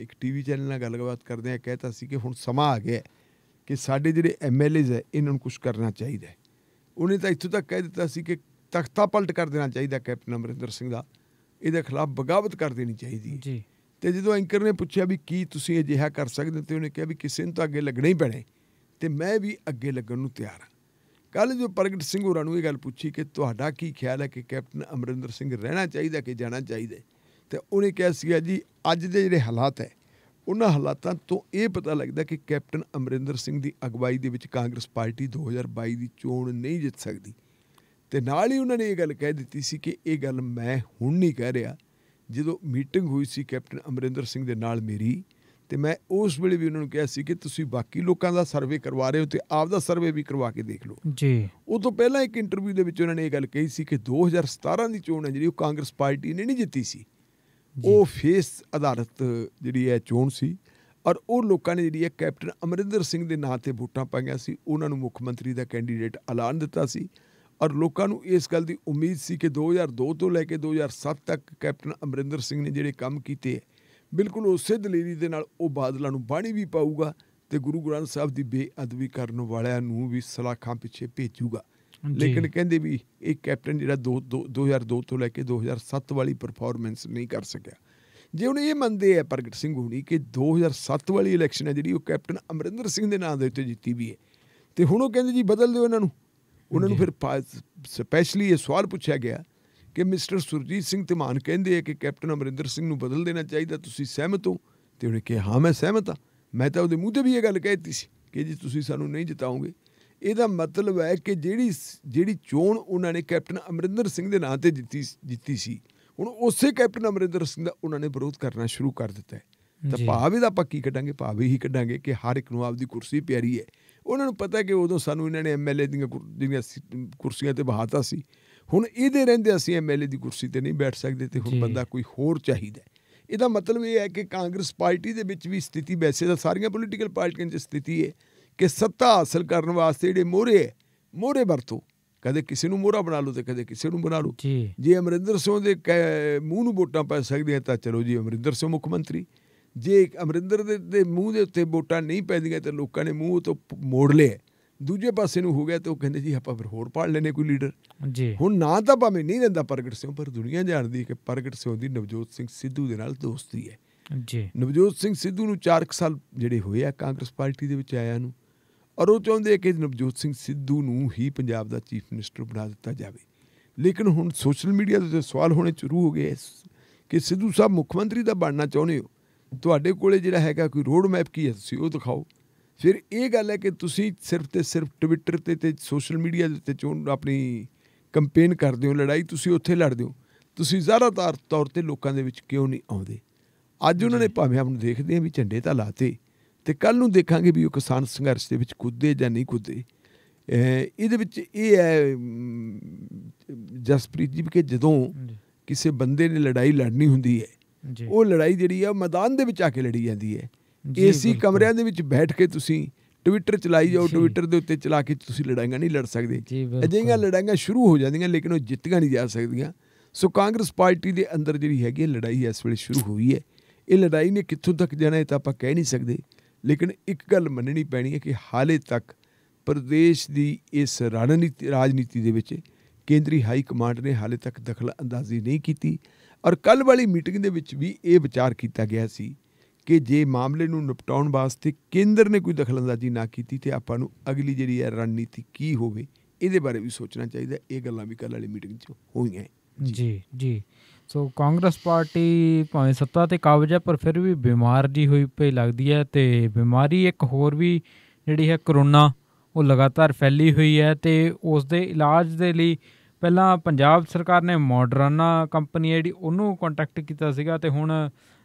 ਇੱਕ ਟੀਵੀ ਚੈਨਲ ਨਾਲ ਗੱਲਬਾਤ ਕਰਦੇ ਆ ਕਹਿਤਾ ਸੀ ਕਿ ਹੁਣ ਸਮਾਂ ਆ ਗਿਆ ਕਿ ਸਾਡੇ ਜਿਹੜੇ ਐਮਐਲਏਜ਼ ਹੈ ਇਹਨਾਂ ਨੂੰ ਕੁਝ ਕਰਨਾ ਚਾਹੀਦਾ ਹੈ ਉਹਨੇ ਤਾਂ ਇੱਥੋਂ ਤੱਕ ਕਹਿ ਦਿੱਤਾ ਸੀ ਕਿ ਤਖਤਾ ਪਲਟ ਕਰ ਦੇਣਾ ਚਾਹੀਦਾ ਕੈਪਟਨ ਅਮਰਿੰਦਰ ਸਿੰਘ ਦਾ ਇਹਦੇ ਖਿਲਾਫ ਬਗਾਵਤ ਕਰ ਦੇਣੀ ਚਾਹੀਦੀ ਜੀ ਤੇ ਜਦੋਂ ਐਂਕਰ ਨੇ ਪੁੱਛਿਆ ਵੀ ਕੀ ਤੁਸੀਂ ਅਜਿਹਾ ਕਰ ਸਕਦੇ ਤੇ ਉਹਨੇ ਕਿਹਾ ਵੀ ਕਿਸੇ ਨੂੰ ਤਾਂ ਅੱਗੇ ਲੱਗਣਾ ਹੀ ਪੈਣਾ ਤੇ ਮੈਂ ਵੀ ਅੱਗੇ ਲੱਗਣ ਨੂੰ ਤਿਆਰ ਹਾਂ ਕੱਲ ਜੋ ਪ੍ਰਗਟ ਸਿੰਘ ਹੋਰਾਂ ਨੂੰ ਇਹ ਗੱਲ ਪੁੱਛੀ ਕਿ ਤੁਹਾਡਾ ਕੀ ਖਿਆਲ ਹੈ ਕਿ ਕੈਪਟਨ ਅਮਰਿੰਦਰ ਸਿੰਘ ਰਹਿਣਾ ਚਾਹੀਦਾ ਕਿ ਜਾਣਾ ਚਾਹੀਦਾ ਤੇ ਉਹਨੇ ਕਿਹਾ ਸੀ ਜੀ ਅੱਜ ਦੇ ਜਿਹੜੇ ਹਾਲਾਤ ਹੈ ਉਹਨਾਂ ਹਾਲਾਤਾਂ ਤੋਂ ਇਹ ਪਤਾ ਲੱਗਦਾ ਕਿ ਕੈਪਟਨ ਅਮਰਿੰਦਰ ਸਿੰਘ ਦੀ ਅਗਵਾਈ ਦੇ ਵਿੱਚ ਕਾਂਗਰਸ ਪਾਰਟੀ 2022 ਦੀ ਚੋਣ ਨਹੀਂ ਜਿੱਤ ਸਕਦੀ ਤੇ ਨਾਲ ਹੀ ਉਹਨਾਂ ਨੇ ਇਹ ਗੱਲ ਕਹਿ ਦਿੱਤੀ ਸੀ ਕਿ ਇਹ ਗੱਲ ਮੈਂ ਹੁਣ ਨਹੀਂ ਕਹਿ ਰਿਹਾ ਜਦੋਂ ਮੀਟਿੰਗ ਹੋਈ ਸੀ ਕੈਪਟਨ ਅਮਰਿੰਦਰ ਸਿੰਘ ਦੇ ਨਾਲ ਮੇਰੀ ਤੇ ਮੈਂ ਉਸ ਵੇਲੇ ਵੀ ਉਹਨਾਂ ਨੂੰ ਕਿਹਾ ਸੀ ਕਿ ਤੁਸੀਂ ਬਾਕੀ ਲੋਕਾਂ ਦਾ ਸਰਵੇ ਕਰਵਾ ਰਹੇ ਹੋ ਤੇ ਆਪ ਦਾ ਸਰਵੇ ਵੀ ਕਰਵਾ ਕੇ ਦੇਖ ਲਓ ਜੀ ਉਹ ਤੋਂ ਪਹਿਲਾਂ ਇੱਕ ਇੰਟਰਵਿਊ ਦੇ ਵਿੱਚ ਉਹਨਾਂ ਨੇ ਇਹ ਗੱਲ ਕਹੀ ਸੀ ਕਿ 2017 ਦੀ ਚੋਣ ਹੈ ਜਿਹੜੀ ਉਹ ਕਾਂਗਰਸ ਪਾਰਟੀ ਨੇ ਨਹੀਂ ਜਿੱਤੀ ਸੀ ਉਹ ਫੇਸ ਆਧਾਰਿਤ ਜਿਹੜੀ ਹੈ ਚੋਣ ਸੀ ਔਰ ਉਹ ਲੋਕਾਂ ਨੇ ਜਿਹੜੀ ਹੈ ਕੈਪਟਨ ਅਮਰਿੰਦਰ ਸਿੰਘ ਦੇ ਨਾਂ ਤੇ ਵੋਟਾਂ ਪਾਈਆਂ ਸੀ ਉਹਨਾਂ ਨੂੰ ਮੁੱਖ ਮੰਤਰੀ ਦਾ ਕੈਂਡੀਡੇਟ ਐਲਾਨ ਦਿੱਤਾ ਸੀ ਔਰ ਲੋਕਾਂ ਨੂੰ ਇਸ ਗੱਲ ਦੀ ਉਮੀਦ ਸੀ ਕਿ 2002 ਤੋਂ ਲੈ ਕੇ 2007 ਤੱਕ ਕੈਪਟਨ ਅਮਰਿੰਦਰ ਸਿੰਘ ਨੇ ਜਿਹੜੇ ਕੰਮ ਕੀਤੇ ਬਿਲਕੁਲ ਉਸੇ ਦਲੇਰੀ ਦੇ ਨਾਲ ਉਹ ਬਾਦਲਾਂ ਨੂੰ ਬਾਣੀ ਵੀ ਪਾਊਗਾ ਤੇ ਗੁਰੂ ਗ੍ਰੰਥ ਸਾਹਿਬ ਦੀ ਬੇਅਦਬੀ ਕਰਨ ਵਾਲਿਆਂ ਨੂੰ ਵੀ ਸਲਾਖਾਂ ਪਿੱਛੇ ਭੇਜੂਗਾ ਲੇਕਿਨ ਕਹਿੰਦੇ ਵੀ ਇਹ ਕੈਪਟਨ ਜਿਹੜਾ 2 2002 ਤੋਂ ਲੈ ਕੇ 2007 ਵਾਲੀ ਪਰਫਾਰਮੈਂਸ ਨਹੀਂ ਕਰ ਸਕਿਆ ਜੇ ਉਹਨੇ ਇਹ ਮੰਨਦੇ ਆ ਪ੍ਰਗਟ ਸਿੰਘ ਹੁਣੀ ਕਿ 2007 ਵਾਲੀ ਇਲੈਕਸ਼ਨ ਹੈ ਜਿਹੜੀ ਉਹ ਕੈਪਟਨ ਅਮਰਿੰਦਰ ਸਿੰਘ ਦੇ ਨਾਂ ਦੇ ਉੱਤੇ ਜਿੱਤੀ ਵੀ ਹੈ ਤੇ ਹੁਣ ਉਹ ਕਹਿੰਦੇ ਜੀ ਬਦਲ ਦਿਓ ਇਹਨਾਂ ਨੂੰ ਉਹਨਾਂ ਨੂੰ ਫਿਰ ਸਪੈਸ਼ਲੀ ਇਹ ਸਵਾਲ ਪੁੱਛਿਆ ਗਿਆ ਕਿ ਮਿਸਟਰ ਸੁਰਜੀਤ ਸਿੰਘ ਧਮਾਨ ਕਹਿੰਦੇ ਆ ਕਿ ਕੈਪਟਨ ਅਮਰਿੰਦਰ ਸਿੰਘ ਨੂੰ ਬਦਲ ਦੇਣਾ ਚਾਹੀਦਾ ਤੁਸੀਂ ਸਹਿਮਤ ਹੋ ਤੇ ਉਹਨੇ ਕਿਹਾ ਹਾਂ ਮੈਂ ਸਹਿਮਤ ਹਾਂ ਮੈਂ ਤਾਂ ਉਹਦੇ ਮੂੰਹ ਤੇ ਵੀ ਇਹ ਗੱਲ ਕਹਿਤੀ ਸੀ ਕਿ ਜੀ ਤੁਸੀਂ ਸਾਨੂੰ ਨਹੀਂ ਜਿਤਾਉਂਗੇ ਇਹਦਾ ਮਤਲਬ ਹੈ ਕਿ ਜਿਹੜੀ ਜਿਹੜੀ ਚੋਣ ਉਹਨਾਂ ਨੇ ਕੈਪਟਨ ਅਮਰਿੰਦਰ ਸਿੰਘ ਦੇ ਨਾਂ ਤੇ ਜਿੱਤੀ ਜਿੱਤੀ ਸੀ ਹੁਣ ਉਸੇ ਕੈਪਟਨ ਅਮਰਿੰਦਰ ਸਿੰਘ ਦਾ ਉਹਨਾਂ ਨੇ ਵਿਰੋਧ ਕਰਨਾ ਸ਼ੁਰੂ ਕਰ ਦਿੱਤਾ ਹੈ ਤਾਂ ਭਾਵ ਇਹਦਾ ਪੱਕੀ ਕੱਢਾਂਗੇ ਭਾਵ ਹੀ ਕੱਢਾਂਗੇ ਕਿ ਹਰ ਇੱਕ ਨੂੰ ਆਪਦੀ ਕੁਰਸੀ ਪਿਆਰੀ ਹੈ ਉਹਨਾਂ ਨੂੰ ਪਤਾ ਕਿ ਉਦੋਂ ਸਾਨੂੰ ਇਹਨਾਂ ਨੇ ਐਮਐਲਏ ਦੀਆਂ ਜਿਹੜੀਆਂ ਕੁਰਸੀਆਂ ਤੇ ਬਹਾਤਾ ਸੀ ਹੁਣ ਇਹਦੇ ਰਹਿੰਦੇ ਅਸੀਂ ਐਮਐਲਏ ਦੀ ਕੁਰਸੀ ਤੇ ਨਹੀਂ ਬੈਠ ਸਕਦੇ ਤੇ ਹੁਣ ਬੰਦਾ ਕੋਈ ਹੋਰ ਚਾਹੀਦਾ ਇਹਦਾ ਮਤਲਬ ਇਹ ਹੈ ਕਿ ਕਾਂਗਰਸ ਪਾਰਟੀ ਦੇ ਵਿੱਚ ਵੀ ਸਥਿਤੀ ਵੈਸੇ ਤਾਂ ਸਾਰੀਆਂ ਪੋਲੀਟੀਕਲ ਪਾਰਟੀਆਂ 'ਚ ਸਥਿਤੀ ਹੈ ਕਿ ਸੱਤਾ ਹਾਸਲ ਕਰਨ ਵਾਸਤੇ ਜਿਹੜੇ ਮੋਹਰੇ ਮੋਹਰੇ ਵਰਤੋ ਕਦੇ ਕਿਸੇ ਨੂੰ ਮੋਹਰਾ ਬਣਾ ਲਓ ਤੇ ਕਦੇ ਕਿਸੇ ਨੂੰ ਬਣਾ ਲਓ ਜੇ ਅਮਰਿੰਦਰ ਸਿੰਘ ਦੇ ਮੂੰਹ ਨੂੰ ਵੋਟਾਂ ਪੈ ਸਕਦੀਆਂ ਤਾਂ ਚਲੋ ਜੀ ਅਮਰਿੰਦਰ ਸਿੰਘ ਮੁੱਖ ਮੰਤਰੀ ਜੇ ਅਮਰਿੰਦਰ ਦੇ ਮੂੰਹ ਦੇ ਉੱਤੇ ਵੋਟਾਂ ਨਹੀਂ ਪੈਂਦੀਆਂ ਤੇ ਲੋਕਾਂ ਨੇ ਮੂੰਹ ਤੋਂ ਮੋੜ ਲਿਆ ਦੂਜੇ ਪਾਸੇ ਨੂੰ ਹੋ ਗਿਆ ਤੇ ਉਹ ਕਹਿੰਦੇ ਜੀ ਆਪਾਂ ਫਿਰ ਹੋਰ ਪਾੜ ਲੈਨੇ ਕੋਈ ਲੀਡਰ ਜੀ ਹੁਣ ਨਾ ਤਾਂ ਭਾਵੇਂ ਨਹੀਂ ਰਹਿੰਦਾ ਪ੍ਰਗਟ ਸਿੰਘ ਪਰ ਦੁਨੀਆ ਜਾਣਦੀ ਹੈ ਕਿ ਪ੍ਰਗਟ ਸਿੰਘ ਦੀ ਨਵਜੋਤ ਸਿੰਘ ਸਿੱਧੂ ਦੇ ਨਾਲ ਦੋਸਤੀ ਹੈ ਜੀ ਨਵਜੋਤ ਸਿੰਘ ਸਿੱਧੂ ਨੂੰ 4 ਸਾਲ ਜਿਹੜੇ ਹੋਏ ਆ ਕਾਂਗਰਸ ਪਾਰਟੀ ਦੇ ਵਿੱਚ ਆਇਆ ਨੂੰ ਔਰ ਉਹ ਚਾਹੁੰਦੇ ਕਿ ਨਵਜੋਤ ਸਿੰਘ ਸਿੱਧੂ ਨੂੰ ਹੀ ਪੰਜਾਬ ਦਾ ਚੀਫ ਮਿਨਿਸਟਰ ਬਣਾ ਦਿੱਤਾ ਜਾਵੇ ਲੇਕਿਨ ਹੁਣ ਸੋਸ਼ਲ ਮੀਡੀਆ ਦੇ ਸਵਾਲ ਹੋਣੇ ਸ਼ੁਰੂ ਹੋ ਗਏ ਕਿ ਸਿੱਧੂ ਸਾਹਿਬ ਮੁੱਖ ਮੰਤਰੀ ਦਾ ਬਣਨਾ ਚਾਹੁੰਦੇ ਹੋ ਤੁਹਾਡੇ ਕੋਲੇ ਜਿਹੜਾ ਹੈਗਾ ਕੋਈ ਰੋਡ ਮੈਪ ਕੀ ਹੈ ਤੁਸੀਂ ਉਹ ਦਿਖਾਓ ਫਿਰ ਇਹ ਗੱਲ ਹੈ ਕਿ ਤੁਸੀਂ ਸਿਰਫ ਤੇ ਸਿਰਫ ਟਵਿੱਟਰ ਤੇ ਤੇ ਸੋਸ਼ਲ ਮੀਡੀਆ ਦੇ ਉੱਤੇ ਚੋਣ ਆਪਣੀ ਕੰਪੇਨ ਕਰਦੇ ਹੋ ਲੜਾਈ ਤੁਸੀਂ ਉੱਥੇ ਲੜਦੇ ਹੋ ਤੁਸੀਂ ਜ਼ਿਆਦਾਤਰ ਤੌਰ ਤੇ ਲੋਕਾਂ ਦੇ ਵਿੱਚ ਕਿਉਂ ਨਹੀਂ ਆਉਂਦੇ ਅੱਜ ਉਹਨਾਂ ਨੇ ਭਾਵੇਂ ਆਪ ਨੂੰ ਦੇਖਦੇ ਆ ਵੀ ਝੰਡੇ ਤਾਂ ਲਾਤੇ ਤੇ ਕੱਲ ਨੂੰ ਦੇਖਾਂਗੇ ਵੀ ਉਹ ਕਿਸਾਨ ਸੰਘਰਸ਼ ਦੇ ਵਿੱਚ ਕੁੱਦੇ ਜਾਂ ਨਹੀਂ ਕੁੱਦੇ ਇਹਦੇ ਵਿੱਚ ਇਹ ਹੈ ਜਸਪ੍ਰੀਤ ਜੀ ਕਿ ਜਦੋਂ ਕਿਸੇ ਬੰਦੇ ਨੇ ਲੜਾਈ ਲੜਨੀ ਹੁੰਦੀ ਹੈ ਉਹ ਲੜਾਈ ਜਿਹੜੀ ਆ ਮੈਦਾਨ ਦੇ ਵਿੱਚ ਆ ਕੇ ਲੜੀ ਜਾਂਦੀ ਹੈ ਏਸੀ ਕਮਰਿਆਂ ਦੇ ਵਿੱਚ ਬੈਠ ਕੇ ਤੁਸੀਂ ਟਵਿੱਟਰ ਚਲਾਈ ਜਾਓ ਟਵਿੱਟਰ ਦੇ ਉੱਤੇ ਚਲਾ ਕੇ ਤੁਸੀਂ ਲੜਾਈਆਂ ਨਹੀਂ ਲੜ ਸਕਦੇ ਅਜਿਹੀਆਂ ਲੜਾਈਆਂ ਸ਼ੁਰੂ ਹੋ ਜਾਂਦੀਆਂ ਲੇਕਿਨ ਉਹ ਜਿੱਤੀਆਂ ਨਹੀਂ ਜਾ ਸਕਦੀਆਂ ਸੋ ਕਾਂਗਰਸ ਪਾਰਟੀ ਦੇ ਅੰਦਰ ਜਿਹੜੀ ਹੈਗੀ ਲੜਾਈ ਇਸ ਵੇਲੇ ਸ਼ੁਰੂ ਹੋਈ ਹੈ ਇਹ ਲੜਾਈ ਨੇ ਕਿੱਥੋਂ ਤੱਕ ਜਾਣਾ ਇਹ ਤਾਂ ਆਪਾਂ ਕਹਿ ਨਹੀਂ ਸਕਦੇ ਲੇਕਿਨ ਇੱਕ ਗੱਲ ਮੰਨਣੀ ਪੈਣੀ ਹੈ ਕਿ ਹਾਲੇ ਤੱਕ ਪ੍ਰਦੇਸ਼ ਦੀ ਇਸ ਰਣਨੀਤੀ ਰਾਜਨੀਤੀ ਦੇ ਵਿੱਚ ਕੇਂਦਰੀ ਹਾਈ ਕਮਾਂਡ ਨੇ ਹਾਲੇ ਤੱਕ ਦਖਲ ਅੰਦਾਜ਼ੀ ਨਹੀਂ ਕੀਤੀ ਔਰ ਕੱਲ ਵਾਲੀ ਮੀਟਿੰਗ ਦੇ ਵਿੱਚ ਵੀ ਇਹ ਵਿਚਾਰ ਕੀਤਾ ਗਿਆ ਸੀ ਕਿ ਜੇ ਮਾਮਲੇ ਨੂੰ ਨਿਪਟਾਉਣ ਵਾਸਤੇ ਕੇਂਦਰ ਨੇ ਕੋਈ ਦਖਲ ਅੰਦਾਜ਼ੀ ਨਾ ਕੀਤੀ ਤੇ ਆਪਾਂ ਨੂੰ ਅਗਲੀ ਜਿਹੜੀ ਹੈ ਰਣਨੀਤੀ ਕੀ ਹੋਵੇ ਇਹਦੇ ਬਾਰੇ ਵੀ ਸੋਚਣਾ ਚਾਹੀਦਾ ਇਹ ਗੱਲਾਂ ਵੀ ਕੱਲ ਵਾਲੀ ਮੀਟਿੰਗ 'ਚ ਹੋਈਆਂ ਜੀ ਜੀ ਸੋ ਕਾਂਗਰਸ ਪਾਰਟੀ ਭਾਵੇਂ ਸੱਤਾ ਤੇ ਕਾਬਜ ਹੈ ਪਰ ਫਿਰ ਵੀ ਬਿਮਾਰ ਜੀ ਹੋਈ ਪਈ ਲੱਗਦੀ ਹੈ ਤੇ ਬਿਮਾਰੀ ਇੱਕ ਹੋਰ ਵੀ ਜਿਹੜੀ ਹੈ ਕਰੋਨਾ ਉਹ ਲਗਾਤਾਰ ਫੈਲੀ ਹੋਈ ਹੈ ਤੇ ਉਸ ਦੇ ਇਲਾਜ ਦੇ ਲਈ ਪਹਿਲਾਂ ਪੰਜਾਬ ਸਰਕਾਰ ਨੇ ਮੋਡਰਨਾ ਕੰਪਨੀ ਜਿਹੜੀ ਉਹਨੂੰ ਕੰਟੈਕਟ ਕੀਤਾ ਸੀਗਾ ਤੇ ਹੁਣ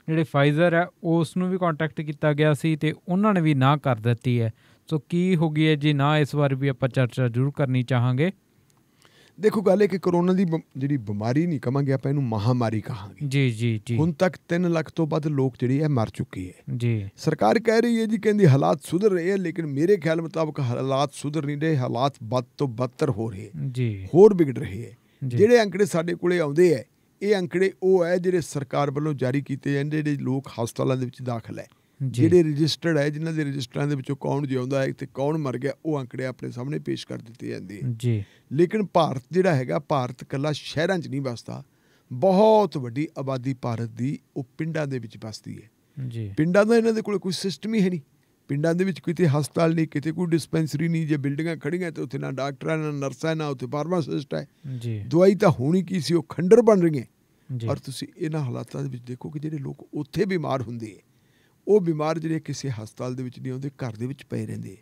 ਜਿਹੜੇ ਫਾਈਜ਼ਰ ਹੈ ਉਸ ਨੂੰ ਵੀ ਕੰਟੈਕਟ ਕੀਤਾ ਗਿਆ ਸੀ ਤੇ ਉਹਨਾਂ ਨੇ ਵੀ ਨਾ ਕਰ ਦਿੱਤੀ ਹੈ ਸੋ ਕੀ ਹੋ ਗਈ ਹੈ ਜੀ ਨਾ ਇਸ ਵਾਰ ਵੀ ਆਪਾਂ ਚਰਚਾ ਜ਼ਰੂਰ ਕਰਨੀ ਚਾਹਾਂਗੇ ਦੇਖੋ ਗੱਲ ਇਹ ਕਿ ਕਰੋਨਾ ਦੀ ਜਿਹੜੀ ਬਿਮਾਰੀ ਨਹੀਂ ਕਹਾਂਗੇ ਆਪਾਂ ਇਹਨੂੰ ਮਹਾਮਾਰੀ ਕਹਾਂਗੇ ਜੀ ਜੀ ਜੀ ਹੁਣ ਤੱਕ 3 ਲੱਖ ਤੋਂ ਵੱਧ ਲੋਕ ਜਿਹੜੇ ਹੈ ਮਰ ਚੁੱਕੇ ਹੈ ਜੀ ਸਰਕਾਰ ਕਹਿ ਰਹੀ ਹੈ ਜੀ ਕਹਿੰਦੀ ਹਾਲਾਤ ਸੁਧਰ ਰਹੇ ਹੈ ਲੇਕਿਨ ਮੇਰੇ ਖਿਆਲ ਮੁਤਾਬਕ ਹਾਲਾਤ ਸੁਧਰ ਨਹੀਂ ਰਹੇ ਹਾਲਾਤ ਬਦ ਤੋਂ ਬਦਤਰ ਹੋ ਰਹੇ ਜੀ ਹੋਰ ਵਿਗੜ ਰਹੇ ਹੈ ਜਿਹੜੇ ਅੰਕੜੇ ਸਾਡੇ ਕੋਲੇ ਆਉਂਦੇ ਹੈ ਇਹ ਅੰਕੜੇ ਉਹ ਹੈ ਜਿਹੜੇ ਸਰਕਾਰ ਵੱਲੋਂ ਜਾਰੀ ਕੀਤੇ ਜਾਂਦੇ ਜਿਹੜੇ ਲੋਕ ਹਸਪਤਾਲਾਂ ਦੇ ਵਿੱਚ ਦਾਖਲ ਹੈ ਜਿਹੜੇ ਰਜਿਸਟਰਡ ਹੈ ਜਿਨ੍ਹਾਂ ਦੇ ਰਜਿਸਟਰਾਂ ਦੇ ਵਿੱਚੋਂ ਕੌਣ ਜਿਉਂਦਾ ਹੈ ਤੇ ਕੌਣ ਮਰ ਗਿਆ ਉਹ ਅੰਕੜੇ ਆਪਣੇ ਸਾਹਮਣੇ ਪੇਸ਼ ਕਰ ਦਿੱਤੇ ਜਾਂਦੇ ਹੈ ਜੀ ਲੇਕਿਨ ਭਾਰਤ ਜਿਹੜਾ ਹੈਗਾ ਭਾਰਤ ਕੱਲਾ ਸ਼ਹਿਰਾਂ 'ਚ ਨਹੀਂ ਵਸਦਾ ਬਹੁਤ ਵੱਡੀ ਆਬਾਦੀ ਭਾਰਤ ਦੀ ਉਹ ਪਿੰਡਾਂ ਦੇ ਵਿੱਚ ਵਸਦੀ ਹੈ ਜੀ ਪਿੰਡਾਂ ਦਾ ਇਹਨਾਂ ਦੇ ਕੋਲ ਕੋਈ ਸਿਸਟਮ ਹੀ ਹੈ ਨਹੀਂ ਪਿੰਡਾਂ ਦੇ ਵਿੱਚ ਕਿਤੇ ਹਸਪਤਾਲ ਨਹੀਂ ਕਿਤੇ ਕੋਈ ਡਿਸਪੈਂਸਰੀ ਨਹੀਂ ਜੇ ਬਿਲਡਿੰਗਾਂ ਖੜੀਆਂ ਤੇ ਉੱਥੇ ਨਾ ਡਾਕਟਰਾਂ ਨਾ ਨਰਸਾਂ ਨਾ ਉੱਥੇ ਫਾਰਮਾਸਿਸਟ ਹੈ ਜੀ ਦਵਾਈ ਤਾਂ ਹੋਣੀ ਕੀ ਸੀ ਉਹ ਖੰਡਰ ਬਣ ਰਹੀਆਂ ਔਰ ਤੁਸੀਂ ਇਹਨਾਂ ਹਾਲਾਤਾਂ ਦੇ ਵਿੱਚ ਦੇਖੋ ਕਿ ਜਿਹੜੇ ਲੋਕ ਉੱਥੇ ਬਿਮਾਰ ਹੁੰਦੇ ਹੈ ਉਹ ਬਿਮਾਰ ਜਿਹੜੇ ਕਿਸੇ ਹਸਪਤਾਲ ਦੇ ਵਿੱਚ ਨਹੀਂ ਆਉਂਦੇ ਘਰ ਦੇ ਵਿੱਚ ਪਏ ਰਹਿੰਦੇ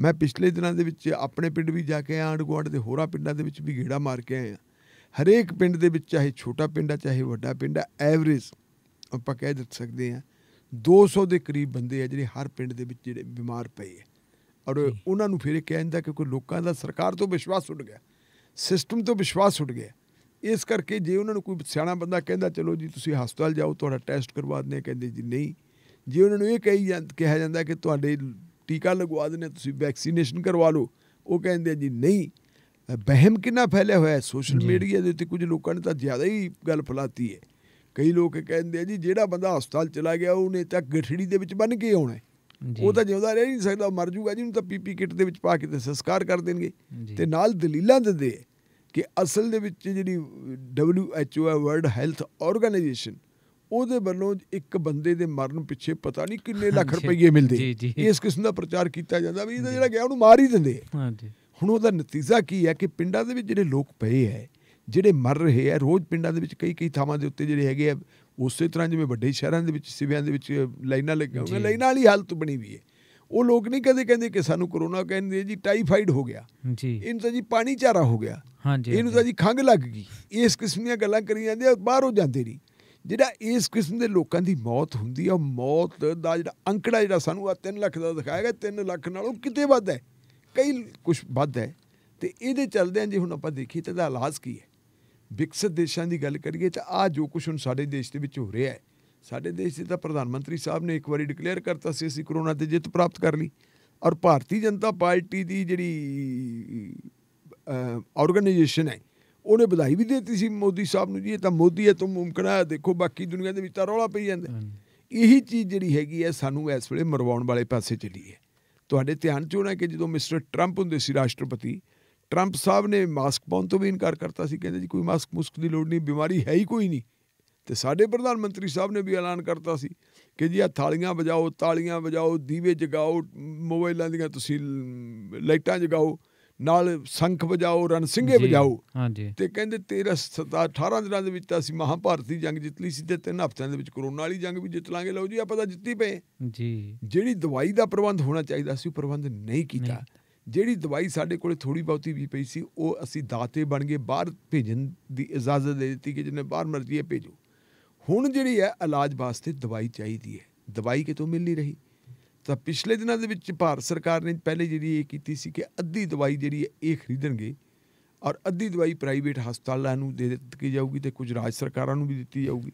ਮੈਂ ਪਿਛਲੇ ਦਿਨਾਂ ਦੇ ਵਿੱਚ ਆਪਣੇ ਪਿੰਡ ਵੀ ਜਾ ਕੇ ਆਂਡ ਗੁਆਂਡ ਦੇ ਹੋਰਾਂ ਪਿੰਡਾਂ ਦੇ ਵਿੱਚ ਵੀ ਘੇੜਾ ਮਾਰ ਕੇ ਆਇਆ ਹਰੇਕ ਪਿੰਡ ਦੇ ਵਿੱਚ ਚਾਹੇ ਛੋਟਾ ਪਿੰਡ ਆ ਚਾਹੇ ਵੱਡਾ ਪਿੰਡ ਆ ਐਵਰੇਜ ਆਪਾਂ ਕਹਿ ਦਿੱਤ ਸਕਦੇ ਆ 200 ਦੇ ਕਰੀਬ ਬੰਦੇ ਆ ਜਿਹੜੇ ਹਰ ਪਿੰਡ ਦੇ ਵਿੱਚ ਜਿਹੜੇ ਬਿਮਾਰ ਪਏ ਆ ਔਰ ਉਹਨਾਂ ਨੂੰ ਫਿਰ ਇਹ ਕਹਿੰਦਾ ਕਿ ਕੋਈ ਲੋਕਾਂ ਦਾ ਸਰਕਾਰ ਤੋਂ ਵਿਸ਼ਵਾਸ ਉੱਡ ਗਿਆ ਸਿਸਟਮ ਤੋਂ ਵਿਸ਼ਵਾਸ ਉੱਡ ਗਿਆ ਇਸ ਕਰਕੇ ਜੇ ਉਹਨਾਂ ਨੂੰ ਕੋਈ ਸਿਆਣਾ ਬੰਦਾ ਕਹਿੰਦਾ ਚਲੋ ਜੀ ਤੁਸੀਂ ਹਸਪਤਾਲ ਜਾਓ ਤੁਹਾਡਾ ਟੈਸਟ ਕਰਵਾ ਦਨੇ ਕਹਿੰਦੇ ਜੀ ਨਹੀਂ ਜੇ ਉਹਨਾਂ ਨੂੰ ਇਹ ਕਹੀ ਕਿਹਾ ਜਾਂਦਾ ਕਿ ਤੁਹਾਡੇ ਟੀਕਾ ਲਗਵਾ ਦਨੇ ਤੁਸੀਂ ਵੈਕਸੀਨੇਸ਼ਨ ਕਰਵਾ ਲਓ ਉਹ ਕਹਿੰਦੇ ਜੀ ਨਹੀਂ ਬਹਿਮ ਕਿੰਨਾ ਫੈਲਿਆ ਹੋਇਆ ਹੈ ਸੋਸ਼ਲ ਮੀਡੀਆ ਦੇ ਉੱਤੇ ਕੁਝ ਲੋਕਾਂ ਨੇ ਤਾਂ ਜ਼ਿਆਦਾ ਹੀ ਗੱਲ ਫਲਾਤੀ ਹੈ ਕਈ ਲੋਕ ਕਹਿੰਦੇ ਆ ਜੀ ਜਿਹੜਾ ਬੰਦਾ ਹਸਪਤਾਲ ਚਲਾ ਗਿਆ ਉਹਨੇ ਤਾਂ ਗਠੜੀ ਦੇ ਵਿੱਚ ਬਨ ਕੇ ਆਉਣਾ ਉਹ ਤਾਂ ਜਿਉਂਦਾ ਰਹਿ ਨਹੀਂ ਸਕਦਾ ਮਰ ਜੂਗਾ ਜੀ ਉਹਨੂੰ ਤਾਂ ਪੀਪੀ ਕਿੱਟ ਦੇ ਵਿੱਚ ਪਾ ਕੇ ਤੇ ਸੰਸਕਾਰ ਕਰ ਦੇਣਗੇ ਤੇ ਨਾਲ ਦਲੀਲਾਂ ਦਿੰਦੇ ਕਿ ਅਸਲ ਦੇ ਵਿੱਚ ਜਿਹੜੀ WHO ਹੈ ਵਰਲਡ ਹੈਲਥ ਆਰਗੇਨਾਈਜੇਸ਼ਨ ਉਹਦੇ ਵੱਲੋਂ ਇੱਕ ਬੰਦੇ ਦੇ ਮਰਨ ਪਿੱਛੇ ਪਤਾ ਨਹੀਂ ਕਿੰਨੇ ਲੱਖ ਰੁਪਏ ਮਿਲਦੇ ਇਸ ਕਿਸਮ ਦਾ ਪ੍ਰਚਾਰ ਕੀਤਾ ਜਾਂਦਾ ਵੀ ਇਹਦਾ ਜਿਹੜਾ ਗਿਆ ਉਹਨੂੰ ਮਾਰ ਹੀ ਦਿੰਦੇ ਹਾਂਜੀ ਹੁਣ ਉਹਦਾ ਨਤੀਜਾ ਕੀ ਹੈ ਕਿ ਪਿੰਡਾਂ ਦੇ ਵਿੱਚ ਜਿਹੜੇ ਲੋਕ ਪਏ ਹੈ ਜਿਹੜੇ ਮਰ ਰਹੇ ਐ ਰੋਜ਼ ਪਿੰਡਾਂ ਦੇ ਵਿੱਚ ਕਈ ਕਈ ਥਾਵਾਂ ਦੇ ਉੱਤੇ ਜਿਹੜੇ ਹੈਗੇ ਆ ਉਸੇ ਤਰ੍ਹਾਂ ਜਿਵੇਂ ਵੱਡੇ ਸ਼ਹਿਰਾਂ ਦੇ ਵਿੱਚ ਸਿਵਿਆਂ ਦੇ ਵਿੱਚ ਲਾਈਨਾਂ ਲੱਗੀਆਂ ਹੋਈਆਂ ਲਾਈਨਾਂ ਵਾਲੀ ਹਾਲਤ ਬਣੀ ਹੋਈ ਹੈ ਉਹ ਲੋਕ ਨਹੀਂ ਕਦੇ ਕਹਿੰਦੇ ਕਿ ਸਾਨੂੰ ਕਰੋਨਾ ਕਹਿੰਦੇ ਜੀ ਟਾਈਫਾਈਡ ਹੋ ਗਿਆ ਜੀ ਇਹਨੂੰ ਤਾਂ ਜੀ ਪਾਣੀ ਚਾਰਾ ਹੋ ਗਿਆ ਹਾਂਜੀ ਇਹਨੂੰ ਤਾਂ ਜੀ ਖੰਗ ਲੱਗ ਗਈ ਇਸ ਕਿਸਮ ਦੀਆਂ ਗੱਲਾਂ ਕਰੀ ਜਾਂਦੇ ਆ ਬਾਹਰੋਂ ਜਾਂਦੇ ਨਹੀਂ ਜਿਹੜਾ ਇਸ ਕਿਸਮ ਦੇ ਲੋਕਾਂ ਦੀ ਮੌਤ ਹੁੰਦੀ ਆ ਮੌਤ ਦਾ ਜਿਹੜਾ ਅੰਕੜਾ ਜਿਹੜਾ ਸਾਨੂੰ ਆ 3 ਲੱਖ ਦਾ ਗਿਆ 3 ਲੱਖ ਨਾਲੋਂ ਕਿਤੇ ਵੱਧ ਹੈ ਕਈ ਕੁਝ ਵੱਧ ਹੈ ਤੇ ਇਹਦੇ ਆ ਜੇ ਹੁਣ ਆਪਾਂ ਦੇਖੀ ਤਾਂ ਦਾ ਇਲਾਜ ਕੀ ਹੈ ਵਿਕਸਿਤ ਦੇਸ਼ਾਂ ਦੀ ਗੱਲ ਕਰੀਏ ਤਾਂ ਆ ਜੋ ਕੁਝ ਹੁਣ ਸਾਡੇ ਦੇਸ਼ ਦੇ ਵਿੱਚ ਹੋ ਰਿਹਾ ਹੈ ਸਾਡੇ ਦੇਸ਼ ਦੇ ਤਾਂ ਪ੍ਰਧਾਨ ਮੰਤਰੀ ਸਾਹਿਬ ਨੇ ਇੱਕ ਵਾਰੀ ਡਿਕਲੇਅਰ ਕਰਤਾ ਸੀ ਅਸੀਂ ਕਰੋਨਾ ਤੇ ਜਿੱਤ ਪ੍ਰਾਪਤ ਕਰ ਲਈ ਔਰ ਭਾਰਤੀ ਜਨਤਾ ਪਾਰਟੀ ਦੀ ਜਿਹੜੀ ਆਰਗੇਨਾਈਜੇਸ਼ਨ ਹੈ ਉਹਨੇ ਵਧਾਈ ਵੀ ਦਿੱਤੀ ਸੀ ਮੋਦੀ ਸਾਹਿਬ ਨੂੰ ਜੀ ਇਹ ਤਾਂ ਮੋਦੀ ਹੈ ਤੋਂ ਮੁਮਕਨ ਹੈ ਦੇਖੋ ਬਾਕੀ ਦੁਨੀਆ ਦੇ ਵਿੱਚ ਤਾਂ ਰੌਲਾ ਪਈ ਜਾਂਦਾ ਇਹੀ ਚੀਜ਼ ਜਿਹੜੀ ਹੈਗੀ ਹੈ ਸਾਨੂੰ ਇਸ ਵੇਲੇ ਮਰਵਾਉਣ ਵਾਲੇ ਪਾਸੇ ਚਲੀ ਹੈ ਤੁਹਾਡੇ ਧਿਆਨ 'ਚ ਹੋਣਾ ਕਿ ਜਦੋਂ ਮਿਸਟਰ ਟਰੰਪ ਹੁੰਦੇ ਸੀ ਰਾਸ਼ਟਰਪਤੀ ਟਰੰਪ ਸਾਹਿਬ ਨੇ ਮਾਸਕ ਪਾਉਣ ਤੋਂ ਵੀ ਇਨਕਾਰ ਕਰਤਾ ਸੀ ਕਹਿੰਦੇ ਜੀ ਕੋਈ ਮਾਸਕ ਮੁਸਕ ਦੀ ਲੋੜ ਨਹੀਂ ਬਿਮਾਰੀ ਹੈ ਹੀ ਕੋਈ ਨਹੀਂ ਤੇ ਸਾਡੇ ਪ੍ਰਧਾਨ ਮੰਤਰੀ ਸਾਹਿਬ ਨੇ ਵੀ ਐਲਾਨ ਕਰਤਾ ਸੀ ਕਿ ਜੀ ਆ ਥਾਲੀਆਂ ਵਜਾਓ ਤਾਲੀਆਂ ਵਜਾਓ ਦੀਵੇ ਜਗਾਓ ਮੋਬਾਈਲਾਂ ਦੀਆਂ ਤੁਸੀਂ ਲਾਈਟਾਂ ਜਗਾਓ ਨਾਲ ਸੰਖ ਵਜਾਓ ਰਣ ਸਿੰਘੇ ਵਜਾਓ ਹਾਂਜੀ ਤੇ ਕਹਿੰਦੇ 13 18 ਦਿਨਾਂ ਦੇ ਵਿੱਚ ਤਾਂ ਅਸੀਂ ਮਹਾਭਾਰਤੀ ਜੰਗ ਜਿੱਤ ਲਈ ਸੀ ਤੇ ਤਿੰਨ ਹਫ਼ਤਿਆਂ ਦੇ ਵਿੱਚ ਕਰੋਨਾ ਵਾਲੀ ਜੰਗ ਵੀ ਜਿੱਤ ਲਾਂਗੇ ਲਓ ਜੀ ਆਪਾਂ ਤਾਂ ਜਿੱਤੀ ਪਏ ਜੀ ਜਿਹੜੀ ਦਵਾਈ ਦਾ ਪ੍ਰਬੰਧ ਹੋਣਾ ਚਾਹੀਦਾ ਸੀ ਉਹ ਪ੍ਰਬੰਧ ਨਹੀਂ ਕੀਤਾ ਜਿਹੜੀ ਦਵਾਈ ਸਾਡੇ ਕੋਲੇ ਥੋੜੀ ਬਹੁਤੀ ਵੀ ਪਈ ਸੀ ਉਹ ਅਸੀਂ ਦਾਤੇ ਬਣ ਗਏ ਬਾਹਰ ਭੇਜਣ ਦੀ ਇਜਾਜ਼ਤ ਦੇ ਦਿੱਤੀ ਕਿ ਜਿਹਨੇ ਬਾਹਰ ਮਰਜ਼ੀ ਹੈ ਭੇਜੋ ਹੁਣ ਜਿਹੜੀ ਹੈ ਇਲਾਜ ਵਾਸਤੇ ਦਵਾਈ ਚਾਹੀਦੀ ਹੈ ਦਵਾਈ ਕਿਤੋਂ ਮਿਲ ਨਹੀਂ ਰਹੀ ਤਾਂ ਪਿਛਲੇ ਦਿਨਾਂ ਦੇ ਵਿੱਚ ਭਾਰਤ ਸਰਕਾਰ ਨੇ ਪਹਿਲੇ ਜਿਹੜੀ ਇਹ ਕੀਤੀ ਸੀ ਕਿ ਅੱਧੀ ਦਵਾਈ ਜਿਹੜੀ ਇਹ ਖਰੀਦਣਗੇ ਔਰ ਅੱਧੀ ਦਵਾਈ ਪ੍ਰਾਈਵੇਟ ਹਸਪਤਾਲਾਂ ਨੂੰ ਦੇ ਦਿੱਤੀ ਜਾਊਗੀ ਤੇ ਕੁਝ ਰਾਜ ਸਰਕਾਰਾਂ ਨੂੰ ਵੀ ਦਿੱਤੀ ਜਾਊਗੀ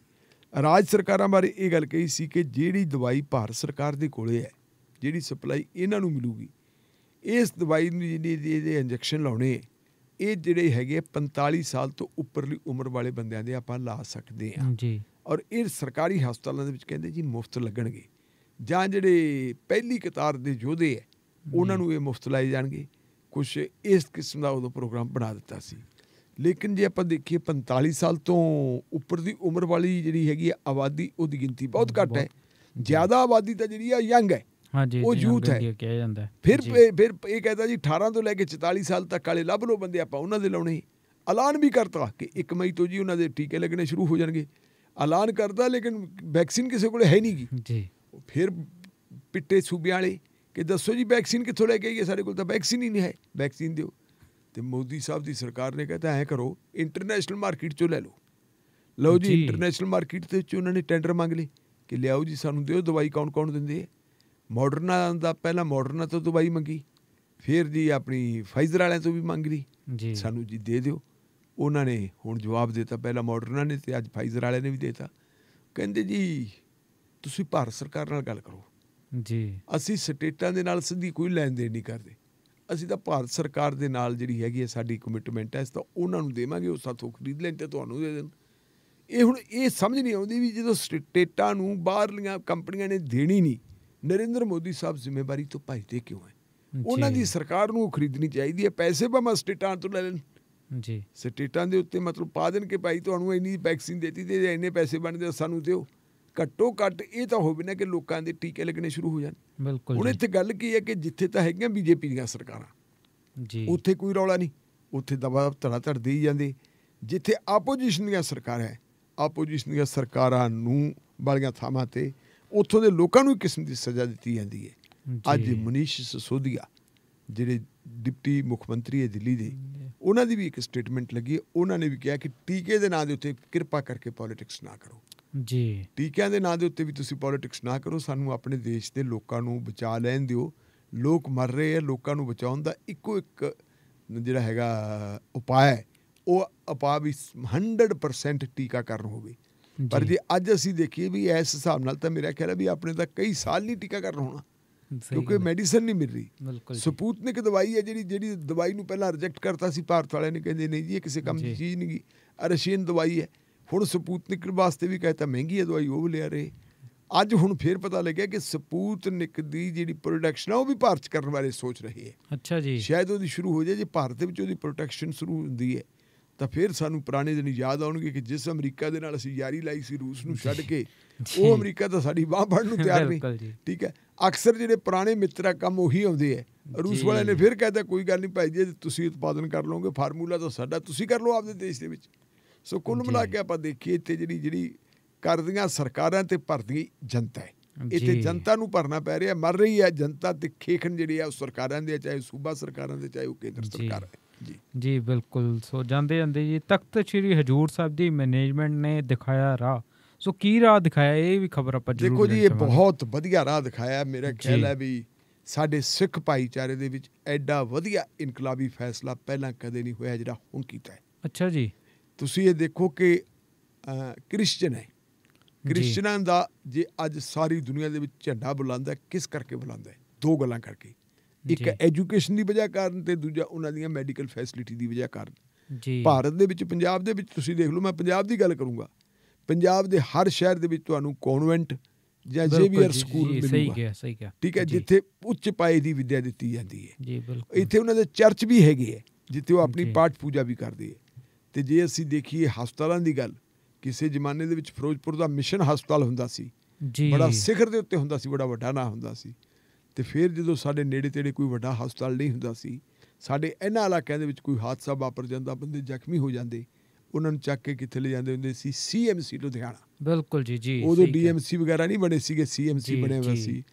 ਰਾਜ ਸਰਕਾਰਾਂ ਬਾਰੇ ਇਹ ਗੱਲ ਕਹੀ ਸੀ ਕਿ ਜਿਹੜੀ ਦਵਾਈ ਭਾਰਤ ਸਰਕਾਰ ਦੇ ਕੋਲੇ ਹੈ ਜਿਹੜੀ ਸਪਲਾਈ ਇਹਨਾਂ ਨੂੰ ਮਿਲੂਗੀ ਇਸ ਦਵਾਈ ਨੂੰ ਜਿਹੜੀ ਇਹਦੇ ਇੰਜੈਕਸ਼ਨ ਲਾਉਣੇ ਇਹ ਜਿਹੜੇ ਹੈਗੇ 45 ਸਾਲ ਤੋਂ ਉੱਪਰਲੀ ਉਮਰ ਵਾਲੇ ਬੰਦਿਆਂ ਦੇ ਆਪਾਂ ਲਾ ਸਕਦੇ ਆ ਜੀ ਔਰ ਇਹ ਸਰਕਾਰੀ ਹਸਪਤਾਲਾਂ ਦੇ ਵਿੱਚ ਕਹਿੰਦੇ ਜੀ ਮੁਫਤ ਲੱਗਣਗੇ ਜਾਂ ਜਿਹੜੇ ਪਹਿਲੀ ਕਤਾਰ ਦੇ ਯੋਧੇ ਐ ਉਹਨਾਂ ਨੂੰ ਇਹ ਮੁਫਤ ਲਾਏ ਜਾਣਗੇ ਕੁਝ ਇਸ ਕਿਸਮ ਦਾ ਉਦੋਂ ਪ੍ਰੋਗਰਾਮ ਬਣਾ ਦਿੱਤਾ ਸੀ ਲੇਕਿਨ ਜੇ ਆਪਾਂ ਦੇਖੀਏ 45 ਸਾਲ ਤੋਂ ਉੱਪਰ ਦੀ ਉਮਰ ਵਾਲੀ ਜਿਹੜੀ ਹੈਗੀ ਆਬਾਦੀ ਉਹਦੀ ਗਿਣਤੀ ਬਹੁਤ ਘੱਟ ਹੈ ਜ਼ਿਆਦਾ ਆਬਾਦੀ ਤਾਂ ਜਿਹੜੀ ਆ ਯੰਗ ਹੈ ਹਾਂਜੀ ਉਹ ਯੂਥ ਹੈ ਕਿਹਾ ਜਾਂਦਾ ਫਿਰ ਫਿਰ ਇਹ ਕਹਿੰਦਾ ਜੀ 18 ਤੋਂ ਲੈ ਕੇ 44 ਸਾਲ ਤੱਕ ਵਾਲੇ ਲੱਭ ਲੋ ਬੰਦੇ ਆਪਾਂ ਉਹਨਾਂ ਦੇ ਲਾਉਣੇ ਐਲਾਨ ਵੀ ਕਰਤਾ ਕਿ 1 ਮਈ ਤੋਂ ਜੀ ਉਹਨਾਂ ਦੇ ਟੀਕੇ ਲੱਗਣੇ ਸ਼ੁਰੂ ਹੋ ਜਾਣਗੇ ਐਲਾਨ ਕਰਦਾ ਲੇਕਿਨ ਵੈਕਸੀਨ ਕਿਸੇ ਕੋਲ ਹੈ ਨਹੀਂ ਜੀ ਫਿਰ ਪਿੱਟੇ ਸੂਬਿਆਂ ਵਾਲੇ ਕਿ ਦੱਸੋ ਜੀ ਵੈਕਸੀਨ ਕਿੱਥੋਂ ਲੈ ਕੇ ਆਈਏ ਸਾਡੇ ਕੋਲ ਤਾਂ ਵੈਕਸੀਨ ਹੀ ਨਹੀਂ ਹੈ ਵੈਕਸੀਨ ਦਿਓ ਤੇ ਮੋਦੀ ਸਾਹਿਬ ਦੀ ਸਰਕਾਰ ਨੇ ਕਹਤਾ ਐ ਕਰੋ ਇੰਟਰਨੈਸ਼ਨਲ ਮਾਰਕੀਟ ਚੋਂ ਲੈ ਲਓ ਲਓ ਜੀ ਇੰਟਰਨੈਸ਼ਨਲ ਮਾਰਕੀਟ ਤੇ ਚ ਉਹਨਾਂ ਨੇ ਟੈਂਡਰ ਮੰਗ ਲਏ ਕਿ ਲਿਆਓ ਜੀ ਸਾਨੂੰ ਦਿਓ ਦਵਾਈ ਕੌਣ-ਕੌਣ ਦਿੰਦੇ ਹੈ ਮਾਡਰਨਾ ਦਾ ਪਹਿਲਾਂ ਮਾਡਰਨਾ ਤੋਂ ਦਵਾਈ ਮੰਗੀ ਫਿਰ ਜੀ ਆਪਣੀ ਫਾਈਜ਼ਰ ਵਾਲਿਆਂ ਤੋਂ ਵੀ ਮੰਗ ਲਈ ਜੀ ਸਾਨੂੰ ਜੀ ਦੇ ਦਿਓ ਉਹਨਾਂ ਨੇ ਹੁਣ ਜਵਾਬ ਦਿੱਤਾ ਪਹਿਲਾਂ ਮਾਡਰਨਾ ਨੇ ਤੇ ਅੱਜ ਫਾਈਜ਼ਰ ਵਾਲਿਆਂ ਨੇ ਵੀ ਦਿੱਤਾ ਕਹਿੰਦੇ ਜੀ ਤੁਸੀਂ ਭਾਰਤ ਸਰਕਾਰ ਨਾਲ ਗੱਲ ਕਰੋ ਜੀ ਅਸੀਂ ਸਟੇਟਾਂ ਦੇ ਨਾਲ ਸਿੱਧੀ ਕੋਈ ਲੈਣ ਦੇਣ ਨਹੀਂ ਕਰਦੇ ਅਸੀਂ ਤਾਂ ਭਾਰਤ ਸਰਕਾਰ ਦੇ ਨਾਲ ਜਿਹੜੀ ਹੈਗੀ ਹੈ ਸਾਡੀ ਕਮਿਟਮੈਂਟ ਹੈ ਇਸ ਤਾਂ ਉਹਨਾਂ ਨੂੰ ਦੇਵਾਂਗੇ ਉਹ ਸਾਥੋਂ ਖਰੀਦ ਲੈਣ ਤੇ ਤੁਹਾਨੂੰ ਦੇ ਦੇਣ ਇਹ ਹੁਣ ਇਹ ਸਮਝ ਨਹੀਂ ਆਉਂਦੀ ਵੀ ਜਦੋਂ ਸਟੇਟਾਂ ਨੂੰ ਬਾਹਰਲੀਆਂ ਕੰਪਨੀਆਂ ਨੇ ਦੇਣੀ ਨਹੀਂ ਨਰਿੰਦਰ ਮੋਦੀ ਸਾਹਿਬ ਜ਼ਿੰਮੇਵਾਰੀ ਤੋਂ ਤੇ ਕਿਉਂ ਹੈ ਉਹਨਾਂ ਦੀ ਸਰਕਾਰ ਨੂੰ ਖਰੀਦਣੀ ਚਾਹੀਦੀ ਹੈ ਪੈਸੇ ਭਾਵੇਂ ਸਟੇਟਾਂ ਤੋਂ ਲੈ ਲੈਣ ਜੀ ਸਟੇਟਾਂ ਦੇ ਉੱਤੇ ਮਤਲਬ ਪਾ ਦੇਣ ਕਿ ਭਾਈ ਤੁਹਾਨੂੰ ਇੰਨੀ ਵੈਕਸੀਨ ਦਿੱਤੀ ਤੇ ਇੰਨੇ ਪੈਸੇ ਬਣਦੇ ਸਾਨੂੰ ਦਿਓ ਘੱਟੋ ਘੱਟ ਇਹ ਤਾਂ ਹੋਵੇ ਨਾ ਕਿ ਲੋਕਾਂ ਦੇ ਟੀਕੇ ਲੱਗਣੇ ਸ਼ੁਰੂ ਹੋ ਜਾਣ ਬਿਲਕੁਲ ਹੁਣ ਇੱਥੇ ਗੱਲ ਕੀ ਹੈ ਕਿ ਜਿੱਥੇ ਤਾਂ ਹੈਗੀਆਂ ਬੀਜੇਪੀ ਦੀਆਂ ਸਰਕਾਰਾਂ ਜੀ ਉੱਥੇ ਕੋਈ ਰੌਲਾ ਨਹੀਂ ਉੱਥੇ ਦਬਾ ਧੜਾ ਧੜ ਦੀ ਜਾਂਦੇ ਜਿੱਥੇ ਆਪੋਜੀਸ਼ਨ ਦੀਆਂ ਸਰਕਾਰਾਂ ਹੈ ਆਪੋਜੀਸ਼ਨ ਦੀਆਂ ਸਰਕਾਰਾਂ ਨੂੰ ਵਾਲੀਆਂ ਥਾਵਾਂ ਤੇ ਉੱਥੋਂ ਦੇ ਲੋਕਾਂ ਨੂੰ ਕਿਸਮ ਦੀ ਸਜ਼ਾ ਦਿੱਤੀ ਜਾਂਦੀ ਹੈ ਅੱਜ ਮਨੀਸ਼ ਸਸੋਦੀਆ ਜਿਹੜੇ ਡਿਪਟੀ ਮੁੱਖ ਮੰਤਰੀ ਹੈ ਦਿੱਲੀ ਦੇ ਉਹਨਾਂ ਦੀ ਵੀ ਇੱਕ ਸਟੇਟਮੈਂਟ ਲੱਗੀ ਉਹਨਾਂ ਨੇ ਵੀ ਕਿਹਾ ਕਿ ਟੀਕੇ ਦੇ ਨਾਂ ਦੇ ਉੱਤੇ ਕਿਰਪਾ ਕਰਕੇ ਪੋਲਿਟਿਕਸ ਨਾ ਕਰੋ ਜੀ ਟੀਕਿਆਂ ਦੇ ਨਾਂ ਦੇ ਉੱਤੇ ਵੀ ਤੁਸੀਂ ਪੋਲਿਟਿਕਸ ਨਾ ਕਰੋ ਸਾਨੂੰ ਆਪਣੇ ਦੇਸ਼ ਦੇ ਲੋਕਾਂ ਨੂੰ ਬਚਾ ਲੈਣ ਦਿਓ ਲੋਕ ਮਰ ਰਹੇ ਆ ਲੋਕਾਂ ਨੂੰ ਬਚਾਉਣ ਦਾ ਇੱਕੋ ਇੱਕ ਜਿਹੜਾ ਹੈਗਾ ਉਪਾਅ ਉਹ ਉਪਾਅ ਵੀ 100% ਟੀਕਾਕਰਨ ਹੋਵੇ ਪਰ ਜੇ ਅੱਜ ਅਸੀਂ ਦੇਖੀਏ ਵੀ ਇਸ ਹਿਸਾਬ ਨਾਲ ਤਾਂ ਮੇਰਾ ਖਿਆਲ ਹੈ ਵੀ ਆਪਣੇ ਤਾਂ ਕਈ ਸਾਲ ਨਹੀਂ ਟੀਕਾਕਰਨ ਹੋਣਾ ਕਿਉਂਕਿ ਮੈਡੀਸਨ ਨਹੀਂ ਮਿਲ ਰਹੀ ਸਪੂਤਨਿਕ ਦਵਾਈ ਹੈ ਜਿਹੜੀ ਜਿਹੜੀ ਦਵਾਈ ਨੂੰ ਪਹਿਲਾਂ ਰਿਜੈਕਟ ਕਰਤਾ ਸੀ ਭਾਰਤ ਵਾਲਿਆਂ ਨੇ ਕਹਿੰਦੇ ਨਹੀਂ ਜੀ ਇਹ ਕਿਸੇ ਕੰਮ ਦੀ ਚੀਜ਼ ਨਹੀਂ ਗਈ ਅਰਸ਼ੀਨ ਦਵਾਈ ਹੈ ਹੁਣ ਸਪੂਤਨਿਕ ਵਾਸਤੇ ਵੀ ਕਹਤਾ ਮਹਿੰਗੀ ਹੈ ਦਵਾਈ ਉਹ ਲਿਆ ਰਹੇ ਅੱਜ ਹੁਣ ਫੇਰ ਪਤਾ ਲੱਗਿਆ ਕਿ ਸਪੂਤਨਿਕ ਦੀ ਜਿਹੜੀ ਪ੍ਰੋਡਕਸ਼ਨ ਆ ਉਹ ਵੀ ਭਾਰਤ ਕਰਨ ਬਾਰੇ ਸੋਚ ਰਹੀ ਹੈ ਅੱਛਾ ਜੀ ਸ਼ਾਇਦ ਉਹਦੀ ਸ਼ੁਰੂ ਹੋ ਜਾਏ ਜੇ ਭਾਰਤ ਦੇ ਵਿੱਚ ਉਹਦੀ ਪ੍ਰੋਟੈਕਸ਼ਨ ਸ਼ੁਰੂ ਹੁੰਦੀ ਹੈ ਤਾਂ ਫਿਰ ਸਾਨੂੰ ਪੁਰਾਣੇ ਦਿਨ ਯਾਦ ਆਉਣਗੇ ਕਿ ਜਿਸ ਅਮਰੀਕਾ ਦੇ ਨਾਲ ਅਸੀਂ ਯਾਰੀ ਲਾਈ ਸੀ ਰੂਸ ਨੂੰ ਛੱਡ ਕੇ ਉਹ ਅਮਰੀਕਾ ਤਾਂ ਸਾਡੀ ਬਾਹ ਫੜਨ ਨੂੰ ਤਿਆਰ ਨਹੀਂ ਠੀਕ ਹੈ ਅਕਸਰ ਜਿਹੜੇ ਪੁਰਾਣੇ ਮਿੱਤਰਾ ਕੰਮ ਉਹੀ ਆਉਂਦੇ ਐ ਰੂਸ ਵਾਲਿਆਂ ਨੇ ਫਿਰ ਕਹਿੰਦਾ ਕੋਈ ਗੱਲ ਨਹੀਂ ਭਾਈ ਜੀ ਤੁਸੀਂ ਉਤਪਾਦਨ ਕਰ ਲਓਗੇ ਫਾਰਮੂਲਾ ਤਾਂ ਸਾਡਾ ਤੁਸੀਂ ਕਰ ਲਓ ਆਪਦੇ ਦੇਸ਼ ਦੇ ਵਿੱਚ ਸੋ ਕੁੱਲ ਮਿਲਾ ਕੇ ਆਪਾਂ ਦੇਖੀਏ ਇੱਥੇ ਜਿਹੜੀ ਜਿਹੜੀ ਕਰਦੀਆਂ ਸਰਕਾਰਾਂ ਤੇ ਭਰਦੀ ਜਨਤਾ ਹੈ ਇੱਥੇ ਜਨਤਾ ਨੂੰ ਭਰਨਾ ਪੈ ਰਿਹਾ ਮਰ ਰਹੀ ਹੈ ਜਨਤਾ ਤੇ ਖੇਖਣ ਜਿਹੜੀ ਆ ਉਹ ਸਰਕਾਰਾਂ ਦੇ ਚਾਹੇ ਸੂਬਾ ਸਰਕਾਰਾਂ ਦੇ ਚਾਹੇ ਉਹ ਕੇਂਦਰ ਸਰਕਾਰ ਹੈ ਜੀ ਬਿਲਕੁਲ ਸੋ ਜਾਂਦੇ ਜਾਂਦੇ ਜੀ ਤਖਤ ਸ੍ਰੀ ਹਜੂਰ ਸਾਹਿਬ ਦੀ ਮੈਨੇਜਮੈਂਟ ਨੇ ਦਿਖਾਇਆ ਰਾਹ ਸੋ ਕੀ ਰਾਹ ਦਿਖਾਇਆ ਇਹ ਵੀ ਖਬਰ ਆਪਾਂ ਜ਼ਰੂਰ ਦੇਖੋ ਜੀ ਇਹ ਬਹੁਤ ਵਧੀਆ ਰਾਹ ਦਿਖਾਇਆ ਮੇਰਾ ਖਿਆਲ ਹੈ ਵੀ ਸਾਡੇ ਸਿੱਖ ਭਾਈਚਾਰੇ ਦੇ ਵਿੱਚ ਐਡਾ ਵਧੀਆ ਇਨਕਲਾਬੀ ਫੈਸਲਾ ਪਹਿਲਾਂ ਕਦੇ ਨਹੀਂ ਹੋਇਆ ਜਿਹੜਾ ਹੁਣ ਕੀਤਾ ਹੈ ਅੱਛਾ ਜੀ ਤੁਸੀਂ ਇਹ ਦੇਖੋ ਕਿ ਕ੍ਰਿਸਚੀਅਨ ਹੈ ਕ੍ਰਿਸਚਨਾਂ ਦਾ ਜੇ ਅੱਜ ਸਾਰੀ ਦੁਨੀਆ ਦੇ ਵਿੱਚ ਝੰਡਾ ਬੁਲੰਦ ਹੈ ਕਿਸ ਕਰਕੇ ਬੁਲੰਦ ਹੈ ਦੋ ਗੱਲਾਂ ਕਰਕੇ ਇੱਕ ਐਜੂਕੇਸ਼ਨ ਦੀ ਵਜ੍ਹਾ ਕਾਰਨ ਤੇ ਦੂਜਾ ਉਹਨਾਂ ਦੀਆਂ ਮੈਡੀਕਲ ਫੈਸਿਲਿਟੀ ਦੀ ਵਜ੍ਹਾ ਕਾਰਨ ਜੀ ਭਾਰਤ ਦੇ ਵਿੱਚ ਪੰਜਾਬ ਦੇ ਵਿੱਚ ਤੁਸੀਂ ਦੇਖ ਲਓ ਮੈਂ ਪੰਜਾਬ ਦੀ ਗੱਲ ਕਰੂੰਗਾ ਪੰਜਾਬ ਦੇ ਹਰ ਸ਼ਹਿਰ ਦੇ ਵਿੱਚ ਤੁਹਾਨੂੰ ਕਨਵੈਂਟ ਜਾਂ ਜੇਵੀਆਰ ਸਕੂਲ ਮਿਲੂਗਾ ਸਹੀ ਗਿਆ ਸਹੀ ਗਿਆ ਠੀਕ ਹੈ ਜਿੱਥੇ ਉੱਚ ਪਾਏ ਦੀ ਵਿੱਦਿਆ ਦਿੱਤੀ ਜਾਂਦੀ ਹੈ ਜੀ ਬਿਲਕੁਲ ਇੱਥੇ ਉਹਨਾਂ ਦੇ ਚਰਚ ਵੀ ਹੈਗੇ ਹੈ ਜਿੱਥੇ ਉਹ ਆਪਣੀ ਪਾਠ ਪੂਜਾ ਵੀ ਕਰਦੇ ਹੈ ਤੇ ਜੇ ਅਸੀਂ ਦੇਖੀਏ ਹਸਪਤਾਲਾਂ ਦੀ ਗੱਲ ਕਿਸੇ ਜ਼ਮਾਨੇ ਦੇ ਵਿੱਚ ਫਿਰੋਜ਼ਪੁਰ ਦਾ ਮਿਸ਼ਨ ਹਸਪਤਾਲ ਹੁੰਦਾ ਸੀ ਜੀ ਬੜਾ ਸਿਖਰ ਦੇ ਉੱਤੇ ਹੁੰਦਾ ਸੀ ਬੜਾ ਵੱਡਾ ਨਾ ਹੁੰਦਾ ਸੀ ਤੇ ਫਿਰ ਜਦੋਂ ਸਾਡੇ ਨੇੜੇ ਤੇੜੇ ਕੋਈ ਵੱਡਾ ਹਸਪਤਾਲ ਨਹੀਂ ਹੁੰਦਾ ਸੀ ਸਾਡੇ ਇਹਨਾਂ ਇਲਾਕਿਆਂ ਦੇ ਵਿੱਚ ਕੋਈ ਹਾਦਸਾ ਵਾਪਰ ਜਾਂਦਾ ਬੰਦੇ ਜ਼ਖਮੀ ਹੋ ਜਾਂਦੇ ਉਹਨਾਂ ਨੂੰ ਚੱਕ ਕੇ ਕਿੱਥੇ ਲੈ ਜਾਂਦੇ ਹੁੰਦੇ ਸੀ ਸੀਐਮਸੀ ਲੁਧਿਆਣਾ ਬਿਲਕੁਲ ਜੀ ਜੀ ਉਦੋਂ ਡੀਐਮਸੀ ਵਗੈਰਾ ਨਹੀਂ ਬਣੇ ਸੀਗੇ ਸੀਐਮਸੀ ਬਣੇ ਹੋਏ ਸੀ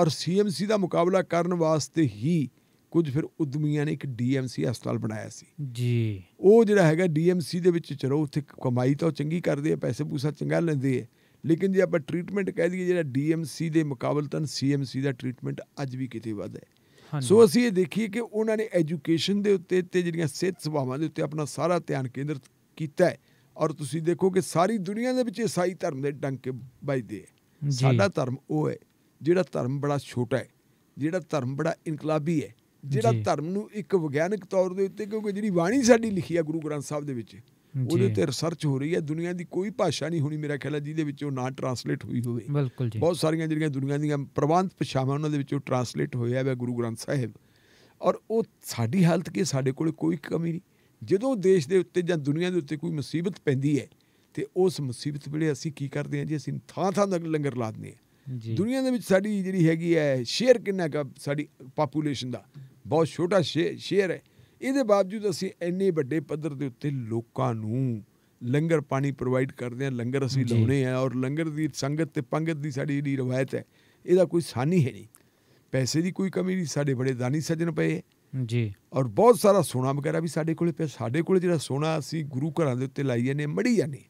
ਔਰ ਸੀਐਮਸੀ ਦਾ ਮੁਕਾਬਲਾ ਕਰਨ ਵਾਸਤੇ ਹੀ ਕੁਝ ਫਿਰ ਉਦਮੀਆਂ ਨੇ ਇੱਕ ਡੀਐਮਸੀ ਹਸਪਤਾਲ ਬਣਾਇਆ ਸੀ ਜੀ ਉਹ ਜਿਹੜਾ ਹੈਗਾ ਡੀਐਮਸੀ ਦੇ ਵਿੱਚ ਚਲੋ ਉੱਥੇ ਕਮਾਈ ਤਾਂ ਚੰਗੀ ਕਰਦੇ ਆ ਪੈਸੇ ਪੂਸਾ ਚੰਗਾ ਲੈਂਦੇ ਆ ਲੇਕਿਨ ਜੇ ਆਪਾਂ ਟ੍ਰੀਟਮੈਂਟ ਕਹਿ ਦਈਏ ਜਿਹੜਾ ਡੀਐਮਸੀ ਦੇ ਮੁਕਾਬਲਤਨ ਸੀਐਮਸੀ ਦਾ ਟ੍ਰੀਟਮੈਂਟ ਅੱਜ ਵੀ ਕਿਤੇ ਵੱਧ ਹੈ ਸੋ ਅਸੀਂ ਇਹ ਦੇਖੀਏ ਕਿ ਉਹਨਾਂ ਨੇ ਐਜੂਕੇਸ਼ਨ ਦੇ ਉੱਤੇ ਤੇ ਜਿਹੜੀਆਂ ਸਿਹਤ ਸੇਵਾਵਾਂ ਦੇ ਉੱਤੇ ਆਪਣਾ ਸਾਰਾ ਧਿਆਨ ਕੇਂਦਰਿਤ ਕੀਤਾ ਹੈ ਔਰ ਤੁਸੀਂ ਦੇਖੋ ਕਿ ਸਾਰੀ ਦੁਨੀਆ ਦੇ ਵਿੱਚ ਈਸਾਈ ਧਰਮ ਦੇ ਡੰਕੇ ਵੱਜਦੇ ਹੈ ਸਾਡਾ ਧਰਮ ਉਹ ਹੈ ਜਿਹੜਾ ਧਰਮ ਬੜਾ ਛੋਟਾ ਹੈ ਜਿਹੜਾ ਧਰਮ ਬੜਾ ਇਨਕਲਾਬੀ ਹੈ ਜਿਹੜਾ ਧਰਮ ਨੂੰ ਇੱਕ ਵਿਗਿਆਨਕ ਤੌਰ ਦੇ ਉੱਤੇ ਕਿਉਂਕਿ ਜਿਹੜੀ ਬਾਣੀ ਸਾਡੀ ਲਿਖੀ ਆ ਗੁਰੂ ਗ੍ਰੰਥ ਸਾਹਿਬ ਦੇ ਵਿੱਚ ਉਹਦੇ ਤੇ ਰਿਸਰਚ ਹੋ ਰਹੀ ਹੈ ਦੁਨੀਆ ਦੀ ਕੋਈ ਭਾਸ਼ਾ ਨਹੀਂ ਹੋਣੀ ਮੇਰਾ ਖਿਆਲ ਹੈ ਜਿਹਦੇ ਵਿੱਚ ਉਹ ਨਾ ਟਰਾਂਸਲੇਟ ਹੋਈ ਹੋਵੇ ਬਿਲਕੁਲ ਜੀ ਬਹੁਤ ਸਾਰੀਆਂ ਜਿਹੜੀਆਂ ਦੁਨੀਆ ਦੀਆਂ ਪ੍ਰਵਾਨਤ ਭਾਸ਼ਾਵਾਂ ਉਹਨਾਂ ਦੇ ਵਿੱਚੋਂ ਟਰਾਂਸਲੇਟ ਹੋਇਆ ਹੈ ਗੁਰੂ ਗ੍ਰੰਥ ਸਾਹਿਬ ਔਰ ਉਹ ਸਾਡੀ ਹਾਲਤ ਕੀ ਸਾਡੇ ਕੋਲ ਕੋਈ ਕਮੀ ਨਹੀਂ ਜਦੋਂ ਦੇਸ਼ ਦੇ ਉੱਤੇ ਜਾਂ ਦੁਨੀਆ ਦੇ ਉੱਤੇ ਕੋਈ ਮੁਸੀਬਤ ਪੈਂਦੀ ਹੈ ਤੇ ਉਸ ਮੁਸੀਬਤ ਵੇਲੇ ਅਸੀਂ ਕੀ ਕਰਦੇ ਹਾਂ ਜੀ ਅਸੀਂ ਥਾਂ ਥਾਂ ਦਾ ਲੰਗਰ ਲਾ ਦਿੰਦੇ ਹਾਂ ਦੁਨੀਆ ਦੇ ਵਿੱਚ ਸਾਡੀ ਜਿਹੜੀ ਹੈਗੀ ਹੈ ਸ਼ੇਅਰ ਕਿੰਨਾ ਕਾ ਸਾਡੀ ਪੋਪੂਲੇਸ਼ਨ ਦਾ ਬਹੁਤ ਛੋਟਾ ਸ਼ੇਅਰ ਹੈ ਇਹਦੇ ਬਾਵਜੂਦ ਅਸੀਂ ਇੰਨੇ ਵੱਡੇ ਪੱਧਰ ਦੇ ਉੱਤੇ ਲੋਕਾਂ ਨੂੰ ਲੰਗਰ ਪਾਣੀ ਪ੍ਰੋਵਾਈਡ ਕਰਦੇ ਆ ਲੰਗਰ ਅਸੀਂ ਲਾਉਨੇ ਆ ਔਰ ਲੰਗਰ ਦੀ ਸੰਗਤ ਤੇ ਪੰਗਤ ਦੀ ਸਾਡੀ ਜਿਹੜੀ ਰਵਾਇਤ ਹੈ ਇਹਦਾ ਕੋਈ ਸਾਨੀ ਹੈ ਨਹੀਂ ਪੈਸੇ ਦੀ ਕੋਈ ਕਮੀ ਨਹੀਂ ਸਾਡੇ ਬੜੇ ਦਾਨੀ ਸੱਜਣ ਪਏ ਜੀ ਔਰ ਬਹੁਤ ਸਾਰਾ ਸੋਨਾ ਵਗੈਰਾ ਵੀ ਸਾਡੇ ਕੋਲੇ ਪਿਆ ਸਾਡੇ ਕੋਲੇ ਜਿਹੜਾ ਸੋਨਾ ਅਸੀਂ ਗੁਰੂ ਘਰਾਂ ਦੇ ਉੱਤੇ ਲਾਈਏ ਨੇ ਮੜੀ ਜਾਂਦੇ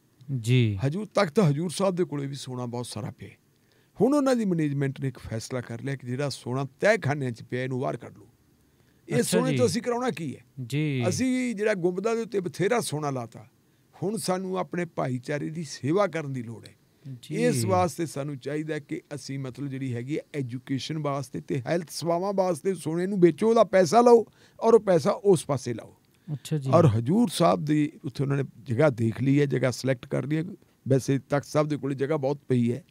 ਜੀ ਹਜੂਰ ਤਾਂ ਹਜੂਰ ਸਾਹਿਬ ਦੇ ਕੋਲੇ ਵੀ ਸੋਨਾ ਬਹੁਤ ਸਾਰਾ ਪਿਆ ਹੁਣ ਉਹਨਾਂ ਦੀ ਮੈਨੇਜਮੈਂਟ ਨੇ ਇੱਕ ਫੈਸਲਾ ਕਰ ਲਿਆ ਕਿ ਜਿਹੜਾ ਸੋਨਾ ਤੈਅ ਖਾਨਿਆਂ 'ਚ ਪਿਆ ਇਹਨੂੰ ਬਾਹਰ ਕੱਢ ਲਓ ਇਹ ਸੋਨੇ ਤੋਂ ਅਸੀਂ ਕਰਾਉਣਾ ਕੀ ਹੈ ਜੀ ਅਸੀਂ ਜਿਹੜਾ ਗੁੰਬਦਾਂ ਦੇ ਉੱਤੇ ਬਥੇਰਾ ਸੋਨਾ ਲਾਤਾ ਹੁਣ ਸਾਨੂੰ ਆਪਣੇ ਭਾਈਚਾਰੇ ਦੀ ਸੇਵਾ ਕਰਨ ਦੀ ਲੋੜ ਹੈ ਇਸ ਵਾਸਤੇ ਸਾਨੂੰ ਚਾਹੀਦਾ ਕਿ ਅਸੀਂ ਮਤਲਬ ਜਿਹੜੀ ਹੈਗੀ ਐਜੂਕੇਸ਼ਨ ਵਾਸਤੇ ਤੇ ਹੈਲਥ ਸੇਵਾਵਾਂ ਵਾਸਤੇ ਸੋਨੇ ਨੂੰ ਵੇਚੋ ਉਹਦਾ ਪੈਸਾ ਲਓ ਔਰ ਉਹ ਪੈਸਾ ਉਸ ਪਾਸੇ ਲਾਓ ਅੱਛਾ ਜੀ ਔਰ ਹਜੂਰ ਸਾਹਿਬ ਦੀ ਉੱਥੇ ਉਹਨਾਂ ਨੇ ਜਗ੍ਹਾ ਦੇਖ ਲਈ ਹੈ ਜਗ੍ਹਾ ਸਿਲੈਕਟ ਕਰ ਲਈ ਹੈ ਵੈਸੇ ਤੱਕ ਸਾਹਿਬ ਦੇ ਕੋਲ ਜਗ੍ਹਾ ਬਹੁਤ ਪਈ ਹੈ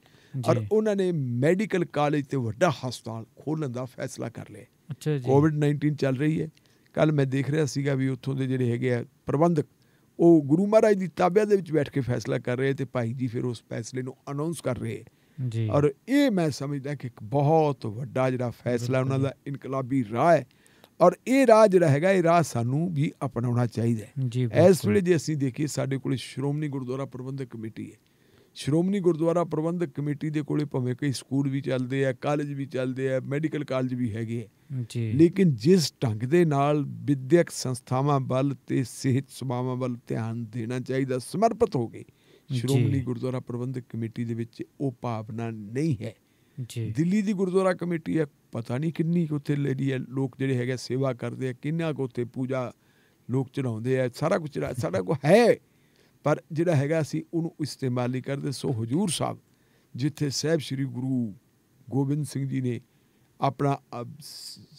ਔਰ ਉਹਨਾਂ ਨੇ ਮੈਡੀਕਲ ਕਾਲਜ ਤੇ ਵੱਡਾ ਹਸਪਤਾਲ ਖੋਲਣ ਦਾ ਫੈਸਲਾ ਕਰ ਲਿਆ ਅੱਛਾ ਜੀ ਕੋਵਿਡ 19 ਚੱਲ ਰਹੀ ਹੈ ਕੱਲ ਮੈਂ ਦੇਖ ਰਿਹਾ ਸੀਗਾ ਵੀ ਉੱਥੋਂ ਦੇ ਜਿਹੜੇ ਹੈਗੇ ਆ ਪ੍ਰਬੰਧਕ ਉਹ ਗੁਰੂ ਮਹਾਰਾਜ ਦੀ ਤਾਬਿਆ ਦੇ ਵਿੱਚ ਬੈਠ ਕੇ ਫੈਸਲਾ ਕਰ ਰਹੇ ਤੇ ਭਾਈ ਜੀ ਫਿਰ ਉਸ ਫੈਸਲੇ ਨੂੰ ਅਨਾਉਂਸ ਕਰ ਰਹੇ ਜੀ ਔਰ ਇਹ ਮੈਂ ਸਮਝਦਾ ਕਿ ਇੱਕ ਬਹੁਤ ਵੱਡਾ ਜਿਹੜਾ ਫੈਸਲਾ ਉਹਨਾਂ ਦਾ ਇਨਕਲਾਬੀ ਰਾਹ ਹੈ ਔਰ ਇਹ ਰਾਹ ਜਿਹੜਾ ਹੈਗਾ ਇਹ ਰਾਹ ਸਾਨੂੰ ਵੀ ਅਪਣਾਉਣਾ ਚਾਹੀਦਾ ਹੈ ਇਸ ਵੇਲੇ ਜੇ ਅਸੀਂ ਦੇਖੀਏ ਸਾਡੇ ਕੋਲ ਸ਼੍ਰੋਮਣੀ ਗੁਰਦੁਆਰਾ ਪ੍ਰਬੰਧਕ ਕਮੇਟੀ ਹੈ ਸ਼੍ਰੋਮਣੀ ਗੁਰਦੁਆਰਾ ਪ੍ਰਬੰਧਕ ਕਮੇਟੀ ਦੇ ਕੋਲੇ ਭਵੇਂ ਕਈ ਸਕੂਲ ਵੀ ਚੱਲਦੇ ਆ ਕਾਲਜ ਵੀ ਚੱਲਦੇ ਆ ਮੈਡੀਕਲ ਕਾਲਜ ਵੀ ਹੈਗੇ ਆ ਜੀ ਲੇਕਿਨ ਜਿਸ ਢੰਗ ਦੇ ਨਾਲ ਵਿਦਿਅਕ ਸੰਸਥਾਵਾਂ ਵੱਲ ਤੇ ਸਿਹਤ ਸੇਵਾਵਾਂ ਵੱਲ ਧਿਆਨ ਦੇਣਾ ਚਾਹੀਦਾ ਸਮਰਪਿਤ ਹੋ ਗਏ ਸ਼੍ਰੋਮਣੀ ਗੁਰਦੁਆਰਾ ਪ੍ਰਬੰਧਕ ਕਮੇਟੀ ਦੇ ਵਿੱਚ ਉਹ ਭਾਵਨਾ ਨਹੀਂ ਹੈ ਜੀ ਦਿੱਲੀ ਦੀ ਗੁਰਦੁਆਰਾ ਕਮੇਟੀ ਹੈ ਪਤਾ ਨਹੀਂ ਕਿੰਨੀ ਉੱਥੇ ਲੇਡੀ ਹੈ ਲੋਕ ਜਿਹੜੇ ਹੈਗੇ ਸੇਵਾ ਕਰਦੇ ਆ ਕਿੰਨਾ ਕੁ ਉੱਥੇ ਪੂਜਾ ਲੋਕ ਚੜਾਉਂਦੇ ਆ ਸਾਰਾ ਕੁਝ ਸਾਡਾ ਕੋ ਹੈ ਪਰ ਜਿਹੜਾ ਹੈਗਾ ਸੀ ਉਹਨੂੰ ਇਸਤੇਮਾਲ ਨਹੀਂ ਕਰਦੇ ਸੋ ਹਜੂਰ ਸਾਹਿਬ ਜਿੱਥੇ ਸਹਿਬ ਸ੍ਰੀ ਗੁਰੂ ਗੋਬਿੰਦ ਸਿੰਘ ਜੀ ਨੇ ਆਪਣਾ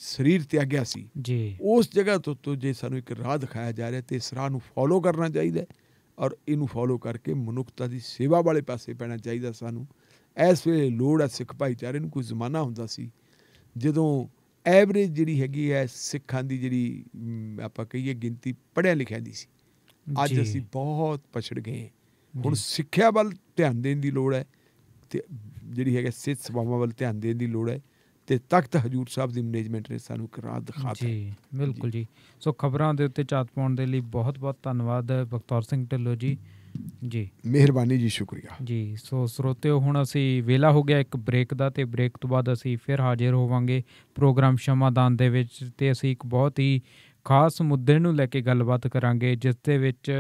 ਸਰੀਰ ਤਿਆਗਿਆ ਸੀ ਜੀ ਉਸ ਜਗ੍ਹਾ ਤੋਂ ਤੋਂ ਜੇ ਸਾਨੂੰ ਇੱਕ ਰਾਹ ਦਿਖਾਇਆ ਜਾ ਰਿਹਾ ਤੇ ਇਸ ਰਾਹ ਨੂੰ ਫੋਲੋ ਕਰਨਾ ਚਾਹੀਦਾ ਔਰ ਇਹਨੂੰ ਫੋਲੋ ਕਰਕੇ ਮਨੁੱਖਤਾ ਦੀ ਸੇਵਾ ਵਾਲੇ ਪਾਸੇ ਪੈਣਾ ਚਾਹੀਦਾ ਸਾਨੂੰ ਐਸ ਵੇਲੇ ਲੋੜ ਹੈ ਸਿੱਖ ਭਾਈਚਾਰੇ ਨੂੰ ਕੋਈ ਜ਼ਮਾਨਾ ਹੁੰਦਾ ਸੀ ਜਦੋਂ ਐਵਰੇਜ ਜਿਹੜੀ ਹੈਗੀ ਹੈ ਸਿੱਖਾਂ ਦੀ ਜਿਹੜੀ ਆਪਾਂ ਕਹੀਏ ਗਿਣਤੀ ਪੜਿਆ ਲਿਖਿਆ ਦੀ ਸੀ ਅੱਜ ਅਸੀਂ ਬਹੁਤ ਪਛੜ ਗਏ ਹੁਣ ਸਿੱਖਿਆ ਵੱਲ ਧਿਆਨ ਦੇਣ ਦੀ ਲੋੜ ਹੈ ਤੇ ਜਿਹੜੀ ਹੈਗਾ ਸਿੱਖ ਸਭਾਵਾਂ ਵੱਲ ਧਿਆਨ ਦੇਣ ਦੀ ਲੋੜ ਹੈ ਤੇ ਤਖਤ ਹਜੂਰ ਸਾਹਿਬ ਦੀ ਮੈਨੇਜਮੈਂਟ ਨੇ ਸਾਨੂੰ ਕਰਾ ਦਿਖਾਤਾ ਜੀ ਬਿਲਕੁਲ ਜੀ ਸੋ ਖਬਰਾਂ ਦੇ ਉੱਤੇ ਚਾਤ ਪਾਉਣ ਦੇ ਲਈ ਬਹੁਤ-ਬਹੁਤ ਧੰਨਵਾਦ ਬਖਤੌਰ ਸਿੰਘ ਢਿੱਲੋ ਜੀ ਜੀ ਮਿਹਰਬਾਨੀ ਜੀ ਸ਼ੁਕਰੀਆ ਜੀ ਸੋ ਸਰੋਤਿਓ ਹੁਣ ਅਸੀਂ ਵੇਲਾ ਹੋ ਗਿਆ ਇੱਕ ਬ੍ਰੇਕ ਦਾ ਤੇ ਬ੍ਰੇਕ ਤੋਂ ਬਾਅਦ ਅਸੀਂ ਫਿਰ ਹਾਜ਼ਰ ਹੋਵਾਂਗੇ ਪ੍ਰੋਗਰਾਮ ਸ਼ਮਾਦਾਨ ਦੇ ਵਿੱਚ ਤੇ ਅਸੀਂ ਇੱਕ ਬਹੁਤ ਹੀ ਖਾਸ ਮੁੱਦੇ ਨੂੰ ਲੈ ਕੇ ਗੱਲਬਾਤ ਕਰਾਂਗੇ ਜਿਸ ਦੇ ਵਿੱਚ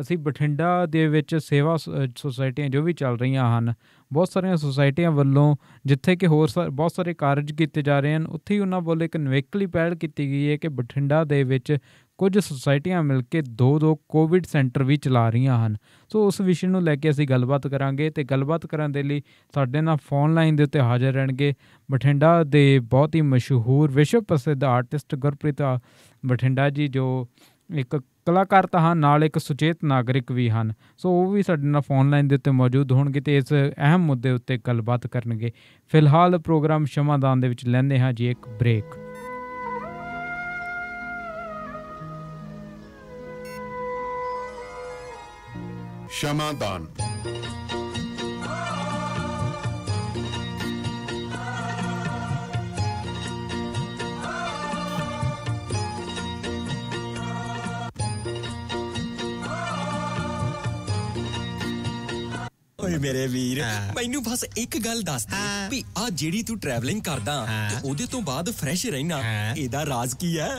ਅਸੀਂ ਬਠਿੰਡਾ ਦੇ ਵਿੱਚ ਸੇਵਾ ਸੁਸਾਇਟੀਆਂ ਜੋ ਵੀ ਚੱਲ ਰਹੀਆਂ ਹਨ ਬਹੁਤ ਸਾਰੀਆਂ ਸੁਸਾਇਟੀਆਂ ਵੱਲੋਂ ਜਿੱਥੇ ਕਿ ਹੋਰ ਬਹੁਤ ਸਾਰੇ ਕਾਰਜ ਕੀਤੇ ਜਾ ਰਹੇ ਹਨ ਉੱਥੇ ਹੀ ਉਹਨਾਂ ਵੱਲੋਂ ਇੱਕ ਨਵੇਕਲੀ ਪਹਿਲ ਕੀਤੀ ਗਈ ਹੈ ਕਿ ਬਠਿੰਡਾ ਦੇ ਵਿੱਚ ਕੁਝ ਸੁਸਾਇਟੀਆਂ ਮਿਲ ਕੇ ਦੋ ਦੋ ਕੋਵਿਡ ਸੈਂਟਰ ਵੀ ਚਲਾ ਰਹੀਆਂ ਹਨ ਸੋ ਉਸ ਵਿਸ਼ੇ ਨੂੰ ਲੈ ਕੇ ਅਸੀਂ ਗੱਲਬਾਤ ਕਰਾਂਗੇ ਤੇ ਗੱਲਬਾਤ ਕਰਨ ਦੇ ਲਈ ਸਾਡੇ ਨਾਲ ਫੋਨ ਲਾਈਨ ਦੇ ਉੱਤੇ ਹਾਜ਼ਰ ਰਹਿਣਗੇ ਬਠਿੰਡਾ ਦੇ ਬਹੁਤ ਹੀ ਮਸ਼ਹੂਰ ਵਿਸ਼ਵ ਪ੍ਰਸਿੱਧ ਆਰਟਿਸਟ ਗੁਰਪ੍ਰੀਤ ਬਠਿੰਡਾ ਜੀ ਜੋ ਇੱਕ ਕਲਾਕਾਰ ਤਾਂ ਹਨ ਨਾਲ ਇੱਕ ਸੁਚੇਤ ਨਾਗਰਿਕ ਵੀ ਹਨ ਸੋ ਉਹ ਵੀ ਸਾਡੇ ਨਾਲ ਫੋਨ ਲਾਈਨ ਦੇ ਉੱਤੇ ਮੌਜੂਦ ਹੋਣਗੇ ਤੇ ਇਸ ਅਹਿਮ ਮੁੱਦੇ ਉੱਤੇ ਗੱਲਬਾਤ ਕਰਨਗੇ ਫਿਲਹਾਲ ਪ੍ਰੋਗਰਾਮ ਸ਼ਮਾਦਾਨ ਦੇ ਵਿੱਚ ਲੈਂਦੇ ਹਾਂ ਜੀ ਇੱਕ ਬ੍ਰੇਕ क्षमा दान ਓਏ ਮੇਰੇ ਵੀਰ ਮੈਨੂੰ ਬਸ ਇੱਕ ਗੱਲ ਦੱਸ ਦੇ ਵੀ ਆ ਜਿਹੜੀ ਤੂੰ ਟਰੈਵਲਿੰਗ ਕਰਦਾ ਤੇ ਉਹਦੇ ਤੋਂ ਬਾਅਦ ਫਰੈਸ਼ ਰਹਿਣਾ ਇਹਦਾ ਰਾਜ਼ ਕੀ ਹੈ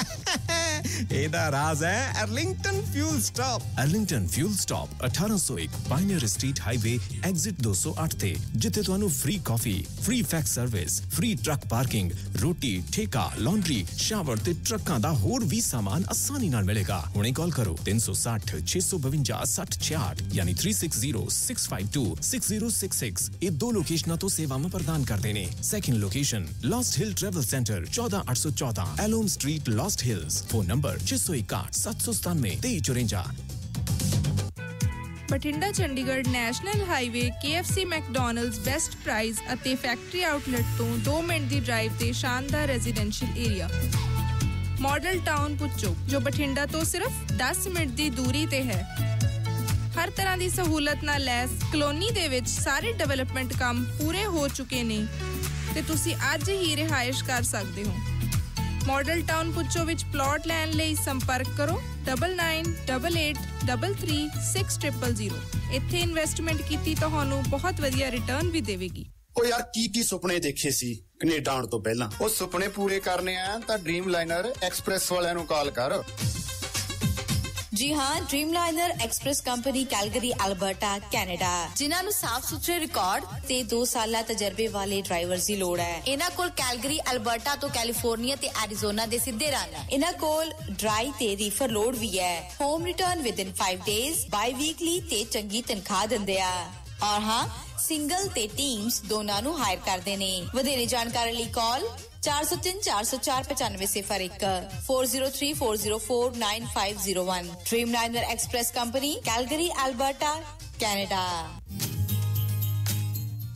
ਇਹਦਾ ਰਾਜ਼ ਹੈ Arlington fuel stop Arlington fuel stop 1801 Pioneer street highway exit 208 ਤੇ ਜਿੱਥੇ ਤੁਹਾਨੂੰ free coffee free fax service free truck parking ਰੋਟੀ ਠੇਕਾ ਲਾਂਡਰੀ ਸ਼ਾਵਰ ਤੇ ਟਰੱਕਾਂ ਦਾ ਹੋਰ ਵੀ ਸਾਮਾਨ ਆਸਾਨੀ ਨਾਲ ਮਿਲੇਗਾ ਹੁਣੇ ਕਾਲ ਕਰੋ 360 652 6066 ਯਾਨੀ 3606526066 ਇਹ ਦੋ ਲੋਕੇਸ਼ਨਾਂ ਤੋਂ ਸੇਵਾਵਾਂ ਪ੍ਰਦਾਨ ਕਰਦੇ ਨੇ second location Lost Hill travel centre 14814 Alom street Lost Hills phone number number 661 797 Bathinda Chandigarh national highway KFC McDonald's best price ਅਤੇ ਫੈਕਟਰੀ ਆਊਟਲੈਟ ਤੋਂ 2 ਮਿੰਟ ਦੀ ਡਰਾਈਵ ਤੇ ਸ਼ਾਨਦਾਰ ਰੈਜ਼ੀਡੈਂਸ਼ੀਅਲ ਏਰੀਆ ਮਾਡਲ ਟਾਊਨ ਪੁੱਚੋ ਜੋ ਬਠਿੰਡਾ ਤੋਂ ਸਿਰਫ 10 ਮਿੰਟ ਦੀ ਦੂਰੀ ਤੇ ਹੈ ਹਰ ਤਰ੍ਹਾਂ ਦੀ ਸਹੂਲਤ ਨਾਲ ਲੈਸ ਕਲੋਨੀ ਦੇ ਵਿੱਚ ਸਾਰੇ ਡਿਵੈਲਪਮੈਂਟ ਕੰਮ ਪੂਰੇ ਹੋ ਚੁੱਕੇ ਨੇ ਤੇ ਤੁਸੀਂ ਅੱਜ ਹੀ ਰਿਹਾਇਸ਼ ਕਰ ਸਕਦੇ ਹੋ ਮਾਡਲ ਟਾਊਨ ਪੁੱਚੋ ਵਿੱਚ ਪਲਾਟ ਲੈਣ ਲਈ ਸੰਪਰਕ ਕਰੋ 9988336000 ਇੱਥੇ ਇਨਵੈਸਟਮੈਂਟ ਕੀਤੀ ਤੁਹਾਨੂੰ ਬਹੁਤ ਵਧੀਆ ਰਿਟਰਨ ਵੀ ਦੇਵੇਗੀ ਉਹ ਯਾਰ ਕੀ ਕੀ ਸੁਪਨੇ ਦੇਖੇ ਸੀ ਕੈਨੇਡਾ ਆਉਣ ਤੋਂ ਪਹਿਲਾਂ ਉਹ ਸੁਪਨੇ ਪੂਰੇ ਕਰਨੇ ਆ ਤਾਂ ਡ੍ਰੀਮ ਲਾਈਨਰ ਐਕਸਪ੍ਰੈਸ ਵਾਲਿਆਂ ਨੂੰ ਕਾਲ ਕਰ ਜੀ ਹਾਂ Dreamliner Express company Calgary Alberta Canada ਜਿਨ੍ਹਾਂ ਨੂੰ ਸਾਫ਼ ਸੁਥਰੇ ਰਿਕਾਰਡ ਤੇ 2 ਸਾਲਾਂ ਤਜਰਬੇ ਵਾਲੇ ਡਰਾਈਵਰਸ ਦੀ ਲੋੜ ਹੈ ਇਹਨਾਂ ਕੋਲ ਕੈਲਗਰੀ ਅਲਬਰਟਾ ਤੋਂ ਕੈਲੀਫੋਰਨੀਆ ਤੇ ਐਰੀਜ਼ੋਨਾ ਦੇ ਸਿੱਧੇ ਰਨ ਇਹਨਾਂ ਕੋਲ ਡਰਾਈ ਤੇ ਰੀਫਰ ਲੋਡ ਵੀ ਹੈ home return in 5 days biweekly ਤੇ ਚੰਗੀ ਤਨਖਾਹ ਦਿੰਦੇ ਆ ਔਰ ਹਾਂ ਸਿੰਗਲ ਤੇ ਟੀਮਸ ਦੋਨਾਂ ਨੂੰ ਹਾਇਰ ਕਰਦੇ ਨੇ ਵਧੇਰੇ ਜਾਣਕਾਰੀ ਲਈ call 403 404 9501 4034049501 Dreamliner Express company Calgary Alberta Canada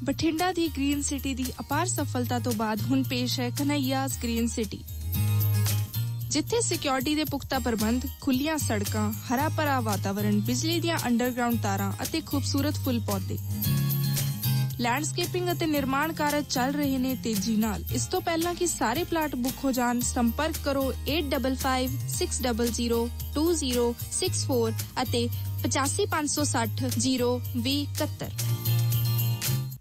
Bathinda ਦੀ ਗ੍ਰੀਨ ਸਿਟੀ ਦੀ ਅਪਾਰ ਸਫਲਤਾ ਤੋਂ ਬਾਅਦ ਹੁਣ ਪੇਸ਼ ਹੈ ਕਨਈਆਸ ਗ੍ਰੀਨ ਸਿਟੀ ਜਿੱਥੇ ਸਿਕਿਉਰਿਟੀ ਦੇ ਪੁਖਤਾ ਪ੍ਰਬੰਧ ਖੁੱਲੀਆਂ ਸੜਕਾਂ ਹਰਾ ਭਰਾ ਵਾਤਾਵਰਣ ਬਿਜਲੀ ਦੀਆਂ ਅੰਡਰਗਰਾਉਂਡ ਤਾਰਾਂ ਅਤੇ ਖੂਬਸੂਰਤ ਫੁੱਲ ਪੌਦੇ ਲੈਂਡਸਕੇਪਿੰਗ ਅਤੇ ਨਿਰਮਾਣ ਕਾਰਜ ਚੱਲ ਰਹੇ ਨੇ ਤੇਜ਼ੀ ਨਾਲ ਇਸ ਤੋਂ ਪਹਿਲਾਂ ਕਿ ਸਾਰੇ ਪਲਾਟ ਬੁੱਕ ਹੋ ਜਾਣ ਸੰਪਰਕ ਕਰੋ 8556002064 ਅਤੇ 8556002071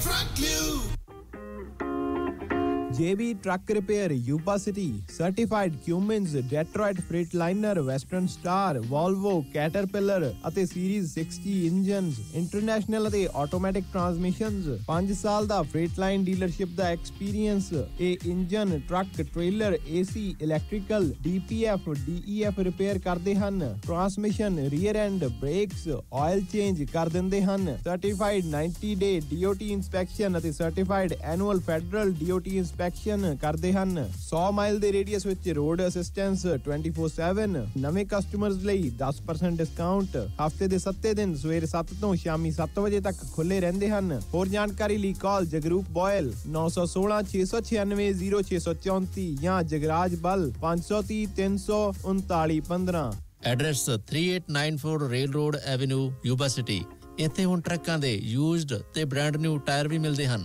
Frank Liu. Truck repair Yuba City certified Certified Cummins, Detroit liner western star Volvo, Caterpillar ਅਤੇ ਸੀਰੀਜ਼ 60 ਇੰਜਨਸ, ਇੰਟਰਨੈਸ਼ਨਲ ਅਤੇ ਆਟੋਮੈਟਿਕ ਟਰਾਂਸਮਿਸ਼ਨਸ, 5 ਸਾਲ ਦਾ ਲਾਈਨ ਡੀਲਰਸ਼ਿਪ ਦਾ ਐਕਸਪੀਰੀਅੰਸ, ਇਹ engine, truck, trailer, AC, electrical, DPF, DEF repair ਕਰਦੇ ਹਨ। Transmission, rear end, brakes, oil change ਕਰ ਦਿੰਦੇ ਹਨ। ਸਰਟੀਫਾਈਡ 90 ਡੇ ਡੀਓਟੀ ਇਨਸਪੈਕਸ਼ਨ ਅਤੇ certified annual federal DOT inspection action ਕਰਦੇ ਹਨ 100 ਮਾਈਲ ਦੇ ਰੇਡੀਅਸ ਵਿੱਚ ਰੋਡ ਅਸਿਸਟੈਂਸ 24/7 ਨਵੇਂ ਕਸਟਮਰਸ ਲਈ 10% ਡਿਸਕਾਊਂਟ ਹਫਤੇ ਦੇ 7 ਦਿਨ ਸਵੇਰ 7 ਤੋਂ ਸ਼ਾਮੀ 7 ਵਜੇ ਤੱਕ ਖੁੱਲੇ ਰਹਿੰਦੇ ਹਨ ਹੋਰ ਜਾਣਕਾਰੀ ਲਈ ਕਾਲ ਜਗਰੂਪ ਬੋਇਲ 916-696-0634 ਜਾਂ Jagraj Bal 530339 address 3894 Railroad Avenue Yuba City ਇੱਥੇ ਹੁਣ ਟਰੱਕਾਂ ਦੇ ਯੂਜ਼ਡ ਤੇ ਬ੍ਰਾਂਡ ਨਿਊ ਟਾਇਰ ਵੀ ਮਿਲਦੇ ਹਨ